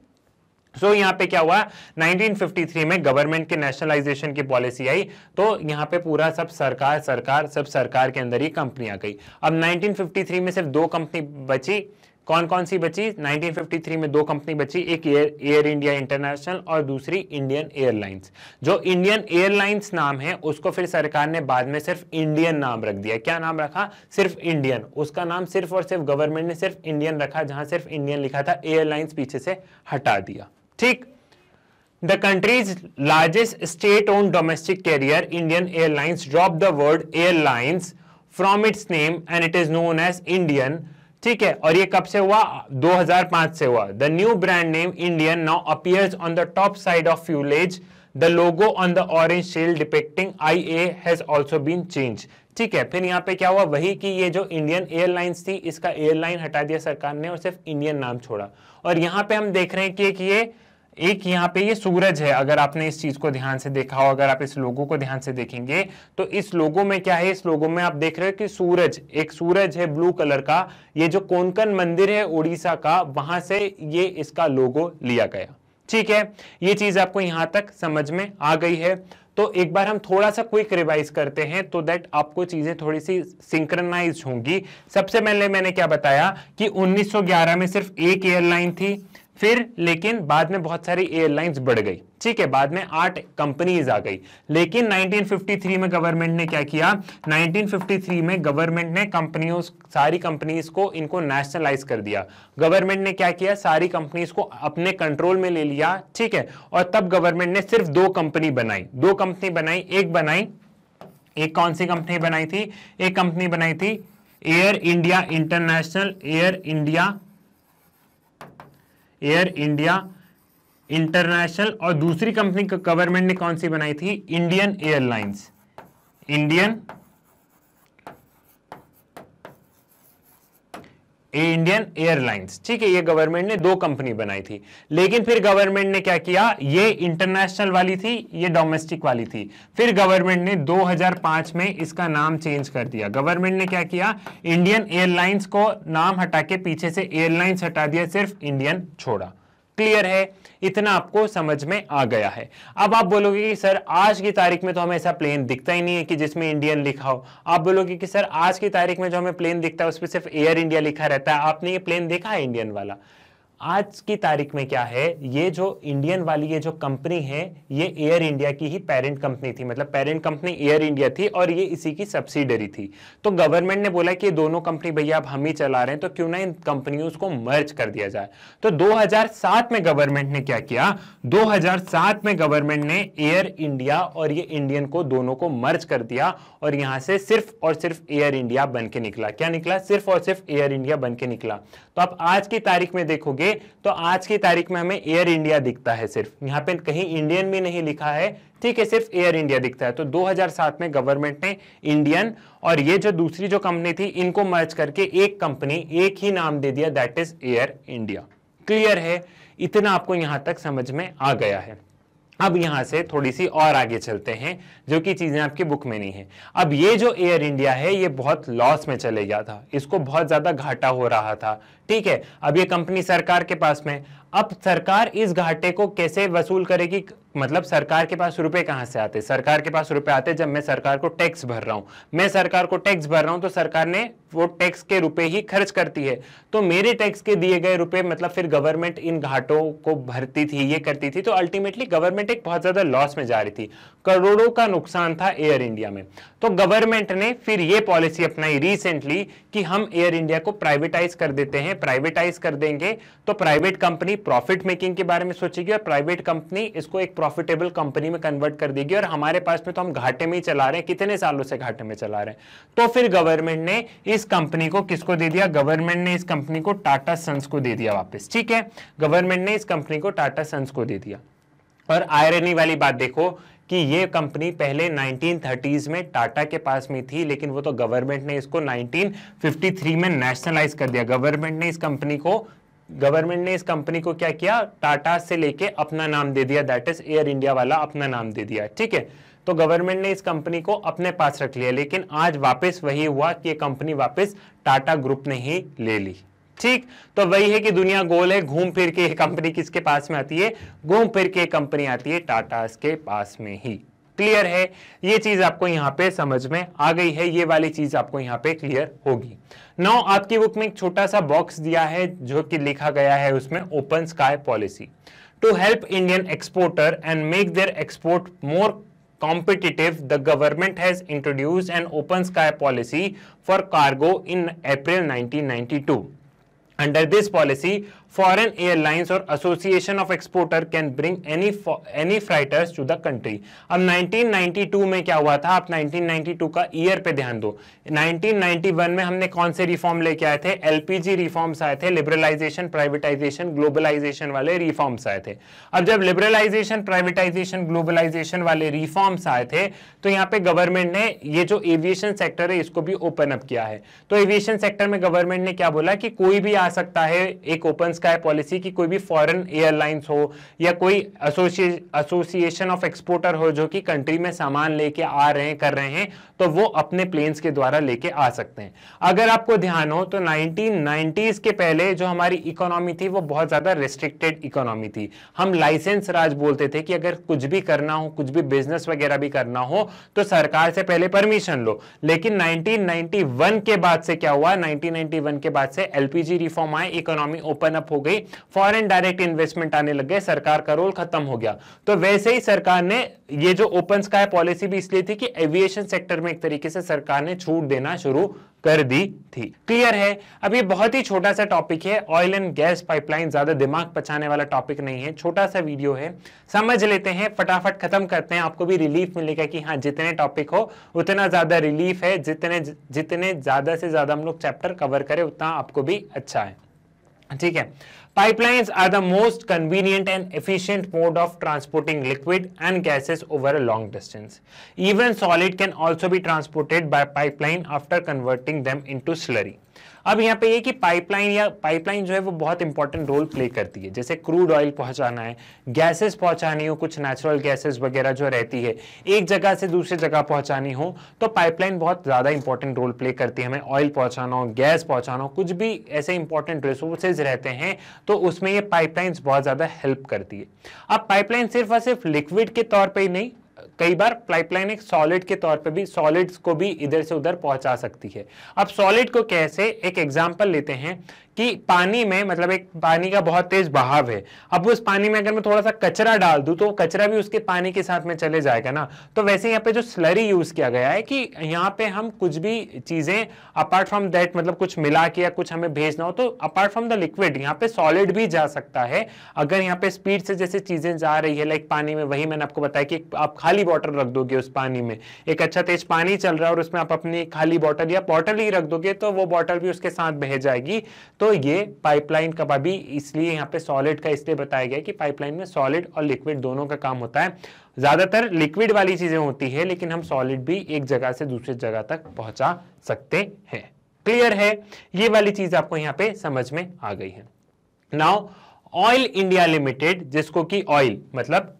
सो so, यहां पे क्या हुआ 1953 में गवर्नमेंट के नेशनलाइजेशन की पॉलिसी आई तो यहां पे पूरा सब सरकार सरकार सब सरकार के अंदर ही कंपनी आ गई अब 1953 में सिर्फ दो कंपनी बची कौन कौन सी बची 1953 में दो कंपनी बची एक एयर एयर इंडिया इंटरनेशनल और दूसरी इंडियन एयरलाइंस जो इंडियन एयरलाइंस नाम है उसको फिर सरकार ने बाद में सिर्फ इंडियन नाम रख दिया क्या नाम रखा सिर्फ इंडियन उसका नाम सिर्फ और सिर्फ गवर्नमेंट ने सिर्फ इंडियन रखा जहां सिर्फ इंडियन लिखा था एयरलाइंस पीछे से हटा दिया ठीक the country's largest state own domestic carrier Indian Airlines drop the word airlines from its name and it is known as Indian ठीक है और ये कब से हुआ 2005 से हुआ the new brand name Indian now appears on the top side of fuselage the logo on the orange shield depicting I A has also been change ठीक है फिर यहाँ पे क्या हुआ वही कि ये जो इंडियन एयरलाइंस थी इसका एयरलाइन हटा दिया सरकार ने और सिर्फ इंडियन नाम छोड़ा और यहाँ पे हम देख रहे हैं कि ये एक यहाँ पे ये सूरज है अगर आपने इस चीज को ध्यान से देखा हो अगर आप इस लोगो को ध्यान से देखेंगे तो इस लोगों में क्या है इस लोगों में आप देख रहे हो कि सूरज एक सूरज है ब्लू कलर का ये जो कोंकण मंदिर है उड़ीसा का वहां से ये इसका लोगो लिया गया ठीक है ये चीज आपको यहां तक समझ में आ गई है तो एक बार हम थोड़ा सा क्विक रिवाइज करते हैं तो दैट आपको चीज़ें थोड़ी सी सिंक्रनाइज होंगी सबसे पहले मैंने क्या बताया कि 1911 में सिर्फ एक एयरलाइन थी फिर लेकिन बाद में बहुत सारी एयरलाइंस बढ़ गई ठीक है बाद में आठ कंपनीज आ गई लेकिन 1953 में गवर्नमेंट ने क्या किया 1953 में गवर्नमेंट ने कंपनियों सारी कंपनीज को इनको नेशनलाइज कर दिया गवर्नमेंट ने क्या किया सारी कंपनीज को अपने कंट्रोल में ले लिया ठीक है और तब गवर्नमेंट ने सिर्फ दो कंपनी बनाई दो कंपनी बनाई एक बनाई एक कौन सी कंपनी बनाई थी एक कंपनी बनाई थी Air India International Air India Air India international और दूसरी कंपनी गवर्नमेंट ने कौन सी बनाई थी Indian Airlines Indian Indian Airlines ठीक है ये गवर्नमेंट ने दो कंपनी बनाई थी लेकिन फिर गवर्नमेंट ने क्या किया ये इंटरनेशनल वाली थी ये डोमेस्टिक वाली थी फिर गवर्नमेंट ने 2005 में इसका नाम चेंज कर दिया गवर्नमेंट ने क्या किया इंडियन एयरलाइंस को नाम हटा के पीछे से एयरलाइंस हटा दिया सिर्फ इंडियन छोड़ा क्लियर है इतना आपको समझ में आ गया है अब आप बोलोगे कि सर आज की तारीख में तो हमें ऐसा प्लेन दिखता ही नहीं है कि जिसमें इंडियन लिखा हो आप बोलोगे कि सर आज की तारीख में जो हमें प्लेन दिखता है उसमें सिर्फ एयर इंडिया लिखा रहता है आपने ये प्लेन देखा है इंडियन वाला आज की तारीख में क्या है ये जो इंडियन वाली ये जो कंपनी है ये एयर इंडिया की ही पेरेंट कंपनी थी मतलब पेरेंट कंपनी एयर इंडिया थी और ये इसी की सब्सिडरी थी तो गवर्नमेंट ने बोला कि ये दोनों कंपनी भैया अब हम ही चला रहे हैं तो क्यों ना इन कंपनियों को मर्ज कर दिया जाए तो 2007 में गवर्नमेंट ने क्या किया दो में गवर्नमेंट ने एयर इंडिया और ये इंडियन को दोनों को मर्ज कर दिया और यहां से सिर्फ और सिर्फ एयर इंडिया बन के निकला क्या निकला सिर्फ और सिर्फ एयर इंडिया बन के निकला तो आप आज की तारीख में देखोगे तो आज की तारीख में हमें एयर इंडिया दिखता है सिर्फ यहाँ पे कहीं इंडियन भी नहीं लिखा है ठीक है सिर्फ एयर इंडिया दिखता है तो 2007 में गवर्नमेंट ने इंडियन और ये जो दूसरी जो कंपनी थी इनको मर्ज करके एक कंपनी एक ही नाम दे दिया that is Air India clear है इतना आपको यहां तक समझ में आ गया है अब यहां से थोड़ी सी और आगे चलते हैं जो कि चीज़ें आपकी बुक में नहीं है अब ये जो एयर इंडिया है ये बहुत लॉस में चले गया था इसको बहुत ज़्यादा घाटा हो रहा था ठीक है अब ये कंपनी सरकार के पास में अब सरकार इस घाटे को कैसे वसूल करेगी मतलब सरकार के पास रुपए कहां से आते सरकार के पास रुपए आते जब मैं सरकार को टैक्स भर रहा हूं मैं सरकार को टैक्स भर रहा हूं तो सरकार ने वो टैक्स के रुपए ही खर्च करती है तो मेरे टैक्स के दिए गए रुपए मतलब फिर गवर्नमेंट इन घाटों को भरती थी ये करती थी तो अल्टीमेटली गवर्नमेंट एक बहुत ज़्यादा लॉस में जा रही थी करोड़ों का नुकसान था एयर इंडिया में तो गवर्नमेंट ने फिर यह पॉलिसी अपनाई रिसेंटली कि हम एयर इंडिया को प्राइवेटाइज कर देते हैं प्राइवेटाइज कर देंगे तो प्राइवेट कंपनी प्रॉफिट मेकिंग के बारे में सोचेगी और प्राइवेट कंपनी इसको एक प्रॉफिटेबल कंपनी में कन्वर्ट कर देगी और हमारे पास में तो हम घाटे में ही चला रहे हैं कितने सालों से घाटे में चला रहे हैं तो फिर गवर्नमेंट ने इस कंपनी को किसको दे दिया गवर्नमेंट ने इस कंपनी को टाटा सन्स को दे दिया वापस ठीक है गवर्नमेंट ने इस कंपनी को टाटा सन्स को दे दिया और आयरनी वाली बात देखो कि ये कंपनी पहले 1930s में टाटा के पास में थी लेकिन वो तो गवर्नमेंट ने इसको 1953 में नेशनलाइज कर दिया गवर्नमेंट ने इस कंपनी को गवर्नमेंट ने इस कंपनी को क्या किया टाटा से लेके अपना नाम दे दिया दैट इज एयर इंडिया वाला अपना नाम दे दिया ठीक है तो गवर्नमेंट ने इस कंपनी को अपने पास रख लिया लेकिन आज वापस वही हुआ कि ये कंपनी वापस टाटा ग्रुप ने ही ले ली ठीक तो वही है कि दुनिया गोल है घूम फिर के कंपनी किसके पास में आती है घूम फिर के कंपनी आती है टाटा के पास में ही क्लियर है ये चीज आपको यहाँ पे समझ में आ गई है ये वाली चीज आपको यहाँ पे क्लियर होगी नौ आपकी बुक में एक छोटा सा बॉक्स दिया है जो कि लिखा गया है उसमें open sky policy to help Indian exporter and make their export more competitive the government has introduce an open sky policy for cargo in April nineteen Under this policy, foreign airlines और association of exporter can bring any any freighters to the country अब 1992 में क्या हुआ था आप 1992 का year पे ध्यान दो 1991 में हमने कौन से रिफॉर्म लेके आए थे एलपीजी रिफॉर्म्स आए थे लिबरलाइजेशन प्राइवेटाइजेशन ग्लोबलाइजेशन वाले रिफॉर्म्स आए थे अब जब लिबरलाइजेशन प्राइवेटाइजेशन ग्लोबलाइजेशन वाले रिफॉर्म्स आए थे तो यहाँ पे गवर्नमेंट ने ये जो एविएशन सेक्टर है इसको भी ओपन अप किया है तो एविएशन सेक्टर में गवर्नमेंट ने क्या बोला कि कोई भी आ सकता है एक ओपन है पॉलिसी की कोई भी फॉरेन एयरलाइंस हो या कोई एसोसिएशन ऑफ एक्सपोर्टर हो जो कि कंट्री में सामान लेके आ रहे हैं कर रहे हैं तो वो अपने प्लेन्स के द्वारा लेके आ सकते हैं अगर आपको ध्यान हो तो 1990s के पहले जो हमारी इकोनॉमी थी वो बहुत ज़्यादा रिस्ट्रिक्टेड इकोनॉमी थी हम लाइसेंस राज बोलते थे कि अगर कुछ भी करना हो कुछ भी बिजनेस वगैरह भी करना हो तो सरकार से पहले परमिशन लो लेकिन 1991 के बाद से क्या हुआ 1991 के बाद से एलपीजी रिफॉर्म आए इकोनॉमी ओपन अप हो गई फॉरेन डायरेक्ट इन्वेस्टमेंट आने लग गए सरकार का रोल खत्म हो गया तो वैसे ही सरकार ने ये जो ओपन स्काई पॉलिसी भी इसलिए थी कि एविएशन सेक्टर में एक तरीके से सरकार ने छूट देना शुरू कर दी थी क्लियर है अब ये बहुत ही छोटा सा टॉपिक है ऑयल एंड गैस पाइपलाइन ज्यादा दिमाग पचाने वाला टॉपिक नहीं है छोटा सा वीडियो है समझ लेते हैं फटाफट खत्म करते हैं आपको भी रिलीफ मिलेगा कि हाँ जितने टॉपिक हो उतना ज्यादा रिलीफ है जितने जितने ज्यादा से ज्यादा हम लोग चैप्टर कवर करें उतना आपको भी अच्छा है ठीक है Pipelines are the most convenient and efficient mode of transporting liquid and gases over a long distance. Even solid can also be transported by pipeline after converting them into slurry. अब यहाँ पे ये कि पाइपलाइन या pipeline जो है वो बहुत इंपॉर्टेंट रोल प्ले करती है जैसे क्रूड ऑयल पहुँचाना है गैसेस पहुँचानी हो कुछ नेचुरल गैसेस वगैरह जो रहती है एक जगह से दूसरी जगह पहुँचानी हो तो पाइपलाइन बहुत ज़्यादा इंपॉर्टेंट रोल प्ले करती है हमें ऑयल पहुँचाना हो गैस पहुँचाना हो कुछ भी ऐसे इंपॉर्टेंट रिसोर्सेज रहते हैं तो उसमें ये पाइपलाइंस बहुत ज़्यादा हेल्प करती है अब पाइपलाइन सिर्फ और सिर्फ लिक्विड के तौर पर ही नहीं कई बार पाइपलाइन एक सॉलिड के तौर पे भी सॉलिड्स को भी इधर से उधर पहुंचा सकती है अब सॉलिड को कैसे एक एग्जाम्पल लेते हैं कि पानी में मतलब एक पानी का बहुत तेज बहाव है अब उस पानी में अगर मैं थोड़ा सा कचरा डाल दूं तो कचरा भी उसके पानी के साथ में चले जाएगा ना तो वैसे यहाँ पे जो स्लरी यूज किया गया है कि यहाँ पे हम कुछ भी चीजें अपार्ट फ्रॉम दैट मतलब कुछ मिला के या कुछ हमें भेजना हो तो अपार्ट फ्रॉम द लिक्विड यहाँ पे सॉलिड भी जा सकता है अगर यहाँ पे स्पीड से जैसे चीजें जा रही है लाइक पानी में वही मैंने आपको बताया कि आप खाली बॉटल रख दोगे उस पानी में एक अच्छा तेज पानी चल रहा है और उसमें आप अपनी खाली बॉटल या बॉटल ही रख दोगे तो वो बॉटल भी उसके साथ बह जाएगी तो तो ये पाइपलाइन का भी इसलिए यहाँ पे सॉलिड का इसलिए बताया गया कि पाइपलाइन में सॉलिड और लिक्विड दोनों का काम होता है ज़्यादातर लिक्विड वाली चीज़ें होती है लेकिन हम सॉलिड भी एक जगह से दूसरे जगह तक पहुंचा सकते हैं क्लियर है ये वाली चीज़ आपको यहाँ पे समझ में आ गई है नाउ ऑयल इंडिया लिमिटेड जिसको कि ऑयल मतलब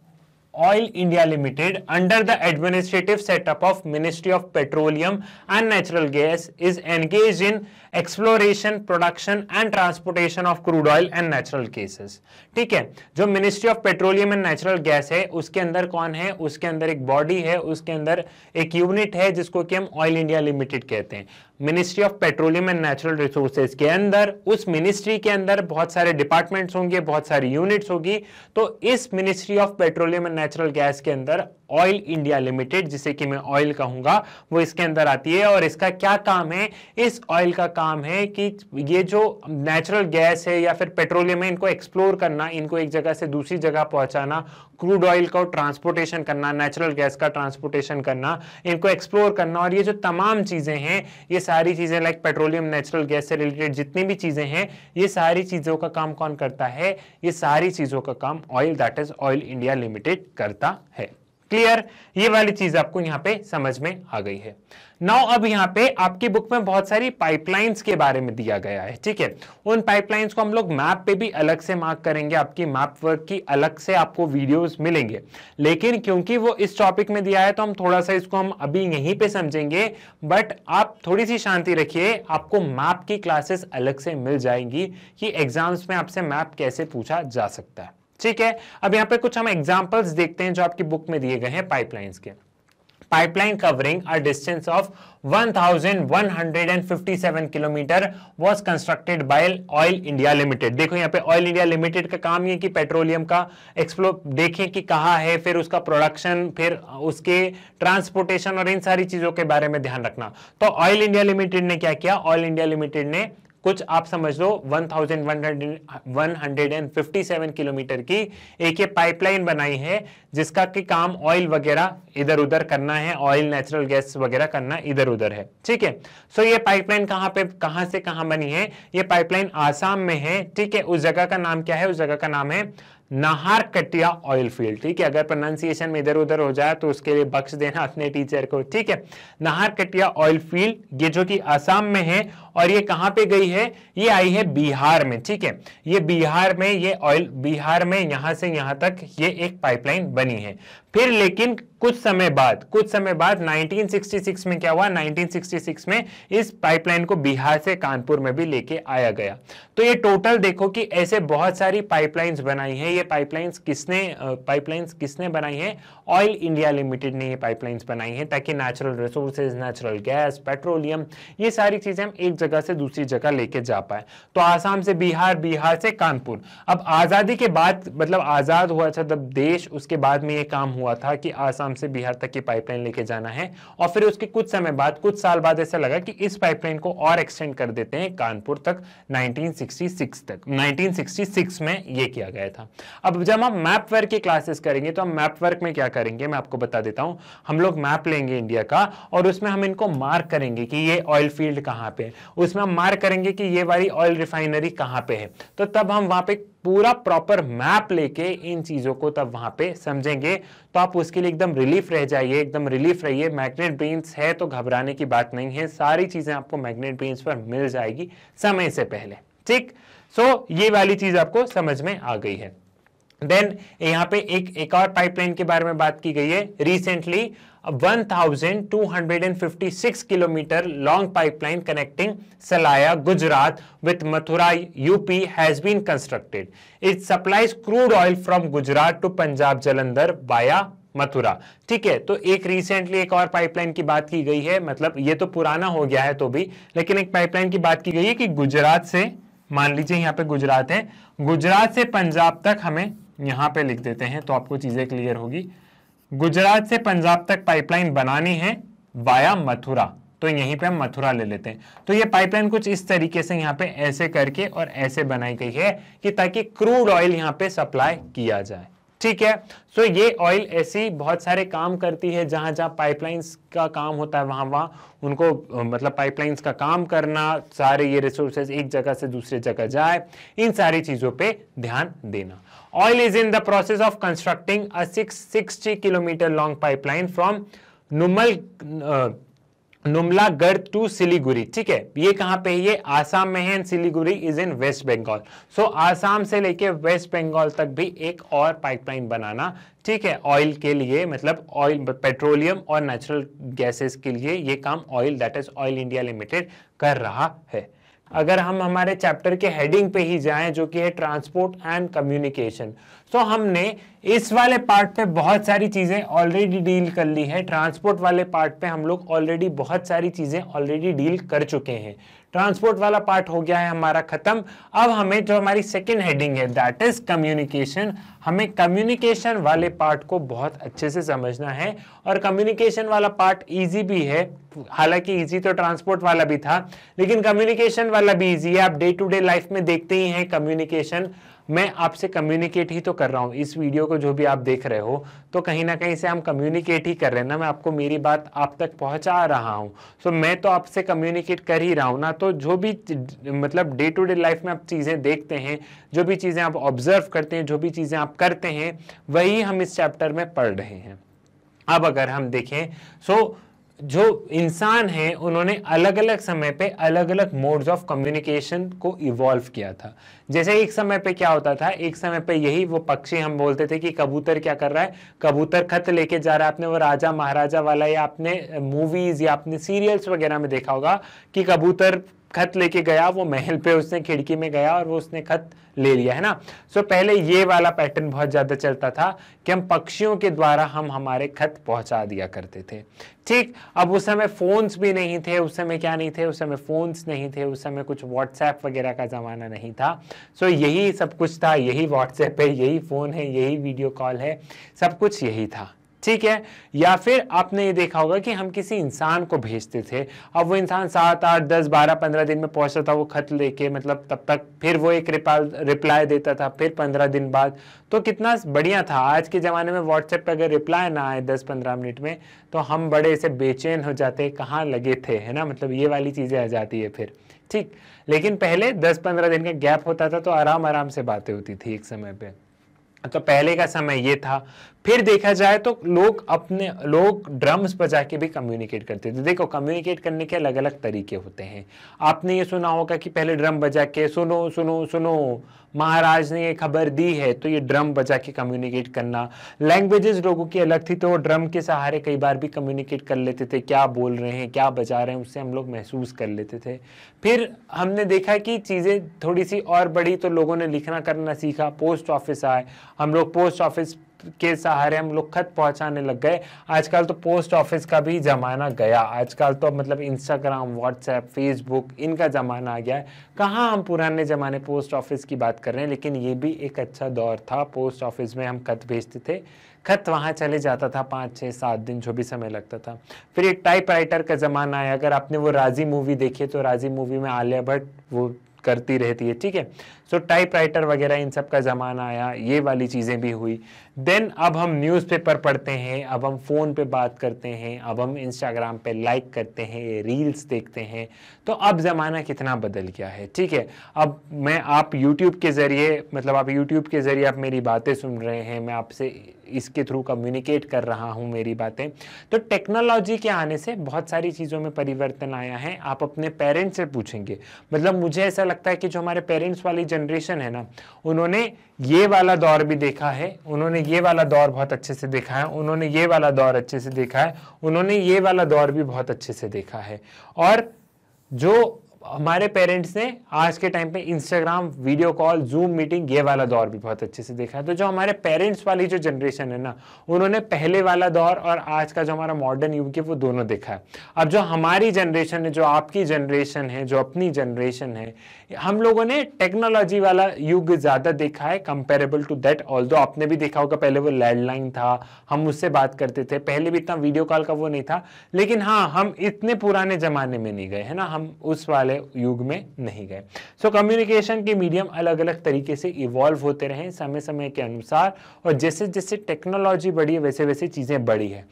Oil India Limited under the administrative setup of ministry of petroleum and natural gas is engage in exploration production and transportation of crude oil and natural gases ठीक है जो ministry of petroleum and natural gas है उसके अंदर कौन है उसके अंदर एक बॉडी है उसके अंदर एक यूनिट है जिसको कि हम ऑयल इंडिया लिमिटेड कहते हैं ministry of petroleum and natural resources के अंदर उस मिनिस्ट्री के अंदर बहुत सारे डिपार्टमेंट्स होंगे बहुत सारी यूनिट्स होगी तो इस ministry of petroleum and natural gas के अंदर ऑयल इंडिया लिमिटेड जिसे कि मैं ऑयल कहूंगा वो इसके अंदर आती है और इसका क्या काम है इस ऑयल का काम है कि ये जो नेचुरल गैस है या फिर पेट्रोलियम है इनको एक्सप्लोर करना इनको एक जगह से दूसरी जगह पहुंचाना क्रूड ऑयल का ट्रांसपोर्टेशन करना नेचुरल गैस का ट्रांसपोर्टेशन करना इनको एक्सप्लोर करना और ये जो तमाम चीज़ें हैं ये सारी चीज़ें लाइक पेट्रोलियम नेचुरल गैस से रिलेटेड जितनी भी चीज़ें हैं ये सारी चीज़ों का काम कौन करता है ये सारी चीज़ों का काम oil that is oil India limited करता है क्लियर ये वाली चीज आपको यहाँ पे समझ में आ गई है नाउ अब यहाँ पे आपकी बुक में बहुत सारी पाइपलाइंस के बारे में दिया गया है ठीक है उन पाइपलाइंस को हम लोग मैप पे भी अलग से मार्क करेंगे आपकी मैप वर्क की अलग से आपको वीडियोस मिलेंगे लेकिन क्योंकि वो इस टॉपिक में दिया है तो हम थोड़ा सा इसको हम अभी यहीं पे समझेंगे बट आप थोड़ी सी शांति रखिए आपको मैप की क्लासेस अलग से मिल जाएंगी कि एग्जाम्स में आपसे मैप कैसे पूछा जा सकता है ठीक है अब यहां पे कुछ हम एग्जाम्पल्स देखते हैं जो आपकी बुक में दिए गए हैं पाइपलाइंस के pipeline covering a distance of 1157 kilometre was constructed by oil India limited देखो यहाँ पे ऑयल इंडिया लिमिटेड का काम ये कि पेट्रोलियम का एक्सप्लो देखें कि कहा है फिर उसका प्रोडक्शन फिर उसके ट्रांसपोर्टेशन और इन सारी चीज़ों के बारे में ध्यान रखना तो ऑयल इंडिया लिमिटेड ने क्या किया ऑयल इंडिया लिमिटेड ने कुछ आप समझ लो 1157 किलोमीटर की एक ये पाइपलाइन बनाई है जिसका कि काम ऑयल वगैरह इधर उधर करना है ऑयल नेचुरल गैस वगैरह करना इधर उधर है ठीक है सो ये पाइपलाइन कहाँ पे कहाँ से कहाँ बनी है ये पाइपलाइन आसाम में है ठीक है उस जगह का नाम क्या है उस जगह का नाम है नाहर कटिया ऑयल फील्ड ठीक है अगर प्रोनाउंसिएशन में इधर उधर हो जाए तो उसके लिए बख्श देना अपने टीचर को ठीक है नाहर कटिया ऑयल फील्ड ये जो कि असम में है और ये कहां पे गई है ये आई है बिहार में ठीक है ये बिहार में ये ऑयल बिहार में यहां से यहां तक ये एक पाइपलाइन बनी है फिर लेकिन कुछ समय बाद कुछ समय बाद 1966 में क्या हुआ 1966 में इस पाइपलाइन को बिहार से कानपुर में भी लेके आया गया तो ये टोटल देखो कि ऐसे बहुत सारी पाइपलाइंस बनाई है ये पाइपलाइंस किसने पाइपलाइंस किसने बनाई है ऑयल इंडिया लिमिटेड ने ये पाइपलाइंस बनाई है ताकि natural resources natural gas petroleum ये सारी चीजें हम एक जगह से दूसरी जगह लेके जा पाए तो आसाम से बिहार बिहार से कानपुर अब आजादी के बाद मतलब आजाद हुआ था जब देश उसके बाद में ये काम हुआ था कि आसाम से बिहार तक की पाइपलाइन लेके जाना है और फिर उसके कुछ समय बाद कुछ साल बाद ऐसा लगा कि इस पाइपलाइन को और एक्सटेंड कर देते हैं कानपुर तक 1966 तक 1966 में ये किया गया था अब जब हम मैप वर्क की क्लासेस करेंगे तो हम मैप वर्क में क्या करेंगे मैं आपको बता देता हूँ हम लोग मैप लेंगे इंडिया का और उसमें हम इनको मार्क करेंगे कि ये ऑयल फील्ड कहाँ पे है उसमें हम मार्क करेंगे कि ये वाली ऑयल रिफाइनरी कहाँ पे है तो तब हम वहाँ पे पूरा प्रॉपर मैप लेके इन चीज़ों को तब वहां पे समझेंगे तो आप उसके लिए एकदम रिलीफ रह जाइए एकदम रिलीफ रहिए मैग्नेट ब्रेन्स है तो घबराने की बात नहीं है सारी चीज़ें आपको मैग्नेट ब्रेन्स पर मिल जाएगी समय से पहले ठीक सो so, ये वाली चीज़ आपको समझ में आ गई है देन यहां पे एक एक और पाइपलाइन के बारे में बात की गई है recently 1256 kilometre long pipeline connecting Salaya Gujarat with Mathura UP has been constructed it supplies crude oil from Gujarat to Punjab Jalandhar via Mathura ठीक है तो एक रिसेंटली एक और पाइपलाइन की बात की गई है मतलब ये तो पुराना हो गया है तो भी लेकिन एक पाइपलाइन की बात की गई है कि गुजरात से मान लीजिए यहां पे गुजरात है गुजरात से पंजाब तक हमें यहाँ पे लिख देते हैं तो आपको चीज़ें क्लियर होगी गुजरात से पंजाब तक पाइपलाइन बनानी है वाया मथुरा तो यहीं पे हम मथुरा ले लेते हैं तो ये पाइपलाइन कुछ इस तरीके से यहाँ पे ऐसे करके और ऐसे बनाई गई है कि ताकि क्रूड ऑयल यहाँ पे सप्लाई किया जाए ठीक है सो ये ऑयल ऐसी बहुत सारे काम करती है जहां जहां पाइपलाइंस का काम होता है वहां वहां उनको मतलब पाइपलाइंस का काम करना सारे ये रिसोर्सेज एक जगह से दूसरे जगह जाए इन सारी चीज़ों पे ध्यान देना Oil is in the process of constructing a 660 kilometer long pipeline from Numal uh, Numaligarh to Siliguri ठीक है ये कहाँ पे ये आसाम में है Siliguri is in West Bengal so Assam से लेके वेस्ट बंगाल तक भी एक और पाइपलाइन बनाना ठीक है ऑयल के लिए मतलब ऑयल पेट्रोलियम और नेचुरल गैसेस के लिए ये काम oil that is oil India limited कर रहा है अगर हम हमारे चैप्टर के हेडिंग पे ही जाएं जो कि है ट्रांसपोर्ट एंड कम्युनिकेशन सो तो so, हमने इस वाले पार्ट पे बहुत सारी चीज़ें ऑलरेडी डील कर ली है ट्रांसपोर्ट वाले पार्ट पे हम लोग ऑलरेडी बहुत सारी चीज़ें ऑलरेडी डील कर चुके हैं ट्रांसपोर्ट वाला पार्ट हो गया है हमारा ख़त्म अब हमें जो हमारी सेकेंड हेडिंग है दैट इज़ कम्युनिकेशन हमें कम्युनिकेशन वाले पार्ट को बहुत अच्छे से समझना है और कम्युनिकेशन वाला पार्ट ईजी भी है हालांकि इजी तो ट्रांसपोर्ट वाला भी था लेकिन कम्युनिकेशन वाला भी इजी है आप डे टू डे लाइफ में देखते ही हैं कम्युनिकेशन मैं आपसे कम्युनिकेट ही तो कर रहा हूँ इस वीडियो को जो भी आप देख रहे हो तो कहीं ना कहीं से हम कम्युनिकेट ही कर रहे हैं ना मैं आपको मेरी बात आप तक पहुँचा रहा हूँ सो so, मैं तो आपसे कम्युनिकेट कर ही रहा हूँ ना तो जो भी मतलब डे टू डे लाइफ में आप चीज़ें देखते हैं जो भी चीज़ें आप ऑब्जर्व करते हैं जो भी चीज़ें आप करते हैं वही हम इस चैप्टर में पढ़ रहे हैं अब अगर हम देखें सो so, जो इंसान हैं उन्होंने अलग अलग समय पे अलग अलग मोड्स ऑफ कम्युनिकेशन को इवॉल्व किया था जैसे एक समय पे क्या होता था एक समय पे यही वो पक्षी हम बोलते थे कि कबूतर क्या कर रहा है कबूतर खत लेके जा रहा है आपने वो राजा महाराजा वाला या आपने मूवीज या आपने सीरियल्स वगैरह में देखा होगा कि कबूतर खत लेके गया वो महल पे उसने खिड़की में गया और वो उसने खत ले लिया है ना सो so, पहले ये वाला पैटर्न बहुत ज़्यादा चलता था कि हम पक्षियों के द्वारा हम हमारे खत पहुंचा दिया करते थे ठीक अब उस समय फ़ोन्स भी नहीं थे उस समय क्या नहीं थे उस समय फ़ोन्स नहीं थे उस समय कुछ व्हाट्सएप वगैरह का ज़माना नहीं था सो so, यही सब कुछ था यही व्हाट्सएप है यही फ़ोन है यही वीडियो कॉल है सब कुछ यही था ठीक है या फिर आपने ये देखा होगा कि हम किसी इंसान को भेजते थे अब वो इंसान सात आठ दस बारह पंद्रह दिन में पहुंचता था वो खत लेके मतलब तब तक फिर वो एक रिप्लाई देता था फिर पंद्रह दिन बाद तो कितना बढ़िया था आज के ज़माने में व्हाट्सएप पर अगर रिप्लाई ना आए दस पंद्रह मिनट में तो हम बड़े से बेचैन हो जाते कहाँ लगे थे है ना मतलब ये वाली चीज़ें आ जाती है फिर ठीक लेकिन पहले दस पंद्रह दिन का गैप होता था तो आराम आराम से बातें होती थी एक समय पर तो पहले का समय ये था फिर देखा जाए तो लोग अपने लोग ड्रम्स बजा के भी कम्युनिकेट करते थे देखो कम्युनिकेट करने के अलग अलग तरीके होते हैं आपने ये सुना होगा कि पहले ड्रम बजा के सुनो सुनो सुनो महाराज ने ये खबर दी है तो ये ड्रम बजा के कम्युनिकेट करना लैंग्वेजेस लोगों की अलग थी तो वो ड्रम के सहारे कई बार भी कम्युनिकेट कर लेते थे क्या बोल रहे हैं क्या बजा रहे हैं उससे हम लोग महसूस कर लेते थे फिर हमने देखा कि चीज़ें थोड़ी सी और बढ़ी तो लोगों ने लिखना करना सीखा पोस्ट ऑफिस आए हम लोग पोस्ट ऑफिस के सहारे हम लोग खत पहुंचाने लग गए आजकल तो पोस्ट ऑफिस का भी ज़माना गया आजकल तो मतलब इंस्टाग्राम व्हाट्सएप फेसबुक इनका ज़माना आ गया है कहाँ हम पुराने ज़माने पोस्ट ऑफिस की बात कर रहे हैं लेकिन ये भी एक अच्छा दौर था पोस्ट ऑफिस में हम खत भेजते थे खत वहाँ चले जाता था पाँच छः सात दिन जो भी समय लगता था फिर एक टाइप राइटर का ज़माना आया अगर आपने वो राजी मूवी देखी तो राजी मूवी में आलिया भट्ट वो करती रहती है ठीक है सो टाइपराइटर वगैरह इन सब का ज़माना आया ये वाली चीज़ें भी हुई देन अब हम न्यूज़पेपर पढ़ते हैं अब हम फ़ोन पे बात करते हैं अब हम इंस्टाग्राम पे लाइक करते हैं रील्स देखते हैं तो अब ज़माना कितना बदल गया है ठीक है अब मैं आप यूट्यूब के ज़रिए मतलब आप यूट्यूब के ज़रिए आप मेरी बातें सुन रहे हैं मैं आपसे इसके थ्रू कम्युनिकेट कर रहा हूँ मेरी बातें तो टेक्नोलॉजी के आने से बहुत सारी चीज़ों में परिवर्तन आया है आप अपने पेरेंट्स से पूछेंगे मतलब मुझे ऐसा लगता है कि जो हमारे पेरेंट्स वाली जनरेशन है ना उन्होंने ये वाला दौर भी देखा है उन्होंने ये वाला दौर बहुत अच्छे से देखा है उन्होंने ये वाला दौर अच्छे से देखा है उन्होंने ये वाला दौर भी बहुत अच्छे से देखा है और जो हमारे पेरेंट्स ने आज के टाइम पे Instagram video call Zoom meeting ये वाला दौर भी बहुत अच्छे से देखा है तो जो हमारे पेरेंट्स वाली जो जनरेशन है ना उन्होंने पहले वाला दौर और आज का जो हमारा मॉडर्न युग है वो दोनों देखा है अब जो हमारी जनरेशन है जो आपकी जनरेशन है जो अपनी जनरेशन है हम लोगों ने टेक्नोलॉजी वाला युग ज़्यादा देखा है कंपेरेबल टू दैट ऑल आपने भी देखा होगा पहले वो लैंडलाइन था हम उससे बात करते थे पहले भी इतना वीडियो कॉल का वो नहीं था लेकिन हाँ हम इतने पुराने ज़माने में नहीं गए है ना हम उस वाले युग में नहीं गए सो कम्युनिकेशन के मीडियम अलग अलग तरीके से इवॉल्व होते रहे समय समय के अनुसार और जैसे जैसे टेक्नोलॉजी बढ़ी है वैसे वैसे चीज़ें बढ़ी है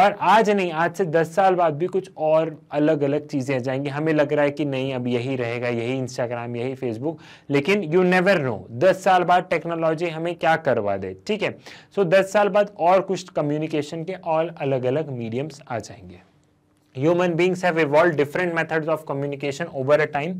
और आज नहीं आज से दस साल बाद भी कुछ और अलग अलग चीज़ें जाएंगी हमें लग रहा है कि नहीं अब यही रहेगा यही इंस्टाग्राम इंस्टाग्राम यही फेसबुक लेकिन यू नेवर नो दस साल बाद टेक्नोलॉजी हमें क्या करवा दे ठीक है सो दस साल बाद और कुछ कम्युनिकेशन के और अलग अलग मीडियम्स आ जाएंगे human beings have evolve different methods of communication over a time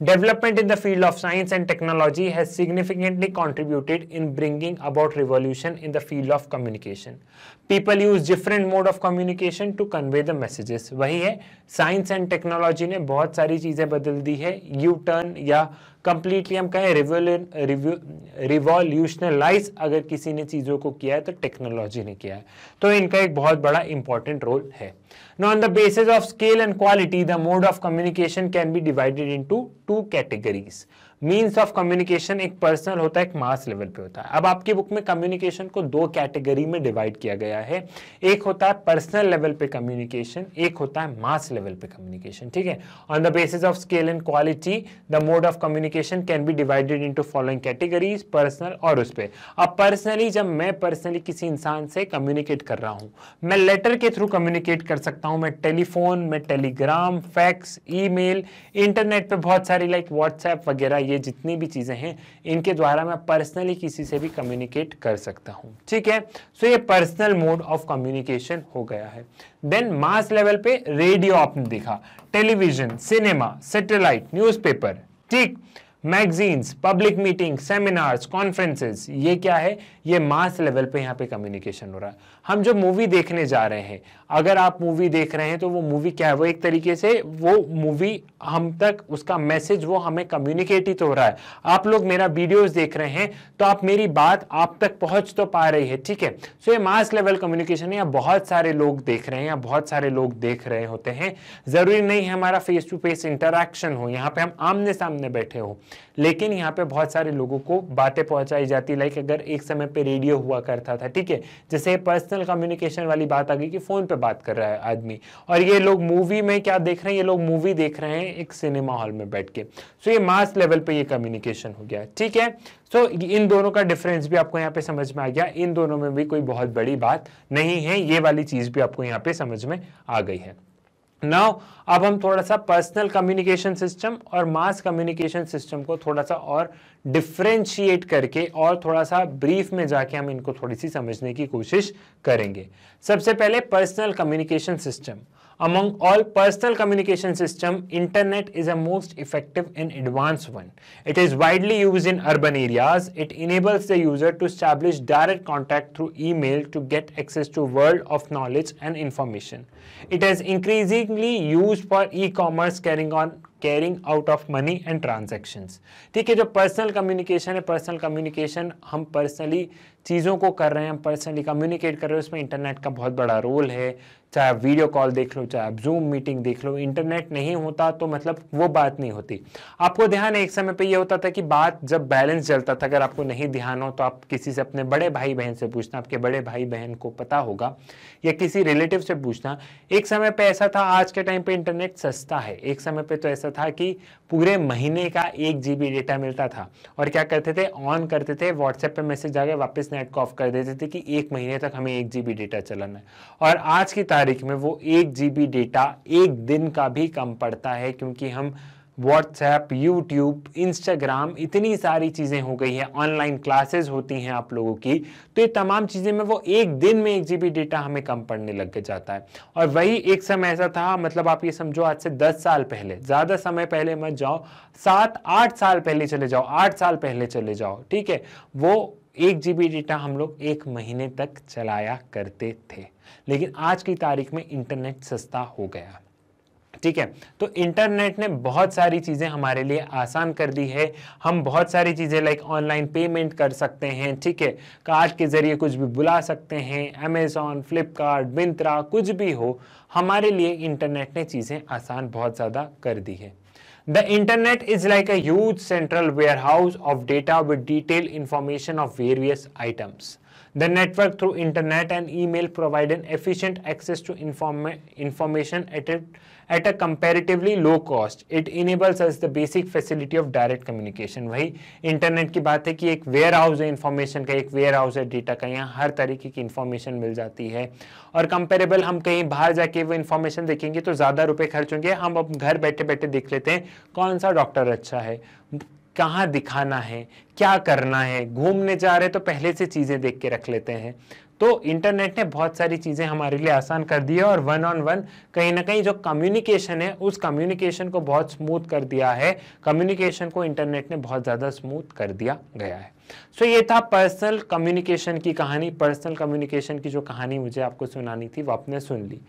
Development in the field of science and technology has significantly contributed in bringing about revolution in the field of communication. People use different mode of communication to convey the messages. वही है science and technology ने बहुत सारी चीज़ें बदल दी है U turn या completely हम कहें रिवॉल्यूशनलाइज अगर किसी ने चीज़ों को किया है तो टेक्नोलॉजी ने किया है तो इनका एक बहुत बड़ा इंपॉर्टेंट रोल है no on the basis of scale and quality the mode of communication can be divided into two categories means of communication एक पर्सनल होता है एक मास लेवल पे होता है अब आपकी बुक में कम्युनिकेशन को दो कैटेगरी में डिवाइड किया गया है एक होता है पर्सनल लेवल पे कम्युनिकेशन एक होता है मास लेवल पे कम्युनिकेशन ठीक है on the basis of scale and quality the mode of communication can be divided into following categories personal और उस पर अब पर्सनली जब मैं पर्सनली किसी इंसान से कम्युनिकेट कर रहा हूँ मैं लेटर के थ्रू कम्युनिकेट कर सकता हूँ मैं टेलीफोन मैं टेलीग्राम फैक्स मेल इंटरनेट पर बहुत सारी लाइक व्हाट्सएप वगैरह ये जितनी भी चीज़ें हैं इनके द्वारा मैं पर्सनली किसी से भी कम्युनिकेट कर सकता हूँ ठीक है सो so, ये पर्सनल मोड ऑफ कम्युनिकेशन हो गया है देन मास लेवल पे रेडियो आपने देखा टेलीविजन सिनेमा सेटेलाइट न्यूज़पेपर ठीक magazines public meeting seminars conferences ये क्या है ये मास लेवल पे यहाँ पे कम्युनिकेशन हो रहा है हम जो मूवी देखने जा रहे हैं अगर आप मूवी देख रहे हैं तो वो मूवी क्या है वो एक तरीके से वो मूवी हम तक उसका मैसेज वो हमें कम्युनिकेट ही तो हो रहा है आप लोग मेरा वीडियोस देख रहे हैं तो आप मेरी बात आप तक पहुंच तो पा रही है ठीक है सो ये मास लेवल कम्युनिकेशन है या बहुत सारे लोग देख रहे हैं या बहुत सारे लोग देख रहे होते हैं ज़रूरी नहीं है हमारा फेस टू फेस इंटरेक्शन हो यहाँ पे हम आमने सामने बैठे हो लेकिन यहाँ पे बहुत सारे लोगों को बातें पहुंचाई जाती लाइक अगर एक समय पर रेडियो हुआ करता था ठीक है जैसे पर्सनल कम्युनिकेशन वाली बात आ गई कि फ़ोन पर बात कर रहा है आदमी और ये लोग मूवी में क्या देख रहे हैं ये लोग मूवी देख रहे हैं एक सिनेमा हॉल में बैठ के सो ये मास लेवल पे ये कम्युनिकेशन हो गया ठीक है सो इन दोनों का डिफरेंस भी आपको यहाँ पे समझ में आ गया इन दोनों में भी कोई बहुत बड़ी बात नहीं है ये वाली चीज़ भी आपको यहाँ पे समझ में आ गई है नाउ अब हम थोड़ा सा पर्सनल कम्युनिकेशन सिस्टम और मास कम्युनिकेशन सिस्टम को थोड़ा सा और डिफ्रेंशिएट करके और थोड़ा सा ब्रीफ में जाके हम इनको थोड़ी सी समझने की कोशिश करेंगे सबसे पहले personal communication system Among all personal communication system, internet is a most effective and advanced one. It is widely used in urban areas. It enables the user to establish direct contact through email to get access to world of knowledge and information. It is increasingly used for e-commerce carrying on carrying out of money and transactions. ठीक है जो personal Personal है personal personally. हम चीज़ों को कर रहे हैं पर्सनली कम्युनिकेट कर रहे हैं उसमें इंटरनेट का बहुत बड़ा रोल है चाहे आप वीडियो कॉल देख लो चाहे आप जूम मीटिंग देख लो इंटरनेट नहीं होता तो मतलब वो बात नहीं होती आपको ध्यान है एक समय पे ये होता था कि बात जब बैलेंस चलता था अगर आपको नहीं ध्यान हो तो आप किसी से अपने बड़े भाई बहन से पूछना आपके बड़े भाई बहन को पता होगा या किसी रिलेटिव से पूछना एक समय पर ऐसा था आज के टाइम पर इंटरनेट सस्ता है एक समय पर तो ऐसा था कि पूरे महीने का एक जी डेटा मिलता था और क्या करते थे ऑन करते थे व्हाट्सएप पर मैसेज आ गया वापस नेट को ऑफ कर देते थे कि एक महीने तक हमें एक जी डेटा चलाना है और आज की तारीख में वो एक जी डेटा एक दिन का भी कम पड़ता है क्योंकि हम व्हाट्सएप यूट्यूब इंस्टाग्राम इतनी सारी चीज़ें हो गई हैं ऑनलाइन क्लासेस होती हैं आप लोगों की तो ये तमाम चीज़ें में वो एक दिन में एक जी डेटा हमें कम पड़ने लग जाता है और वही एक समय ऐसा था मतलब आप ये समझो आज से दस साल पहले ज़्यादा समय पहले मत जाओ सात आठ साल पहले चले जाओ आठ साल पहले चले जाओ ठीक है वो एक जीबी डेटा हम लोग एक महीने तक चलाया करते थे लेकिन आज की तारीख में इंटरनेट सस्ता हो गया ठीक है तो इंटरनेट ने बहुत सारी चीज़ें हमारे लिए आसान कर दी है हम बहुत सारी चीज़ें लाइक ऑनलाइन पेमेंट कर सकते हैं ठीक है कार्ड के ज़रिए कुछ भी बुला सकते हैं अमेज़ॉन फ्लिपकार्ट मिंत्रा कुछ भी हो हमारे लिए इंटरनेट ने चीज़ें आसान बहुत ज़्यादा कर दी है The internet is like a huge central warehouse of data with detailed information of various items. The network through internet and email provide an efficient access to informa information at a at a comparatively low cost it enables as the basic facility of direct communication वही internet की बात है कि एक ware house है information का एक ware house है डेटा का यहाँ हर तरीके की इंफॉर्मेशन मिल जाती है और कंपेरेबल हम कहीं बाहर जाके वो इन्फॉर्मेशन देखेंगे तो ज़्यादा रुपये खर्च होंगे हम अब घर बैठे बैठे देख लेते हैं कौन सा डॉक्टर अच्छा है कहाँ दिखाना है क्या करना है घूमने जा रहे तो पहले से चीज़ें देख के रख लेते हैं तो इंटरनेट ने बहुत सारी चीज़ें हमारे लिए आसान कर दी है और वन ऑन वन कहीं ना कहीं जो कम्युनिकेशन है उस कम्युनिकेशन को बहुत स्मूथ कर दिया है कम्युनिकेशन को इंटरनेट ने बहुत ज़्यादा स्मूथ कर दिया गया है सो so, ये था पर्सनल कम्युनिकेशन की कहानी पर्सनल कम्युनिकेशन की जो कहानी मुझे आपको सुनानी थी वो आपने सुन ली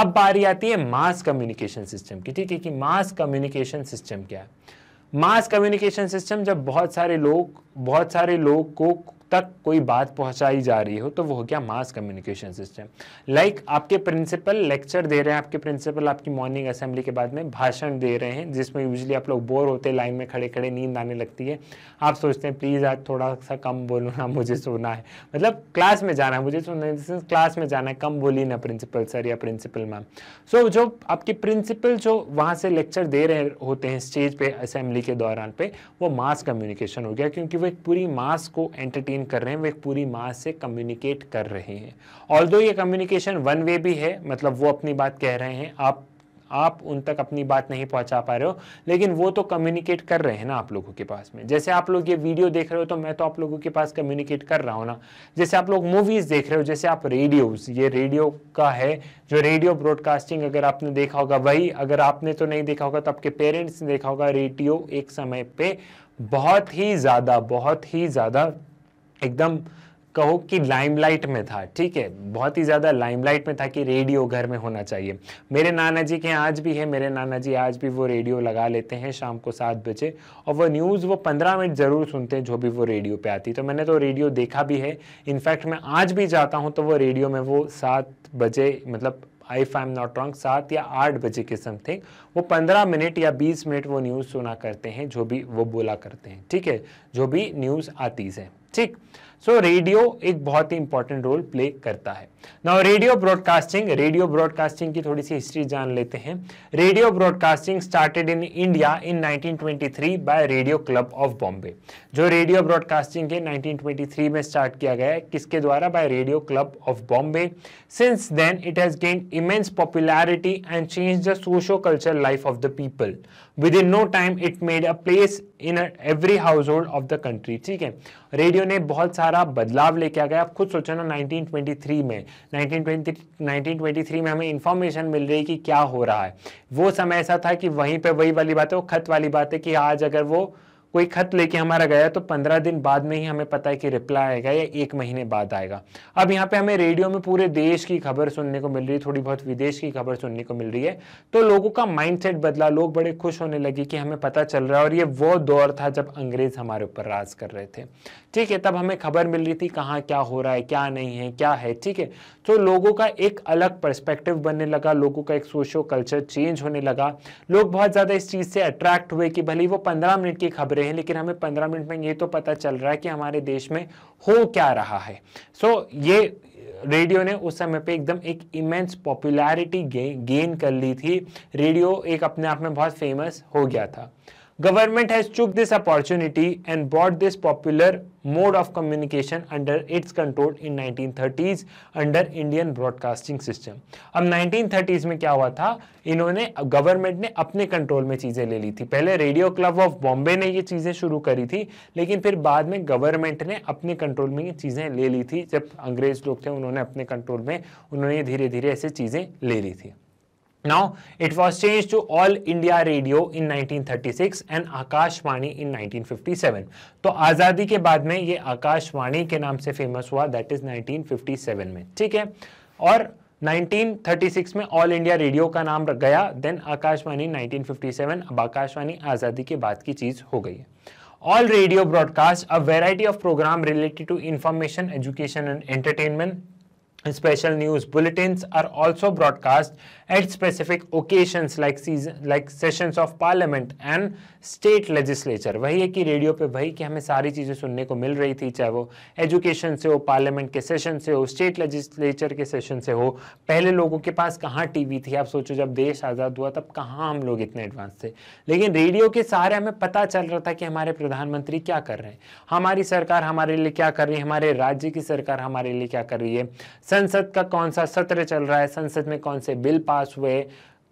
अब बारी आती है मास कम्युनिकेशन सिस्टम की ठीक है कि मास कम्युनिकेशन सिस्टम क्या है मास कम्युनिकेशन सिस्टम जब बहुत सारे लोग बहुत सारे लोग को तक कोई बात पहुंचाई जा रही हो तो वो हो गया मास कम्युनिकेशन सिस्टम लाइक आपके प्रिंसिपल लेक्चर दे रहे हैं आपके प्रिंसिपल आपकी मॉर्निंग असेंबली के बाद में भाषण दे रहे हैं जिसमें यूजली आप लोग बोर होते हैं लाइन में खड़े खड़े नींद आने लगती है आप सोचते हैं प्लीज़ आज थोड़ा सा कम बोलो ना मुझे सोना है मतलब क्लास में जाना है मुझे सोना है क्लास में जाना है कम बोली ना प्रिंसिपल सर या प्रिंसिपल मैम सो so, जो आपके प्रिंसिपल जो वहाँ से लेक्चर दे रहे होते हैं स्टेज पे असेंबली के दौरान पे वो मास कम्युनिकेशन हो गया क्योंकि वो एक पूरी मास को एंटरटेन कम्युनिकेशन कर रहे हैं वो एक पूरी माँ से कम्युनिकेट कर रहे हैं ऑल दो ये कम्युनिकेशन वन वे भी है मतलब वो अपनी बात कह रहे हैं आप आप उन तक अपनी बात नहीं पहुंचा पा रहे हो लेकिन वो तो कम्युनिकेट कर रहे हैं ना आप लोगों के पास में जैसे आप लोग ये वीडियो देख रहे हो तो मैं तो आप लोगों के पास कम्युनिकेट कर रहा हूँ ना जैसे आप लोग मूवीज़ देख रहे हो जैसे आप रेडियो ये रेडियो का है जो रेडियो ब्रॉडकास्टिंग अगर आपने देखा होगा वही अगर आपने तो नहीं देखा होगा तो आपके पेरेंट्स ने देखा होगा रेडियो एक समय पर बहुत ही ज़्यादा बहुत ही ज़्यादा एकदम कहो कि लाइमलाइट में था ठीक है बहुत ही ज़्यादा लाइमलाइट में था कि रेडियो घर में होना चाहिए मेरे नाना जी के आज भी है मेरे नाना जी आज भी वो रेडियो लगा लेते हैं शाम को सात बजे और वो न्यूज़ वो पंद्रह मिनट ज़रूर सुनते हैं जो भी वो रेडियो पे आती तो मैंने तो रेडियो देखा भी है इनफैक्ट मैं आज भी जाता हूँ तो वो रेडियो में वो सात बजे मतलब आई फाइम नॉट रॉन्ग सात या आठ बजे के समथिंग वो पंद्रह मिनट या बीस मिनट वो न्यूज़ सुना करते हैं जो भी वो बोला करते हैं ठीक है जो भी न्यूज़ आती है ठीक सो रेडियो एक बहुत ही इंपॉर्टेंट रोल प्ले करता है now radio broadcasting radio broadcasting की थोड़ी सी हिस्ट्री जान लेते हैं radio broadcasting started in India in 1923 by radio club of Bombay जो रेडियो ब्रॉडकास्टिंग के 1923 में स्टार्ट किया गया है किसके द्वारा by radio club of Bombay since then it has gain immense popularity and change the socio culture life of the people within no time it made a place in every household of the country ठीक है radio ने बहुत सारा बदलाव लेके आ गया आप खुद सोचो ना 1923 में 1923 में हमें इन्फॉर्मेशन मिल रही कि क्या हो रहा है वो समय ऐसा था कि वहीं पर वही वाली बात है वो खत वाली बात है कि आज अगर वो कोई खत लेके हमारा गया तो पंद्रह दिन बाद में ही हमें पता है कि रिप्लाई आएगा या एक महीने बाद आएगा अब यहाँ पे हमें रेडियो में पूरे देश की खबर सुनने को मिल रही है थोड़ी बहुत विदेश की खबर सुनने को मिल रही है तो लोगों का माइंड बदला लोग बड़े खुश होने लगे कि हमें पता चल रहा है और ये वो दौर था जब अंग्रेज हमारे ऊपर राज कर रहे थे ठीक है तब हमें खबर मिल रही थी कहाँ क्या हो रहा है क्या नहीं है क्या है ठीक है तो लोगों का एक अलग पर्सपेक्टिव बनने लगा लोगों का एक सोशो कल्चर चेंज होने लगा लोग बहुत ज़्यादा इस चीज़ से अट्रैक्ट हुए कि भले वो पंद्रह मिनट की खबरें रहे हैं लेकिन हमें पंद्रह मिनट में ये तो पता चल रहा है कि हमारे देश में हो क्या रहा है सो so, ये रेडियो ने उस समय पे एकदम एक इमेंस पॉपुलैरिटी गेन कर ली थी रेडियो एक अपने आप में बहुत फेमस हो गया था government has took this opportunity and brought this popular mode of communication under its control in 1930s under Indian broadcasting system अब 1930s में क्या हुआ था इन्होंने गवर्नमेंट ने अपने कंट्रोल में चीज़ें ले ली थी पहले रेडियो क्लब ऑफ बॉम्बे ने ये चीज़ें शुरू करी थी लेकिन फिर बाद में गवर्नमेंट ने अपने कंट्रोल में ये चीज़ें ले ली थी जब अंग्रेज लोग थे उन्होंने अपने कंट्रोल में उन्होंने धीरे धीरे ऐसे चीज़ें ले ली थी Now, it was changed to All India Radio in 1936 and Akashvani in 1957. तो आज़ादी के बाद में ये आकाशवाणी के नाम से फेमस हुआ दैट इज़ 1957 में ठीक है और 1936 में ऑल इंडिया रेडियो का नाम रख गया देन आकाशवाणी 1957 अब आकाशवाणी आज़ादी के बाद की चीज़ हो गई है all radio broadcasts a variety of program related to information education and entertainment Special news bulletins are also broadcast at specific occasions like season, like sessions of parliament and state legislature. वही है कि radio पे वही कि हमें सारी चीज़ें सुनने को मिल रही थी चाहे वो एजुकेशन से हो पार्लियामेंट के सेशन से हो स्टेट लेजिस्लेचर के सेशन से हो पहले लोगों के पास कहाँ टीवी थी आप सोचो जब देश आज़ाद हुआ तब कहाँ हम लोग इतने एडवांस थे लेकिन रेडियो के सहारे हमें पता चल रहा था कि हमारे प्रधानमंत्री क्या कर रहे हैं हमारी सरकार हमारे लिए क्या कर रही है हमारे राज्य की सरकार हमारे लिए क्या कर रही है संसद का कौन सा सत्र चल रहा है संसद में कौन से बिल पास हुए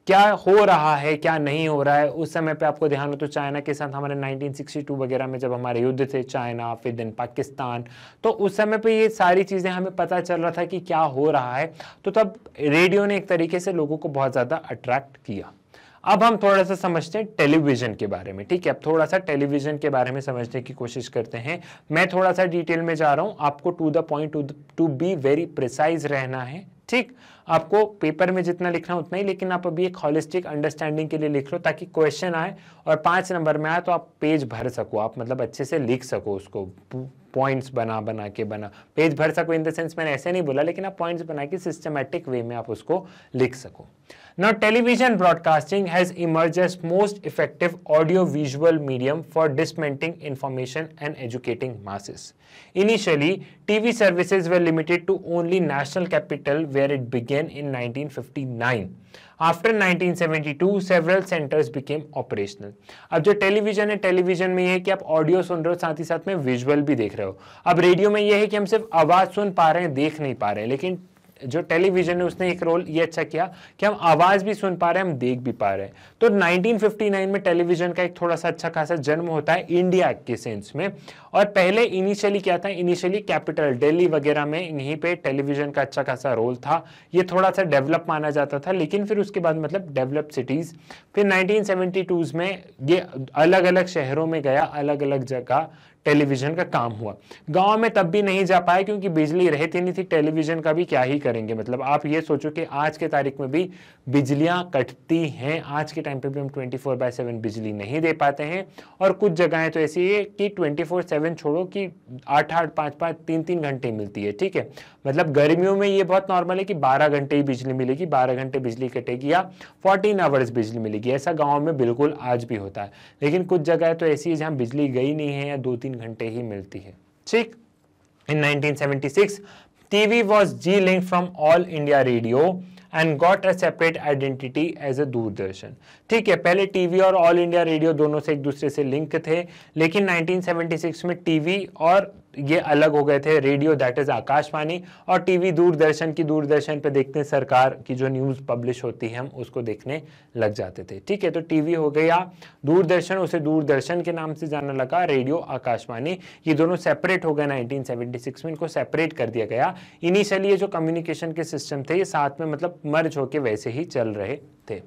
क्या हो रहा है क्या नहीं हो रहा है उस समय पे आपको ध्यान हो तो चाइना के साथ हमारे 1962 वगैरह में जब हमारे युद्ध थे चाइना फिर दिन पाकिस्तान तो उस समय पे ये सारी चीज़ें हमें पता चल रहा था कि क्या हो रहा है तो तब रेडियो ने एक तरीके से लोगों को बहुत ज़्यादा अट्रैक्ट किया अब हम थोड़ा सा समझते हैं टेलीविजन के बारे में ठीक है अब थोड़ा सा टेलीविजन के बारे में समझने की कोशिश करते हैं मैं थोड़ा सा डिटेल में जा रहा हूं आपको to the point to be very precise रहना है ठीक आपको पेपर में जितना लिखना उतना ही लेकिन आप अभी एक हॉलिस्टिक अंडरस्टैंडिंग के लिए लिख लो ताकि क्वेश्चन आए और पाँच नंबर में आए तो आप पेज भर सको आप मतलब अच्छे से लिख सको उसको पॉइंट्स बना बना के बना पेज भर सको इन द सेंस मैंने ऐसे नहीं बोला लेकिन आप पॉइंट्स बना के सिस्टमेटिक वे में आप उसको लिख सको Now, television broadcasting has emerged as most effective audio-visual medium for disseminating information and educating masses. Initially, TV services were limited to only national capital where it began in 1959. after 1972 several centers became operational अब जो television है television में यह है कि आप audio सुन रहे हो साथ ही साथ में विजुअल भी देख रहे हो अब रेडियो में यह है कि हम सिर्फ आवाज़ सुन पा रहे हैं देख नहीं पा रहे हैं लेकिन जो टेलीविजन है उसने एक रोल ये अच्छा किया कि हम आवाज़ भी सुन पा रहे हैं हम देख भी पा रहे हैं तो 1959 में टेलीविजन का एक थोड़ा सा अच्छा खासा जन्म होता है इंडिया के सेंस में और पहले इनिशियली क्या था इनिशियली कैपिटल दिल्ली वगैरह में यहीं पे टेलीविजन का अच्छा खासा रोल था ये थोड़ा सा डेवलप माना जाता था लेकिन फिर उसके बाद मतलब डेवलप सिटीज़ फिर नाइनटीन में ये अलग अलग शहरों में गया अलग अलग जगह टेलीविजन का काम हुआ गांव में तब भी नहीं जा पाए क्योंकि बिजली रहती नहीं थी टेलीविजन का भी क्या ही करेंगे मतलब आप ये सोचो कि आज के तारीख में भी बिजलियां कटती हैं आज के टाइम पे भी हम 24 फोर बाय सेवन बिजली नहीं दे पाते हैं और कुछ जगहें तो ऐसी है कि 24 फोर सेवन छोड़ो कि आठ आठ पाँच पाँच तीन तीन घंटे मिलती है ठीक है मतलब गर्मियों में ये बहुत नॉर्मल है कि बारह घंटे ही बिजली मिलेगी बारह घंटे बिजली कटेगी या फोर्टीन आवर्स बिजली मिलेगी ऐसा गाँव में बिल्कुल आज भी होता है लेकिन कुछ जगह तो ऐसी है जहाँ बिजली गई नहीं है या दो तीन तीन घंटे ही मिलती है ठीक in 1976 TV was delinked from All India Radio and got a separate identity as a Doordarshan ठीक है पहले टीवी और ऑल इंडिया रेडियो दोनों से एक दूसरे से लिंक थे लेकिन 1976 में टीवी और ये अलग हो गए थे रेडियो दैट इज आकाशवाणी और टीवी दूरदर्शन की दूरदर्शन पे देखते हैं सरकार की जो न्यूज़ पब्लिश होती है हम उसको देखने लग जाते थे ठीक है तो टीवी हो गया दूरदर्शन उसे दूरदर्शन के नाम से जाना लगा रेडियो आकाशवाणी ये दोनों सेपरेट हो गए 1976 में इनको सेपरेट कर दिया गया इनिशियली ये जो कम्युनिकेशन के सिस्टम थे ये साथ में मतलब मर्ज होके वैसे ही चल रहे थे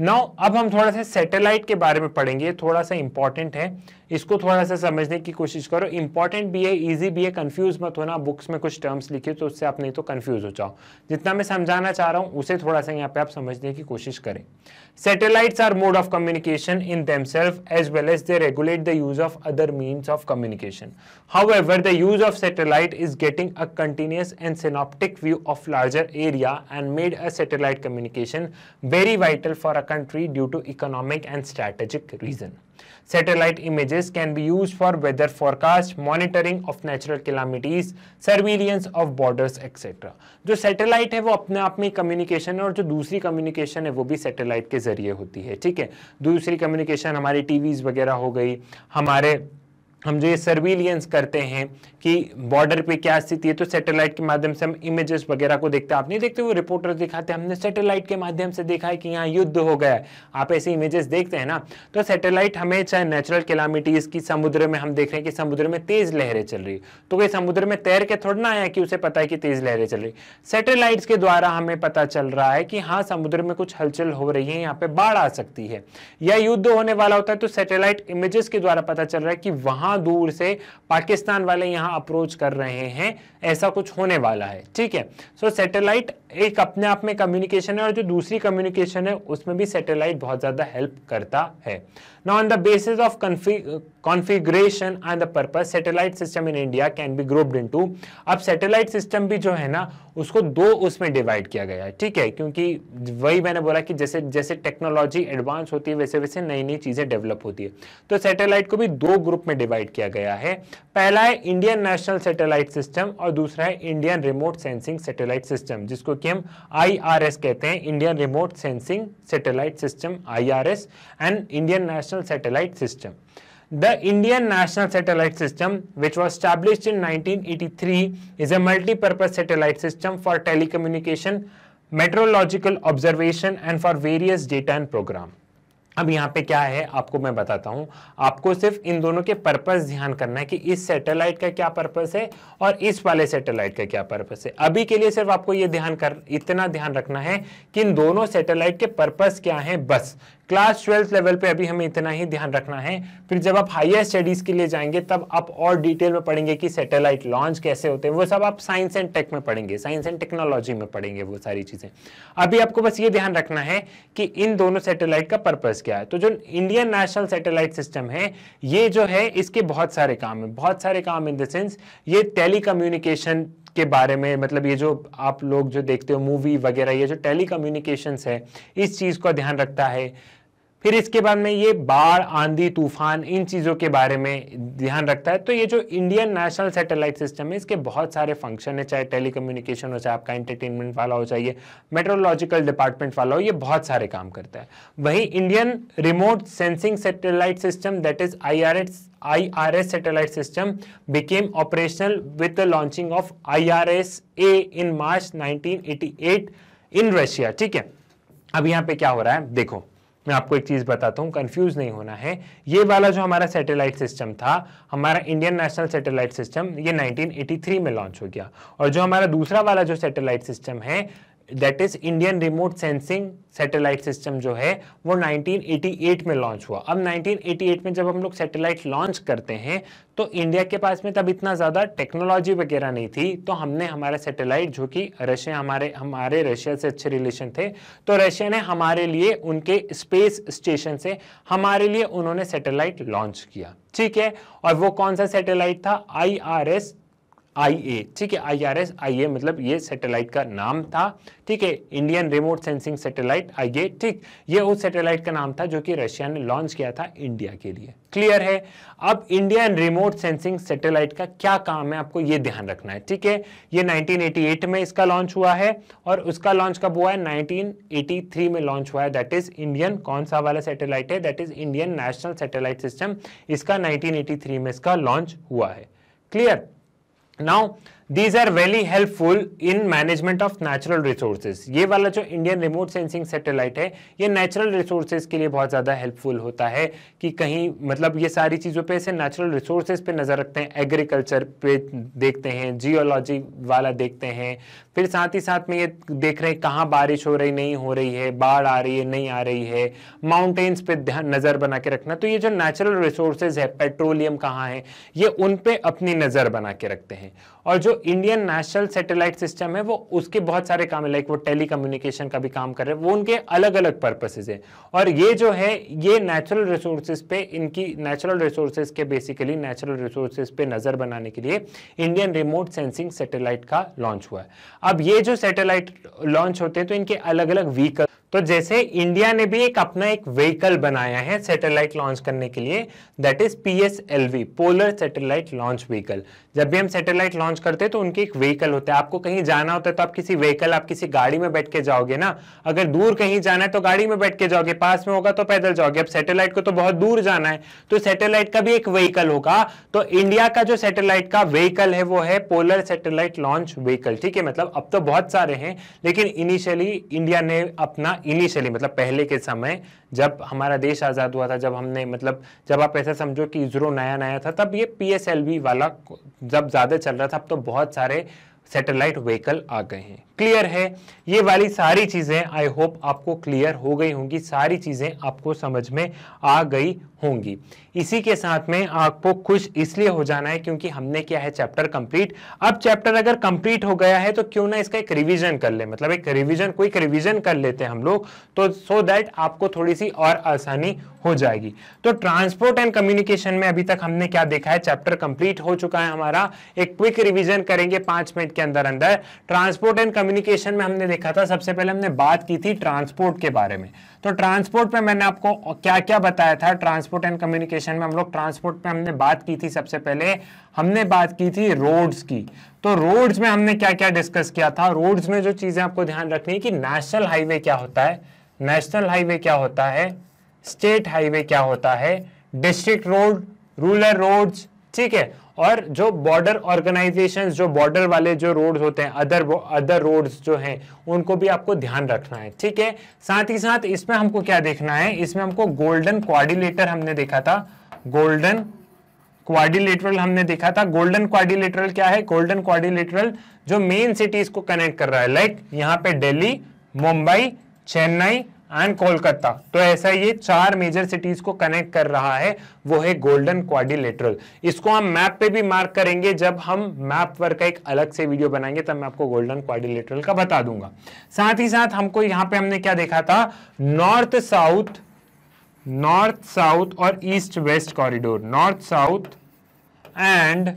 नाउ अब हम थोड़ा सा सैटेलाइट के बारे में पढ़ेंगे थोड़ा सा इंपॉर्टेंट है इसको थोड़ा सा समझने की कोशिश करो इंपॉर्टेंट भी है ईजी भी है कन्फ्यूज मत होना बुक्स में कुछ टर्म्स लिखे तो उससे आप नहीं तो कन्फ्यूज हो जाओ जितना मैं समझाना चाह रहा हूँ उसे थोड़ा सा यहाँ पे आप समझने की कोशिश करें satellites are mode of communication in themselves as well as they regulate the use of other means of communication however the use of satellite is getting a continuous and synoptic view of larger area and made a satellite communication very vital for a country due to economic and strategic reason Satellite images can be used for weather forecast, monitoring of natural calamities, surveillance of borders, etc. जो satellite है वो अपने आप में communication है और जो दूसरी communication है वो भी satellite के जरिए होती है ठीक है दूसरी communication हमारी TVs वगैरह हो गई हमारे हम जो ये सर्विलियंस करते हैं कि बॉर्डर पे क्या स्थिति है तो सैटेलाइट के माध्यम से हम इमेजेस वगैरह को देखते हैं आप नहीं देखते वो रिपोर्टर दिखाते हैं हमने सैटेलाइट के माध्यम से देखा है कि यहाँ युद्ध हो गया है आप ऐसे इमेजेस देखते हैं ना तो सैटेलाइट हमें चाहे नेचुरल कैलामिटीज़ की समुद्र में हम देख रहे हैं कि समुद्र में तेज़ लहरें चल रही तो कोई समुद्र में तैर के थोड़ा ना आया कि उसे पता है कि तेज़ लहरें चल रही सैटेलाइट्स के द्वारा हमें पता चल रहा है कि हाँ समुद्र में कुछ हलचल हो रही है यहाँ पे बाढ़ आ सकती है या युद्ध होने वाला होता है तो सैटेलाइट इमेजेस के द्वारा पता चल रहा है कि वहां इतना दूर से पाकिस्तान वाले यहां अप्रोच कर रहे हैं ऐसा कुछ होने वाला है ठीक है सो सैटेलाइट एक अपने आप में कम्युनिकेशन है और जो दूसरी कम्युनिकेशन है उसमें भी सैटेलाइट बहुत ज़्यादा हेल्प करता है Now on the basis of config configuration and the purpose satellite system in India can be grouped into अब satellite system भी जो है ना उसको दो उसमें divide किया गया है ठीक है क्योंकि वही मैंने बोला कि जैसे जैसे technology advance होती है वैसे वैसे नई नई चीज़ें डेवलप होती है तो सैटेलाइट को भी दो ग्रुप में डिवाइड किया गया है पहला है इंडियन नेशनल सैटेलाइट सिस्टम और दूसरा है Indian remote sensing satellite system जिसको कि हम आई कहते हैं Indian remote sensing satellite system I and Indian national National Satellite System. The Indian National Satellite System, which was established in 1983, is a multi-purpose satellite system for telecommunication, meteorological observation and for various data and program. अब यहाँ पे क्या है आपको मैं बताता हूँ आपको सिर्फ इन दोनों के पर्पस ध्यान करना है कि इस सैटेलाइट का क्या पर्पस है और इस वाले सैटेलाइट का क्या पर्पस है अभी के लिए सिर्फ आपको ये ध्यान कर इतना ध्यान रखना है कि इन दोनों सैटेलाइट के पर्पस क्या हैं बस क्लास ट्वेल्थ लेवल पे अभी हमें इतना ही ध्यान रखना है फिर जब आप हायर स्टडीज के लिए जाएंगे तब आप और डिटेल में पढ़ेंगे कि सैटेलाइट लॉन्च कैसे होते हैं वो सब आप साइंस एंड टेक में पढ़ेंगे साइंस एंड टेक्नोलॉजी में पढ़ेंगे वो सारी चीज़ें अभी आपको बस ये ध्यान रखना है कि इन दोनों सेटेलाइट का पर्पज़ क्या है तो जो इंडियन नेशनल सेटेलाइट सिस्टम है ये जो है इसके बहुत सारे काम है बहुत सारे काम इन द सेंस ये टेली के बारे में मतलब ये जो आप लोग जो देखते हो मूवी वगैरह ये जो टेली है इस चीज़ का ध्यान रखता है फिर इसके बाद में ये बाढ़ आंधी तूफान इन चीज़ों के बारे में ध्यान रखता है तो ये जो इंडियन नेशनल सैटेलाइट सिस्टम है इसके बहुत सारे फंक्शन है चाहे टेलीकम्युनिकेशन हो चाहे आपका एंटरटेनमेंट वाला हो चाहिए मेट्रोलॉजिकल डिपार्टमेंट वाला हो ये बहुत सारे काम करता है वहीं Indian remote sensing satellite system that is I IRS satellite system became operational with the launching of IRS-A in March 1988 in Russia. ठीक है अब यहां पे क्या हो रहा है देखो मैं आपको एक चीज़ बताता हूँ कंफ्यूज नहीं होना है ये वाला जो हमारा सैटेलाइट सिस्टम था हमारा इंडियन नेशनल सैटेलाइट सिस्टम ये 1983 में लॉन्च हो गया और जो हमारा दूसरा वाला जो सैटेलाइट सिस्टम है that is Indian remote sensing satellite system जो है वो 1988 में लॉन्च हुआ अब 1988 में जब हम लोग सैटेलाइट लॉन्च करते हैं तो इंडिया के पास में तब इतना ज़्यादा टेक्नोलॉजी वगैरह नहीं थी तो हमने हमारा सैटेलाइट जो कि रशिया हमारे हमारे रशिया से अच्छे रिलेशन थे तो रशिया ने हमारे लिए उनके स्पेस स्टेशन से हमारे लिए उन्होंने सेटेलाइट लॉन्च किया ठीक है और वो कौन सा सैटेलाइट था आई आर एस आई ठीक है आई आर एस आई ए मतलब ये सैटेलाइट का नाम था ठीक है Indian remote sensing satellite I A ठीक ये उस सैटेलाइट का नाम था जो कि रशिया ने लॉन्च किया था इंडिया के लिए क्लियर है अब इंडियन रिमोट सेंसिंग सैटेलाइट का क्या काम है आपको ये ध्यान रखना है ठीक है ये 1988 में इसका लॉन्च हुआ है और उसका लॉन्च कब हुआ है 1983 में लॉन्च हुआ है दैट इज इंडियन कौन सा वाला सैटेलाइट है that is Indian national satellite system इसका 1983 में इसका लॉन्च हुआ है clear Now, these are very helpful in management of natural resources ये वाला जो इंडियन रिमोट सेंसिंग सेटेलाइट है ये नेचुरल रिसोर्सेज के लिए बहुत ज़्यादा हेल्पफुल होता है कि कहीं मतलब ये सारी चीज़ों पे ऐसे नेचुरल रिसोर्सेज पे नज़र रखते हैं एग्रीकल्चर पे देखते हैं जियोलॉजी वाला देखते हैं फिर साथ ही साथ में ये देख रहे हैं कहाँ बारिश हो रही नहीं हो रही है बाढ़ आ रही है नहीं आ रही है माउंटेन्स पे ध्यान नज़र बना के रखना तो ये जो नेचुरल रिसोर्सेज है पेट्रोलियम कहाँ है ये उन पर अपनी नज़र बना के रखते हैं और जो इंडियन नेशनल सैटेलाइट सिस्टम है वो उसके बहुत सारे काम है लाइक वो टेली कम्युनिकेशन का भी काम कर रहे हैं वो उनके अलग अलग पर्पसेज हैं और ये जो है ये नेचुरल रिसोर्सेज पे इनकी नेचुरल रिसोर्सेज के बेसिकली नेचुरल रिसोर्सेज पे नज़र बनाने के लिए इंडियन रिमोट सेंसिंग सेटेलाइट का लॉन्च हुआ है अब ये जो सेटेलाइट लॉन्च होते हैं तो इनके अलग अलग व्हीकल तो जैसे इंडिया ने भी एक अपना एक व्हीकल बनाया है सैटेलाइट लॉन्च करने के लिए that is PSLV polar satellite launch vehicle जब भी हम सैटेलाइट लॉन्च करते हैं तो उनके एक व्हीकल होता है आपको कहीं जाना होता है तो आप किसी व्हीकल आप किसी गाड़ी में बैठ के जाओगे ना अगर दूर कहीं जाना है तो गाड़ी में बैठ के जाओगे पास में होगा तो पैदल जाओगे अब सैटेलाइट को तो बहुत दूर जाना है तो सैटेलाइट का भी एक व्हीकल होगा तो इंडिया का जो सैटेलाइट का व्हीकल है वो है पोलर सैटेलाइट लॉन्च व्हीकल ठीक है मतलब अब तो बहुत सारे हैं लेकिन इनिशियली इंडिया ने अपना इनिशियली मतलब पहले के समय जब हमारा देश आज़ाद हुआ था जब हमने मतलब जब आप ऐसा समझो कि इसरो नया नया था तब ये पी वाला जब ज़्यादा चल रहा था अब तो बहुत सारे सैटेलाइट व्हीकल आ गए हैं क्लियर है ये वाली सारी चीज़ें आई होप आपको क्लियर हो गई होंगी सारी चीज़ें आपको समझ में आ गई होंगी इसी के साथ में आपको खुश इसलिए हो जाना है क्योंकि हमने किया है चैप्टर कंप्लीट अब चैप्टर अगर कंप्लीट हो गया है तो क्यों ना इसका एक रिवीजन कर ले मतलब एक रिवीजन कोई रिवीजन कर लेते हैं हम लोग तो सो so दैट आपको थोड़ी सी और आसानी हो जाएगी तो ट्रांसपोर्ट एंड कम्युनिकेशन में अभी तक हमने क्या देखा है चैप्टर कंप्लीट हो चुका है हमारा एक क्विक रिविजन करेंगे पांच मिनट के अंदर अंदर ट्रांसपोर्ट एंड कम्युनिकेशन में हमने देखा था सबसे पहले हमने बात की थी ट्रांसपोर्ट के बारे में तो ट्रांसपोर्ट पे मैंने आपको क्या क्या बताया था ट्रांसपोर्ट एंड कम्युनिकेशन में हम लोग ट्रांसपोर्ट पे हमने बात की थी सबसे पहले हमने बात की थी रोड्स की तो रोड्स में हमने क्या क्या डिस्कस किया था रोड्स में जो चीज़ें आपको ध्यान रखनी है कि नेशनल हाईवे क्या होता है नेशनल हाईवे क्या होता है स्टेट हाईवे क्या होता है डिस्ट्रिक्ट रोड रूरल रोड्स ठीक है और जो बॉर्डर ऑर्गेनाइजेशंस जो बॉर्डर वाले जो रोड्स होते हैं अदर अदर रोड्स जो हैं उनको भी आपको ध्यान रखना है ठीक है साथ ही साथ इसमें हमको क्या देखना है इसमें हमको गोल्डन क्वारिलेटर हमने देखा था गोल्डन क्वारिलेटरल हमने देखा था गोल्डन क्वारिलेटरल क्या है गोल्डन क्वारिलेटरल जो मेन सिटीज को कनेक्ट कर रहा है लाइक यहाँ पे दिल्ली मुंबई चेन्नई एंड कोलकाता तो ऐसा ये चार मेजर सिटीज को कनेक्ट कर रहा है वो है गोल्डन क्वाडिलेटरल इसको हम मैप पे भी मार्क करेंगे जब हम मैप वर्क का एक अलग से वीडियो बनाएंगे तब मैं आपको गोल्डन क्वाडिलेटरल का बता दूंगा साथ ही साथ हमको यहां पे हमने क्या देखा था नॉर्थ साउथ नॉर्थ साउथ और east west corridor north south and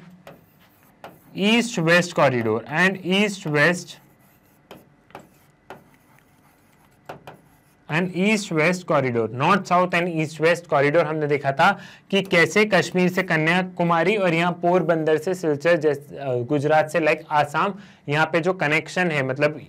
east west corridor and east west and east west corridor north south and east west corridor हमने देखा था कि कैसे कश्मीर से कन्याकुमारी और यहाँ पोरबंदर से सिलचर गुजरात से लाइक आसाम यहाँ पे जो कनेक्शन है मतलब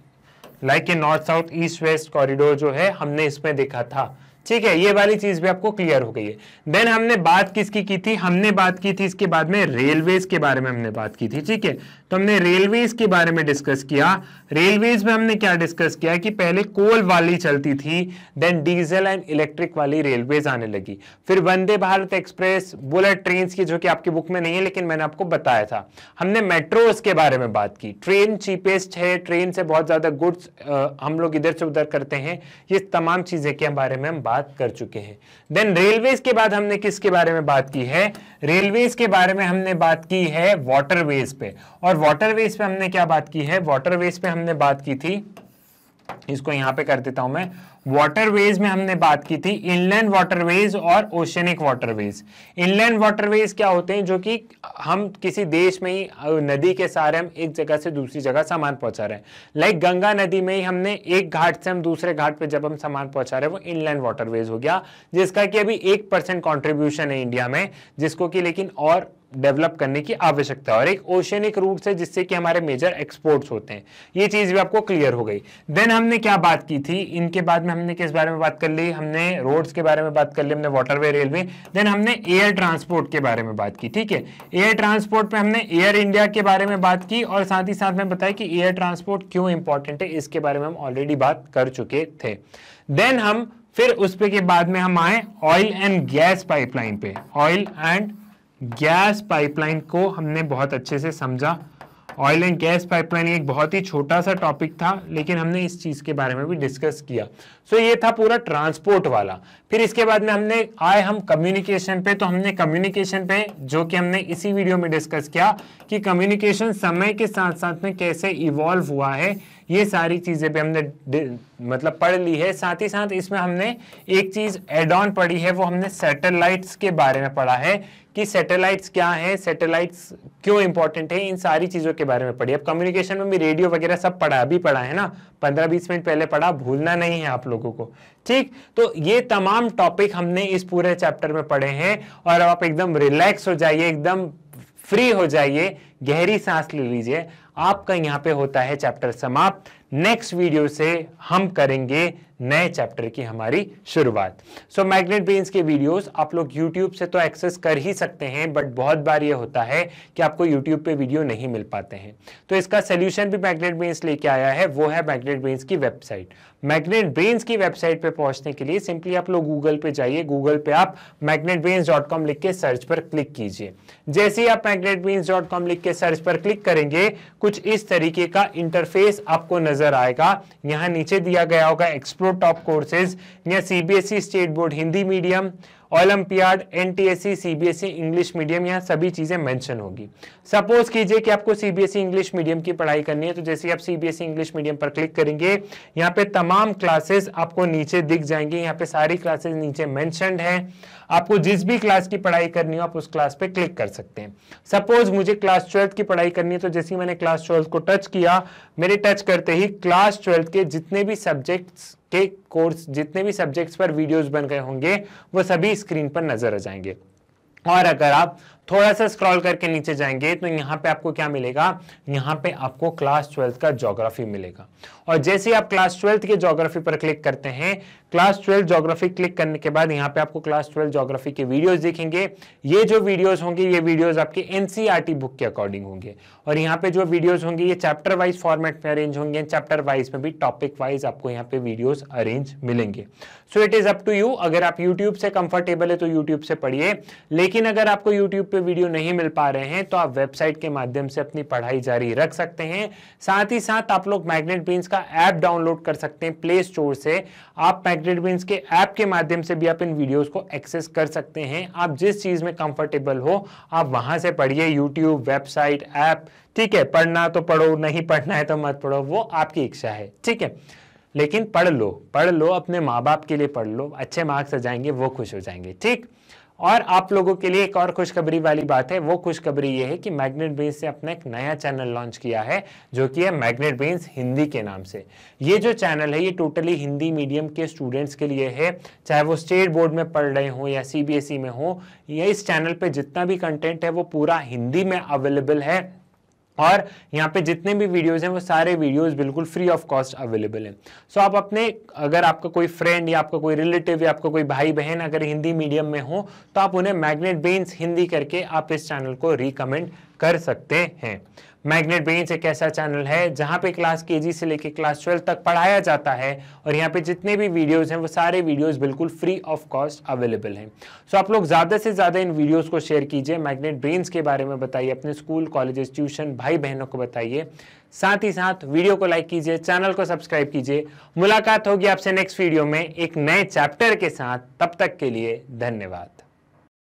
लाइक ये north south east west corridor जो है हमने इसमें देखा था ठीक है ये वाली चीज भी आपको क्लियर हो गई है देन हमने बात किसकी की थी हमने बात की थी इसके बाद में रेलवेज के बारे में हमने बात की थी ठीक है तो हमने रेलवेज के बारे में डिस्कस किया रेलवेज में हमने क्या डिस्कस किया कि पहले कोल वाली चलती थी देन डीजल एंड इलेक्ट्रिक वाली रेलवेज आने लगी फिर Vande Bharat express bullet train की जो कि आपकी बुक में नहीं है लेकिन मैंने आपको बताया था हमने मेट्रोज के बारे में बात की ट्रेन चीपेस्ट है ट्रेन से बहुत ज़्यादा गुड्स हम लोग इधर से उधर करते हैं ये तमाम चीज़ें के बारे में हम बात कर चुके हैं देन रेलवेज के बाद हमने किसके बारे में बात की है रेलवेज के बारे में हमने बात की है वाटरवेज पे और वाटरवेज पे हमने क्या बात की है वाटरवेज पे हमने बात की थी इसको यहां पे कर देता हूं मैं वाटरवेज में हमने बात की थी इनलैंड वाटरवेज और ओशनिक वाटरवेज इनलैंड वाटरवेज क्या होते हैं जो कि हम किसी देश में ही नदी के सहारे हम एक जगह से दूसरी जगह सामान पहुंचा रहे हैं लाइक like गंगा नदी में ही हमने एक घाट से हम दूसरे घाट पे जब हम सामान पहुंचा रहे हैं वो इनलैंड वाटरवेज हो गया जिसका कि अभी एक परसेंट है इंडिया में जिसको कि लेकिन और डेवलप करने की आवश्यकता है और एक ओशनिक रूट है जिससे कि हमारे मेजर एक्सपोर्ट्स होते हैं ये चीज़ भी आपको क्लियर हो गई देन हमने क्या बात की थी इनके बाद में हमने किस बारे में बात कर ली हमने रोड्स के बारे में बात कर ली हमने वाटरवे रेलवे देन हमने एयर ट्रांसपोर्ट के बारे में बात की ठीक है एयर ट्रांसपोर्ट में हमने एयर इंडिया के बारे में बात की और साथ ही साथ में बताया कि एयर ट्रांसपोर्ट क्यों इंपॉर्टेंट है इसके बारे में हम ऑलरेडी बात कर चुके थे देन हम फिर उस पे के बाद में हम आए ऑयल एंड गैस पाइपलाइन पे ऑयल एंड गैस पाइपलाइन को हमने बहुत अच्छे से समझा ऑयल एंड गैस पाइपलाइन एक बहुत ही छोटा सा टॉपिक था लेकिन हमने इस चीज़ के बारे में भी डिस्कस किया सो so, ये था पूरा ट्रांसपोर्ट वाला फिर इसके बाद में हमने आए हम कम्युनिकेशन पे तो हमने कम्युनिकेशन पे जो कि हमने इसी वीडियो में डिस्कस किया कि कम्युनिकेशन समय के साथ साथ में कैसे इवॉल्व हुआ है ये सारी चीज़ें भी हमने मतलब पढ़ ली है साथ ही साथ इसमें हमने एक चीज़ एड ऑन पढ़ी है वो हमने सेटेलाइट के बारे में पढ़ा है कि सैटेलाइट्स क्या हैं सैटेलाइट्स क्यों इंपॉर्टेंट है इन सारी चीज़ों के बारे में पढ़िए अब कम्युनिकेशन में भी रेडियो वगैरह सब पढ़ा अभी पढ़ा है ना पंद्रह बीस मिनट पहले पढ़ा भूलना नहीं है आप लोगों को ठीक तो ये तमाम टॉपिक हमने इस पूरे चैप्टर में पढ़े हैं और आप एकदम रिलैक्स हो जाइए एकदम फ्री हो जाइए गहरी सांस ले लीजिए आपका यहाँ पे होता है चैप्टर समाप्त नेक्स्ट वीडियो से हम करेंगे नए चैप्टर की हमारी शुरुआत सो मैग्नेट ब्रेन्स के वीडियोस आप लोग यूट्यूब से तो एक्सेस कर ही सकते हैं बट बहुत बार ये होता है कि आपको यूट्यूब पे वीडियो नहीं मिल पाते हैं तो इसका सोल्यूशन भी मैग्नेट ब्रेन्स लेके आया है वो है मैग्नेट ब्रेन्स की वेबसाइट मैग्नेट ब्रेन्स की वेबसाइट पे पहुंचने के लिए सिंपली आप लोग गूगल पे जाइए गूगल पे आप मैग्नेट डॉट कॉम लिख के सर्च पर क्लिक कीजिए जैसे ही आप मैग्नेट लिख के सर्च पर क्लिक करेंगे कुछ इस तरीके का इंटरफेस आपको नजर आएगा यहाँ नीचे दिया गया होगा एक्सप्लोर टॉप कोर्सेज या CBSE state board Hindi medium olympiad NTSC CBSE English medium यहाँ सभी चीज़ें मेंशन होगी सपोज कीजिए कि आपको सीबीएसई इंग्लिश मीडियम की पढ़ाई करनी है तो जैसे आप सीबीएसई इंग्लिश मीडियम पर क्लिक करेंगे यहाँ पे तमाम क्लासेस आपको नीचे दिख जाएंगे यहाँ पे सारी क्लासेस नीचे मैंशनड है आपको जिस भी क्लास की पढ़ाई करनी हो आप उस क्लास पे क्लिक कर सकते हैं सपोज मुझे क्लास ट्वेल्थ की पढ़ाई करनी है तो जैसे मैंने क्लास ट्वेल्थ को टच किया मेरे टच करते ही क्लास ट्वेल्थ के जितने भी सब्जेक्ट्स के कोर्स जितने भी सब्जेक्ट्स पर वीडियोस बन गए होंगे वो सभी स्क्रीन पर नजर आ जाएंगे और अगर आप थोड़ा सा स्क्रॉल करके नीचे जाएंगे तो यहाँ पे आपको क्या मिलेगा यहाँ पे आपको क्लास ट्वेल्थ का जोग्राफी मिलेगा और जैसे आप क्लास ट्वेल्थ के जोग्राफी पर क्लिक करते हैं क्लास ट्वेल्थ जोग्राफी क्लिक करने के बाद यहाँ पे आपको क्लास ट्वेल्थ जोग्राफी के वीडियोज दिखेंगे ये जो वीडियोज होंगे ये वीडियोज आपके एनसीआर बुक e के अकॉर्डिंग होंगे और यहाँ पे जो वीडियोज होंगे ये चैप्टर वाइज फॉर्मेट में अरेंज होंगे चैप्टर वाइज में भी टॉपिक वाइज आपको यहाँ पे वीडियोज अरेंज मिलेंगे so it is up to you अगर आप यूट्यूब से कंफर्टेबल है तो यूट्यूब से पढ़िए लेकिन अगर आपको यूट्यूब पे में वीडियो नहीं मिल पा रहे हैं तो आप वेबसाइट के माध्यम से अपनी पढ़ाई जारी रख सकते हैं साथ ही साथ आप लोग मैग्नेट बीन्स का ऐप डाउनलोड कर सकते हैं प्ले स्टोर से आप मैग्नेट बीन्स के ऐप के माध्यम से भी आप इन वीडियोज को एक्सेस कर सकते हैं आप जिस चीज़ में कंफर्टेबल हो आप वहां से पढ़िए यूट्यूब वेबसाइट ऐप ठीक है पढ़ना तो पढ़ो नहीं पढ़ना है तो मत पढ़ो वो आपकी इच्छा है ठीक है लेकिन पढ़ लो पढ़ लो अपने माँ बाप के लिए पढ़ लो अच्छे मार्क्स आ जाएंगे वो खुश हो जाएंगे ठीक और आप लोगों के लिए एक और खुशखबरी वाली बात है वो खुशखबरी ये है कि मैग्नेट बीन्स ने अपना एक नया चैनल लॉन्च किया है जो कि है मैग्नेट बीन्स हिंदी के नाम से ये जो चैनल है ये टोटली हिंदी मीडियम के स्टूडेंट्स के लिए है चाहे वो स्टेट बोर्ड में पढ़ रहे हों या सी e में हो या इस चैनल पर जितना भी कंटेंट है वो पूरा हिंदी में अवेलेबल है और यहाँ पे जितने भी वीडियोज हैं वो सारे वीडियोज बिल्कुल फ्री ऑफ कॉस्ट अवेलेबल हैं सो आप अपने अगर आपका कोई फ्रेंड या आपका कोई रिलेटिव या आपका कोई भाई बहन अगर हिंदी मीडियम में हो तो आप उन्हें मैग्नेट बीन्स हिंदी करके आप इस चैनल को रिकमेंड कर सकते हैं मैग्नेट ब्रेन्स एक ऐसा चैनल है जहाँ पे क्लास के से लेके क्लास ट्वेल्व तक पढ़ाया जाता है और यहाँ पे जितने भी वीडियोस हैं वो सारे वीडियोस बिल्कुल फ्री ऑफ कॉस्ट अवेलेबल हैं सो आप लोग ज़्यादा से ज़्यादा इन वीडियोस को शेयर कीजिए मैग्नेट ब्रेन्स के बारे में बताइए अपने स्कूल कॉलेजेस ट्यूशन भाई बहनों को बताइए साथ ही साथ वीडियो को लाइक कीजिए चैनल को सब्सक्राइब कीजिए मुलाकात होगी आपसे नेक्स्ट वीडियो में एक नए चैप्टर के साथ तब तक के लिए धन्यवाद